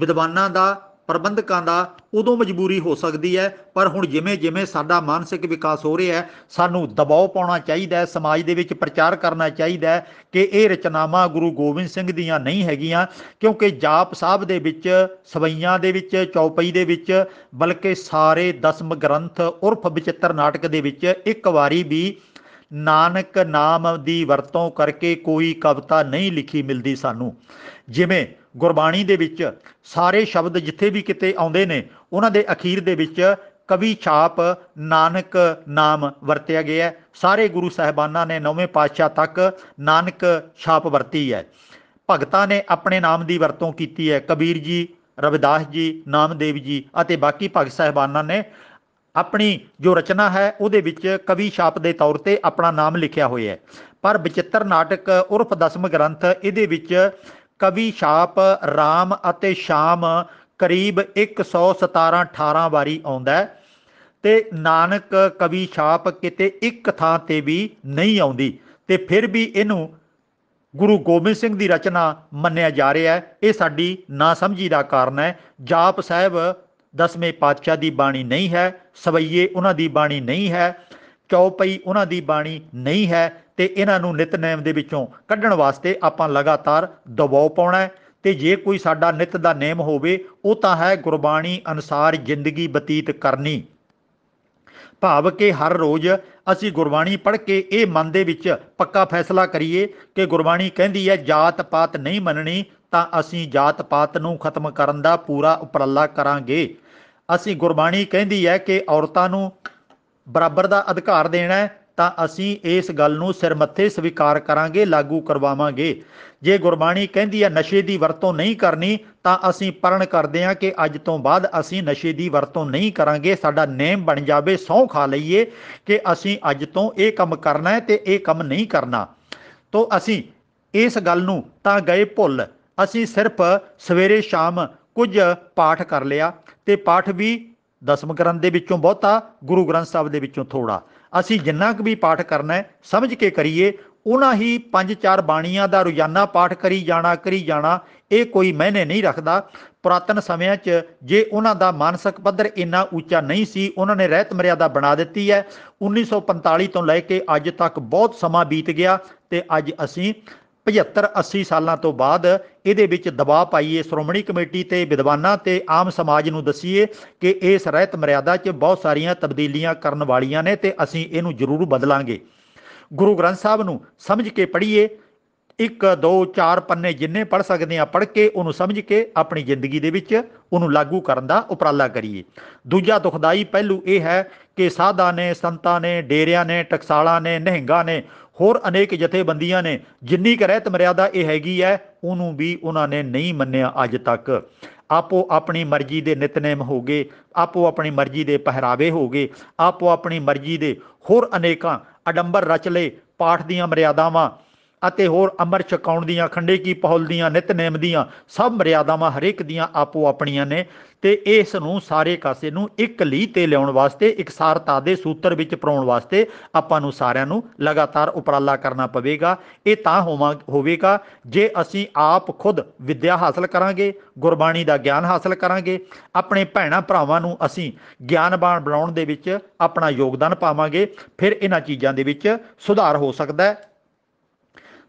ਵਿਦਵਾਨਾਂ ਦਾ ਪ੍ਰਬੰਧਕਾਂ ਦਾ ਉਦੋਂ ਮਜਬੂਰੀ ਹੋ ਸਕਦੀ ਹੈ ਪਰ ਹੁਣ ਜਿਵੇਂ-ਜਿਵੇਂ ਸਾਡਾ ਮਾਨਸਿਕ ਵਿਕਾਸ ਹੋ ਰਿਹਾ ਹੈ ਸਾਨੂੰ ਦਬਾਅ ਪਾਉਣਾ ਚਾਹੀਦਾ ਹੈ ਸਮਾਜ ਦੇ ਵਿੱਚ ਪ੍ਰਚਾਰ ਕਰਨਾ ਚਾਹੀਦਾ ਹੈ ਕਿ ਇਹ ਰਚਨਾਵਾਂ ਗੁਰੂ ਗੋਬਿੰਦ ਸਿੰਘ ਦੀਆਂ ਨਹੀਂ ਹੈਗੀਆਂ ਕਿਉਂਕਿ ਜਾਪ ਸਾਹਿਬ ਦੇ ਵਿੱਚ ਸਵਈਆਂ ਦੇ ਵਿੱਚ ਚੌਪਈ ਦੇ ਵਿੱਚ ਬਲਕਿ ਸਾਰੇ ਦਸਮ ਗ੍ਰੰਥ ਉਰਫ ਬਚਿੱਤਰ ਨਾਟਕ ਦੇ ਵਿੱਚ ਇੱਕ ਵਾਰੀ ਵੀ ਨਾਨਕ ਨਾਮ ਦੀ ਵਰਤੋਂ ਕਰਕੇ ਕੋਈ ਕਵਿਤਾ ਨਹੀਂ ਲਿਖੀ ਮਿਲਦੀ ਸਾਨੂੰ ਜਿਵੇਂ ਗੁਰਬਾਣੀ ਦੇ ਵਿੱਚ ਸਾਰੇ ਸ਼ਬਦ ਜਿੱਥੇ ਵੀ ਕਿਤੇ ਆਉਂਦੇ ਨੇ ਉਹਨਾਂ ਦੇ ਅਖੀਰ ਦੇ ਵਿੱਚ ਕਵੀ ਛਾਪ ਨਾਨਕ ਨਾਮ ਵਰਤਿਆ ਗਿਆ ਹੈ ਸਾਰੇ ਗੁਰੂ ਸਾਹਿਬਾਨਾਂ ਨੇ ਨੌਵੇਂ ਪਾਤਸ਼ਾਹ ਤੱਕ ਨਾਨਕ ਛਾਪ ਵਰਤੀ ਹੈ ਭਗਤਾਂ ਨੇ ਆਪਣੇ ਨਾਮ ਦੀ ਵਰਤੋਂ ਕੀਤੀ ਹੈ ਕਬੀਰ ਜੀ ਰਵਿਦਾਸ ਜੀ ਨਾਮਦੇਵ ਜੀ ਅਤੇ ਬਾਕੀ ਭਗਤ ਸਾਹਿਬਾਨਾਂ ਨੇ ਆਪਣੀ ਜੋ ਰਚਨਾ ਹੈ ਉਹਦੇ ਵਿੱਚ ਕਵੀ ਛਾਪ ਦੇ ਤੌਰ ਤੇ ਆਪਣਾ ਨਾਮ ਲਿਖਿਆ ਹੋਇਆ ਹੈ ਪਰ ਬਚਿੱਤਰ ਨਾਟਕ ਉਰਫ ਦਸਮ ਗ੍ਰੰਥ ਇਹਦੇ ਵਿੱਚ ਕਵੀ ਸ਼ਾਪ ਰਾਮ ਅਤੇ ਸ਼ਾਮ ਕਰੀਬ 117-18 ਵਾਰੀ ਆਉਂਦਾ ਹੈ ਤੇ ਨਾਨਕ ਕਵੀ ਸ਼ਾਪ ਕਿਤੇ ਇੱਕ ਥਾਂ ਤੇ ਵੀ ਨਹੀਂ ਆਉਂਦੀ ਤੇ ਫਿਰ ਵੀ ਇਹਨੂੰ ਗੁਰੂ ਗੋਬਿੰਦ ਸਿੰਘ ਦੀ ਰਚਨਾ ਮੰਨਿਆ ਜਾ ਰਿਹਾ ਹੈ ਇਹ ਸਾਡੀ ਨਾ ਸਮਝੀ ਦਾ ਕਾਰਨ ਹੈ ਜਾਪ ਸਾਹਿਬ ਦਸਵੇਂ ਪਾਤਸ਼ਾਹ ਦੀ ਬਾਣੀ ਨਹੀਂ ਹੈ ਸਵਈਏ ਉਹਨਾਂ ਦੀ ਬਾਣੀ ਨਹੀਂ ਹੈ ਚੌਪਈ ਉਹਨਾਂ ਦੀ ਬਾਣੀ ਨਹੀਂ ਹੈ ਤੇ ਇਹਨਾਂ ਨੂੰ ਨਿਤਨੇਮ ਦੇ ਵਿੱਚੋਂ ਕੱਢਣ ਵਾਸਤੇ ਆਪਾਂ ਲਗਾਤਾਰ ਦਬਾਅ ਪਾਉਣਾ ਹੈ ਤੇ ਜੇ ਕੋਈ ਸਾਡਾ ਨਿਤ ਦਾ ਨੇਮ ਹੋਵੇ ਉਹ ਤਾਂ ਹੈ ਗੁਰਬਾਣੀ ਅਨਸਾਰ ਜ਼ਿੰਦਗੀ ਬਤੀਤ ਕਰਨੀ ਭਾਵ ਕਿ ਹਰ ਰੋਜ਼ ਅਸੀਂ ਗੁਰਬਾਣੀ ਪੜ੍ਹ ਕੇ ਇਹ ਮਨ ਦੇ ਵਿੱਚ ਪੱਕਾ ਫੈਸਲਾ ਕਰੀਏ ਕਿ ਗੁਰਬਾਣੀ ਕਹਿੰਦੀ ਹੈ ਜਾਤ ਪਾਤ ਨਹੀਂ ਮੰਨਣੀ ਤਾਂ ਅਸੀਂ ਜਾਤ ਪਾਤ ਨੂੰ ਖਤਮ ਕਰਨ ਦਾ ਪੂਰਾ ਉਪਰਾਲਾ ਕਰਾਂਗੇ ਅਸੀਂ ਗੁਰਬਾਣੀ ਕਹਿੰਦੀ ਹੈ ਕਿ ਔਰਤਾਂ ਨੂੰ ਬਰਾਬਰ ਦਾ ਅਧਿਕਾਰ ਦੇਣਾ ਹੈ ਤਾਂ ਅਸੀਂ ਇਸ ਗੱਲ ਨੂੰ ਸਿਰ ਮੱਥੇ ਸਵੀਕਾਰ ਕਰਾਂਗੇ ਲਾਗੂ ਕਰਵਾਵਾਂਗੇ ਜੇ ਗੁਰਬਾਣੀ ਕਹਿੰਦੀ ਹੈ ਨਸ਼ੇ ਦੀ ਵਰਤੋਂ ਨਹੀਂ ਕਰਨੀ ਤਾਂ ਅਸੀਂ ਪਰਣ ਕਰਦੇ ਹਾਂ ਕਿ ਅੱਜ ਤੋਂ ਬਾਅਦ ਅਸੀਂ ਨਸ਼ੇ ਦੀ ਵਰਤੋਂ ਨਹੀਂ ਕਰਾਂਗੇ ਸਾਡਾ ਨੇਮ ਬਣ ਜਾਵੇ ਸੌਂ ਖਾ ਲਈਏ ਕਿ ਅਸੀਂ ਅੱਜ ਤੋਂ ਇਹ ਕੰਮ ਕਰਨਾ ਹੈ ਤੇ ਇਹ ਕੰਮ ਨਹੀਂ ਕਰਨਾ ਤੋਂ ਅਸੀਂ ਇਸ ਗੱਲ ਨੂੰ ਤਾਂ ਗਏ ਭੁੱਲ ਅਸੀਂ ਸਿਰਫ ਸਵੇਰੇ ਸ਼ਾਮ ਕੁਝ ਪਾਠ ਕਰ ਲਿਆ ਤੇ ਪਾਠ ਵੀ ਦਸਮ ਗ੍ਰੰਥ ਦੇ ਵਿੱਚੋਂ ਬਹੁਤਾ ਗੁਰੂ ਗ੍ਰੰਥ ਸਾਹਿਬ ਦੇ ਵਿੱਚੋਂ ਥੋੜਾ ਅਸੀਂ ਜਿੰਨਾ ਕੁ ਵੀ ਪਾਠ ਕਰਨਾ ਹੈ ਸਮਝ ਕੇ ਕਰੀਏ ਉਹਨਾਂ ਹੀ ਪੰਜ ਚਾਰ ਬਾਣੀਆਂ ਦਾ ਰੋਜ਼ਾਨਾ ਪਾਠ ਕਰੀ ਜਾਣਾ ਕਰੀ ਜਾਣਾ ਇਹ ਕੋਈ ਮਹਿਨੇ ਨਹੀਂ ਰੱਖਦਾ ਪੁਰਾਤਨ ਸਮਿਆਂ 'ਚ ਜੇ ਉਹਨਾਂ ਦਾ ਮਾਨਸਿਕ ਪੱਧਰ ਇੰਨਾ ਉੱਚਾ ਨਹੀਂ ਸੀ ਉਹਨਾਂ ਨੇ ਰਹਿਤ ਮਰਿਆਦਾ ਬਣਾ ਦਿੱਤੀ ਹੈ 1945 ਤੋਂ ਲੈ ਕੇ ਅੱਜ ਤੱਕ ਬਹੁਤ ਸਮਾਂ ਬੀਤ ਗਿਆ ਤੇ ਅੱਜ ਅਸੀਂ 75 80 ਸਾਲਾਂ ਤੋਂ ਬਾਅਦ ਇਹਦੇ ਵਿੱਚ ਦਬਾਅ ਪਾਈਏ ਸ਼੍ਰੋਮਣੀ ਕਮੇਟੀ ਤੇ ਵਿਦਵਾਨਾਂ ਤੇ ਆਮ ਸਮਾਜ ਨੂੰ ਦਸੀਏ ਕਿ ਇਸ ਰਹਿਤ ਮਰਿਆਦਾ 'ਚ ਬਹੁਤ ਸਾਰੀਆਂ ਤਬਦੀਲੀਆਂ ਕਰਨ ਵਾਲੀਆਂ ਨੇ ਤੇ ਅਸੀਂ ਇਹਨੂੰ ਜ਼ਰੂਰ ਬਦਲਾਂਗੇ ਗੁਰੂ ਗ੍ਰੰਥ ਸਾਹਿਬ ਨੂੰ ਸਮਝ ਕੇ ਪੜ੍ਹੀਏ 1 2 4 ਪੰਨੇ ਜਿੰਨੇ ਪੜ ਸਕਦੇ ਆ ਪੜ ਕੇ ਉਹਨੂੰ ਸਮਝ ਕੇ ਆਪਣੀ ਜ਼ਿੰਦਗੀ ਦੇ ਵਿੱਚ ਉਹਨੂੰ ਲਾਗੂ ਕਰਨ ਦਾ ਉਪਰਾਲਾ ਕਰੀਏ ਦੂਜਾ ਦੁਖਦਾਈ ਪਹਿਲੂ ਇਹ ਹੈ ਕਿ ਸਾਧਾ ਨੇ ਸੰਤਾਂ ਨੇ ਡੇਰਿਆਂ ਨੇ ਟਕਸਾਲਾਂ ਨੇ ਨਹਿੰਗਾ ਨੇ ਹੋਰ ਅਨੇਕ ਜਥੇਬੰਦੀਆਂ ਨੇ ਜਿੰਨੀ ਕੁ ਰਹਿਤ ਮਰਿਆਦਾ ਇਹ ਹੈਗੀ ਹੈ ਉਹਨੂੰ ਵੀ ਉਹਨਾਂ ਨੇ ਨਹੀਂ ਮੰਨਿਆ ਅੱਜ ਤੱਕ ਆਪੋ ਆਪਣੀ ਮਰਜ਼ੀ ਦੇ ਨਿਤਨੇਮ ਹੋ ਗਏ ਆਪੋ ਆਪਣੀ ਮਰਜ਼ੀ ਦੇ ਪਹਿਰਾਵੇ ਹੋ ਗਏ ਆਪੋ ਆਪਣੀ ਮਰਜ਼ੀ ਦੇ ਹੋਰ ਅਨੇਕਾਂ ਅਡੰਬਰ ਰਚ ਲਏ ਪਾਠ ਦੀਆਂ ਮਰਿਆਦਾਵਾਂ ਅਤੇ ਹੋਰ ਅਮਰ ਛਕਾਉਣ ਦੀਆਂ ਖੰਡੇ ਕੀ ਪਹੁਲ ਦੀਆਂ ਨਿਤਨੇਮ ਦੀਆਂ ਸਭ ਮਰਿਆਦਾਵਾਂ ਹਰੇਕ ਦੀਆਂ ਆਪੋ ਆਪਣੀਆਂ ਨੇ ਤੇ ਇਸ ਨੂੰ ਸਾਰੇ ਕਾਸੇ ਨੂੰ ਇੱਕ ਲਈ ਤੇ ਲਿਆਉਣ ਵਾਸਤੇ ਇਕਸਾਰਤਾ ਦੇ ਸੂਤਰ ਵਿੱਚ ਪਰੋਣ ਵਾਸਤੇ ਆਪਾਂ ਨੂੰ ਸਾਰਿਆਂ ਨੂੰ ਲਗਾਤਾਰ ਉਪਰਾਲਾ ਕਰਨਾ ਪਵੇਗਾ ਇਹ ਤਾਂ ਹੋਵੇਗਾ ਜੇ ਅਸੀਂ ਆਪ ਖੁਦ ਵਿਦਿਆ ਹਾਸਲ ਕਰਾਂਗੇ ਗੁਰਬਾਣੀ ਦਾ ਗਿਆਨ ਹਾਸਲ ਕਰਾਂਗੇ ਆਪਣੇ ਭੈਣਾ ਭਰਾਵਾਂ ਨੂੰ ਅਸੀਂ ਗਿਆਨਬਾਨ ਬਣਾਉਣ ਦੇ ਵਿੱਚ ਆਪਣਾ ਯੋਗਦਾਨ ਪਾਵਾਂਗੇ ਫਿਰ ਇਹਨਾਂ ਚੀਜ਼ਾਂ ਦੇ ਵਿੱਚ ਸੁਧਾਰ ਹੋ ਸਕਦਾ ਹੈ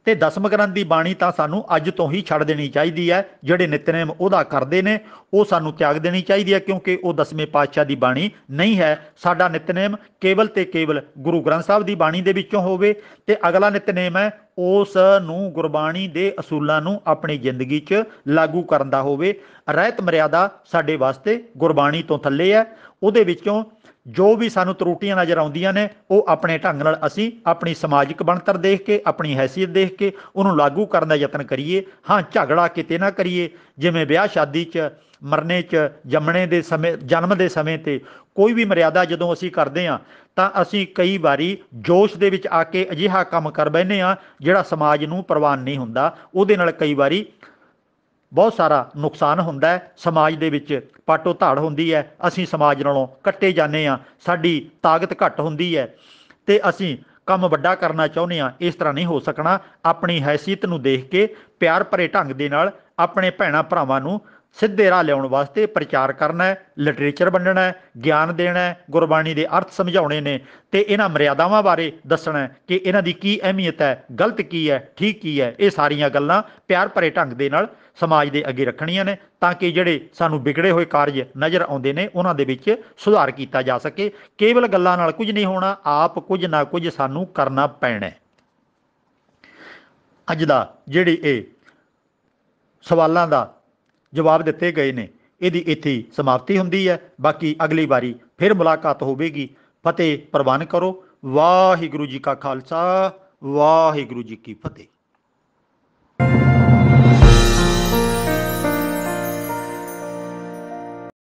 ਤੇ ਦਸਮ ਗ੍ਰੰਥ ਦੀ ਬਾਣੀ ਤਾਂ ਸਾਨੂੰ ਅੱਜ ਤੋਂ ਹੀ ਛੱਡ ਦੇਣੀ ਚਾਹੀਦੀ ਹੈ ਜਿਹੜੇ ਨਿਤਨੇਮ ਉਹਦਾ ਕਰਦੇ ਨੇ ਉਹ ਸਾਨੂੰ ਤਿਆਗ ਦੇਣੀ ਚਾਹੀਦੀ ਹੈ ਕਿਉਂਕਿ ਉਹ ਦਸਵੇਂ ਪਾਤਸ਼ਾਹ ਦੀ ਬਾਣੀ ਨਹੀਂ ਹੈ ਸਾਡਾ ਨਿਤਨੇਮ ਕੇਵਲ ਤੇ ਕੇਵਲ ਗੁਰੂ ਗ੍ਰੰਥ ਸਾਹਿਬ ਦੀ ਬਾਣੀ ਦੇ ਵਿੱਚੋਂ ਹੋਵੇ ਤੇ ਅਗਲਾ ਨਿਤਨੇਮ ਹੈ ਉਸ ਨੂੰ ਗੁਰਬਾਣੀ ਦੇ ਅਸੂਲਾਂ ਨੂੰ ਆਪਣੀ ਜ਼ਿੰਦਗੀ 'ਚ ਲਾਗੂ ਕਰਨ ਦਾ ਹੋਵੇ ਰਹਿਤ ਮਰਿਆਦਾ ਸਾਡੇ ਵਾਸਤੇ ਗੁਰਬਾਣੀ ਤੋਂ ਥੱਲੇ ਹੈ ਉਹਦੇ ਵਿੱਚੋਂ ਜੋ ਵੀ ਸਾਨੂੰ ਤਰੂਟੀਆਂ ਨਜ਼ਰ ਆਉਂਦੀਆਂ ਨੇ ਉਹ ਆਪਣੇ ਢੰਗ ਨਾਲ ਅਸੀਂ ਆਪਣੀ ਸਮਾਜਿਕ ਬਣਤਰ ਦੇਖ ਕੇ ਆਪਣੀ ਹیثیت ਦੇਖ ਕੇ ਉਹਨੂੰ ਲਾਗੂ ਕਰਨ ਦਾ ਯਤਨ ਕਰੀਏ ਹਾਂ ਝਗੜਾ ਕਿਤੇ ਨਾ ਕਰੀਏ ਜਿਵੇਂ ਵਿਆਹ ਸ਼ਾਦੀ 'ਚ ਮਰਨੇ 'ਚ ਜੰਮਣੇ ਦੇ ਸਮੇਂ ਜਨਮ ਦੇ ਸਮੇਂ ਤੇ ਕੋਈ ਵੀ ਮਰਿਆਦਾ ਜਦੋਂ ਅਸੀਂ ਕਰਦੇ ਆ ਤਾਂ ਅਸੀਂ ਕਈ ਵਾਰੀ ਜੋਸ਼ ਦੇ ਵਿੱਚ ਆ ਕੇ ਅਜਿਹਾ ਕੰਮ ਕਰ ਬੈਨੇ ਆ ਜਿਹੜਾ ਸਮਾਜ ਨੂੰ ਪ੍ਰਵਾਨ ਨਹੀਂ ਹੁੰਦਾ ਉਹਦੇ ਨਾਲ ਕਈ ਵਾਰੀ ਬਹੁਤ ਸਾਰਾ ਨੁਕਸਾਨ ਹੁੰਦਾ ਹੈ ਸਮਾਜ ਦੇ ਵਿੱਚ ਪਾਟੋ ਧਾੜ ਹੁੰਦੀ ਹੈ ਅਸੀਂ ਸਮਾਜ ਨਾਲੋਂ ਕੱਟੇ ਜਾਂਦੇ ਆ ਸਾਡੀ ਤਾਕਤ ਘੱਟ ਹੁੰਦੀ ਹੈ ਤੇ ਅਸੀਂ ਕੰਮ ਵੱਡਾ ਕਰਨਾ ਚਾਹੁੰਦੇ ਆ ਇਸ ਤਰ੍ਹਾਂ ਨਹੀਂ ਹੋ ਸਕਣਾ ਆਪਣੀ ਹیثیت ਨੂੰ ਦੇਖ ਕੇ ਪਿਆਰ ਭਰੇ ਢੰਗ ਦੇ ਨਾਲ ਆਪਣੇ ਭੈਣਾ ਭਰਾਵਾਂ ਨੂੰ ਸਿੱਧੇ ਰਾਹ ਲਿਆਉਣ ਵਾਸਤੇ ਪ੍ਰਚਾਰ ਕਰਨਾ ਹੈ ਲਿਟਰੇਚਰ ਵੰਡਣਾ ਹੈ ਗਿਆਨ ਦੇਣਾ ਹੈ ਗੁਰਬਾਣੀ ਦੇ ਅਰਥ ਸਮਝਾਉਣੇ ਨੇ ਤੇ ਇਹਨਾਂ ਮਰਿਆਦਾਵਾਂ ਬਾਰੇ ਦੱਸਣਾ ਕਿ ਇਹਨਾਂ ਦੀ ਕੀ ਅਹਿਮੀਅਤ ਹੈ ਗਲਤ ਕੀ ਹੈ ਠੀਕ ਕੀ ਹੈ ਇਹ ਸਾਰੀਆਂ ਗੱਲਾਂ ਪਿਆਰ ਭਰੇ ਢੰਗ ਦੇ ਨਾਲ ਸਮਾਜ ਦੇ ਅੱਗੇ ਰੱਖਣੀਆਂ ਨੇ ਤਾਂ ਕਿ ਜਿਹੜੇ ਸਾਨੂੰ ਵਿਗੜੇ ਹੋਏ ਕਾਰਜ ਨਜ਼ਰ ਆਉਂਦੇ ਨੇ ਉਹਨਾਂ ਦੇ ਵਿੱਚ ਸੁਧਾਰ ਕੀਤਾ ਜਾ ਸਕੇ ਕੇਵਲ ਗੱਲਾਂ ਨਾਲ ਕੁਝ ਨਹੀਂ ਹੋਣਾ ਆਪ ਕੁਝ ਨਾ ਕੁਝ ਸਾਨੂੰ ਕਰਨਾ ਪੈਣਾ ਅੱਜ ਦਾ ਜਿਹੜੀ ਇਹ ਸਵਾਲਾਂ ਦਾ ਜਵਾਬ ਦਿੱਤੇ ਗਏ ਨੇ ਇਹਦੀ ਇੱਥੇ ਸਮਾਪਤੀ ਹੁੰਦੀ ਹੈ ਬਾਕੀ ਅਗਲੀ ਵਾਰੀ ਫਿਰ ਮੁਲਾਕਾਤ ਹੋਵੇਗੀ ਫਤਿਹ ਪ੍ਰਵਾਨ ਕਰੋ ਵਾਹਿਗੁਰੂ ਜੀ ਕਾ ਖਾਲਸਾ ਵਾਹਿਗੁਰੂ ਜੀ ਕੀ ਫਤਿਹ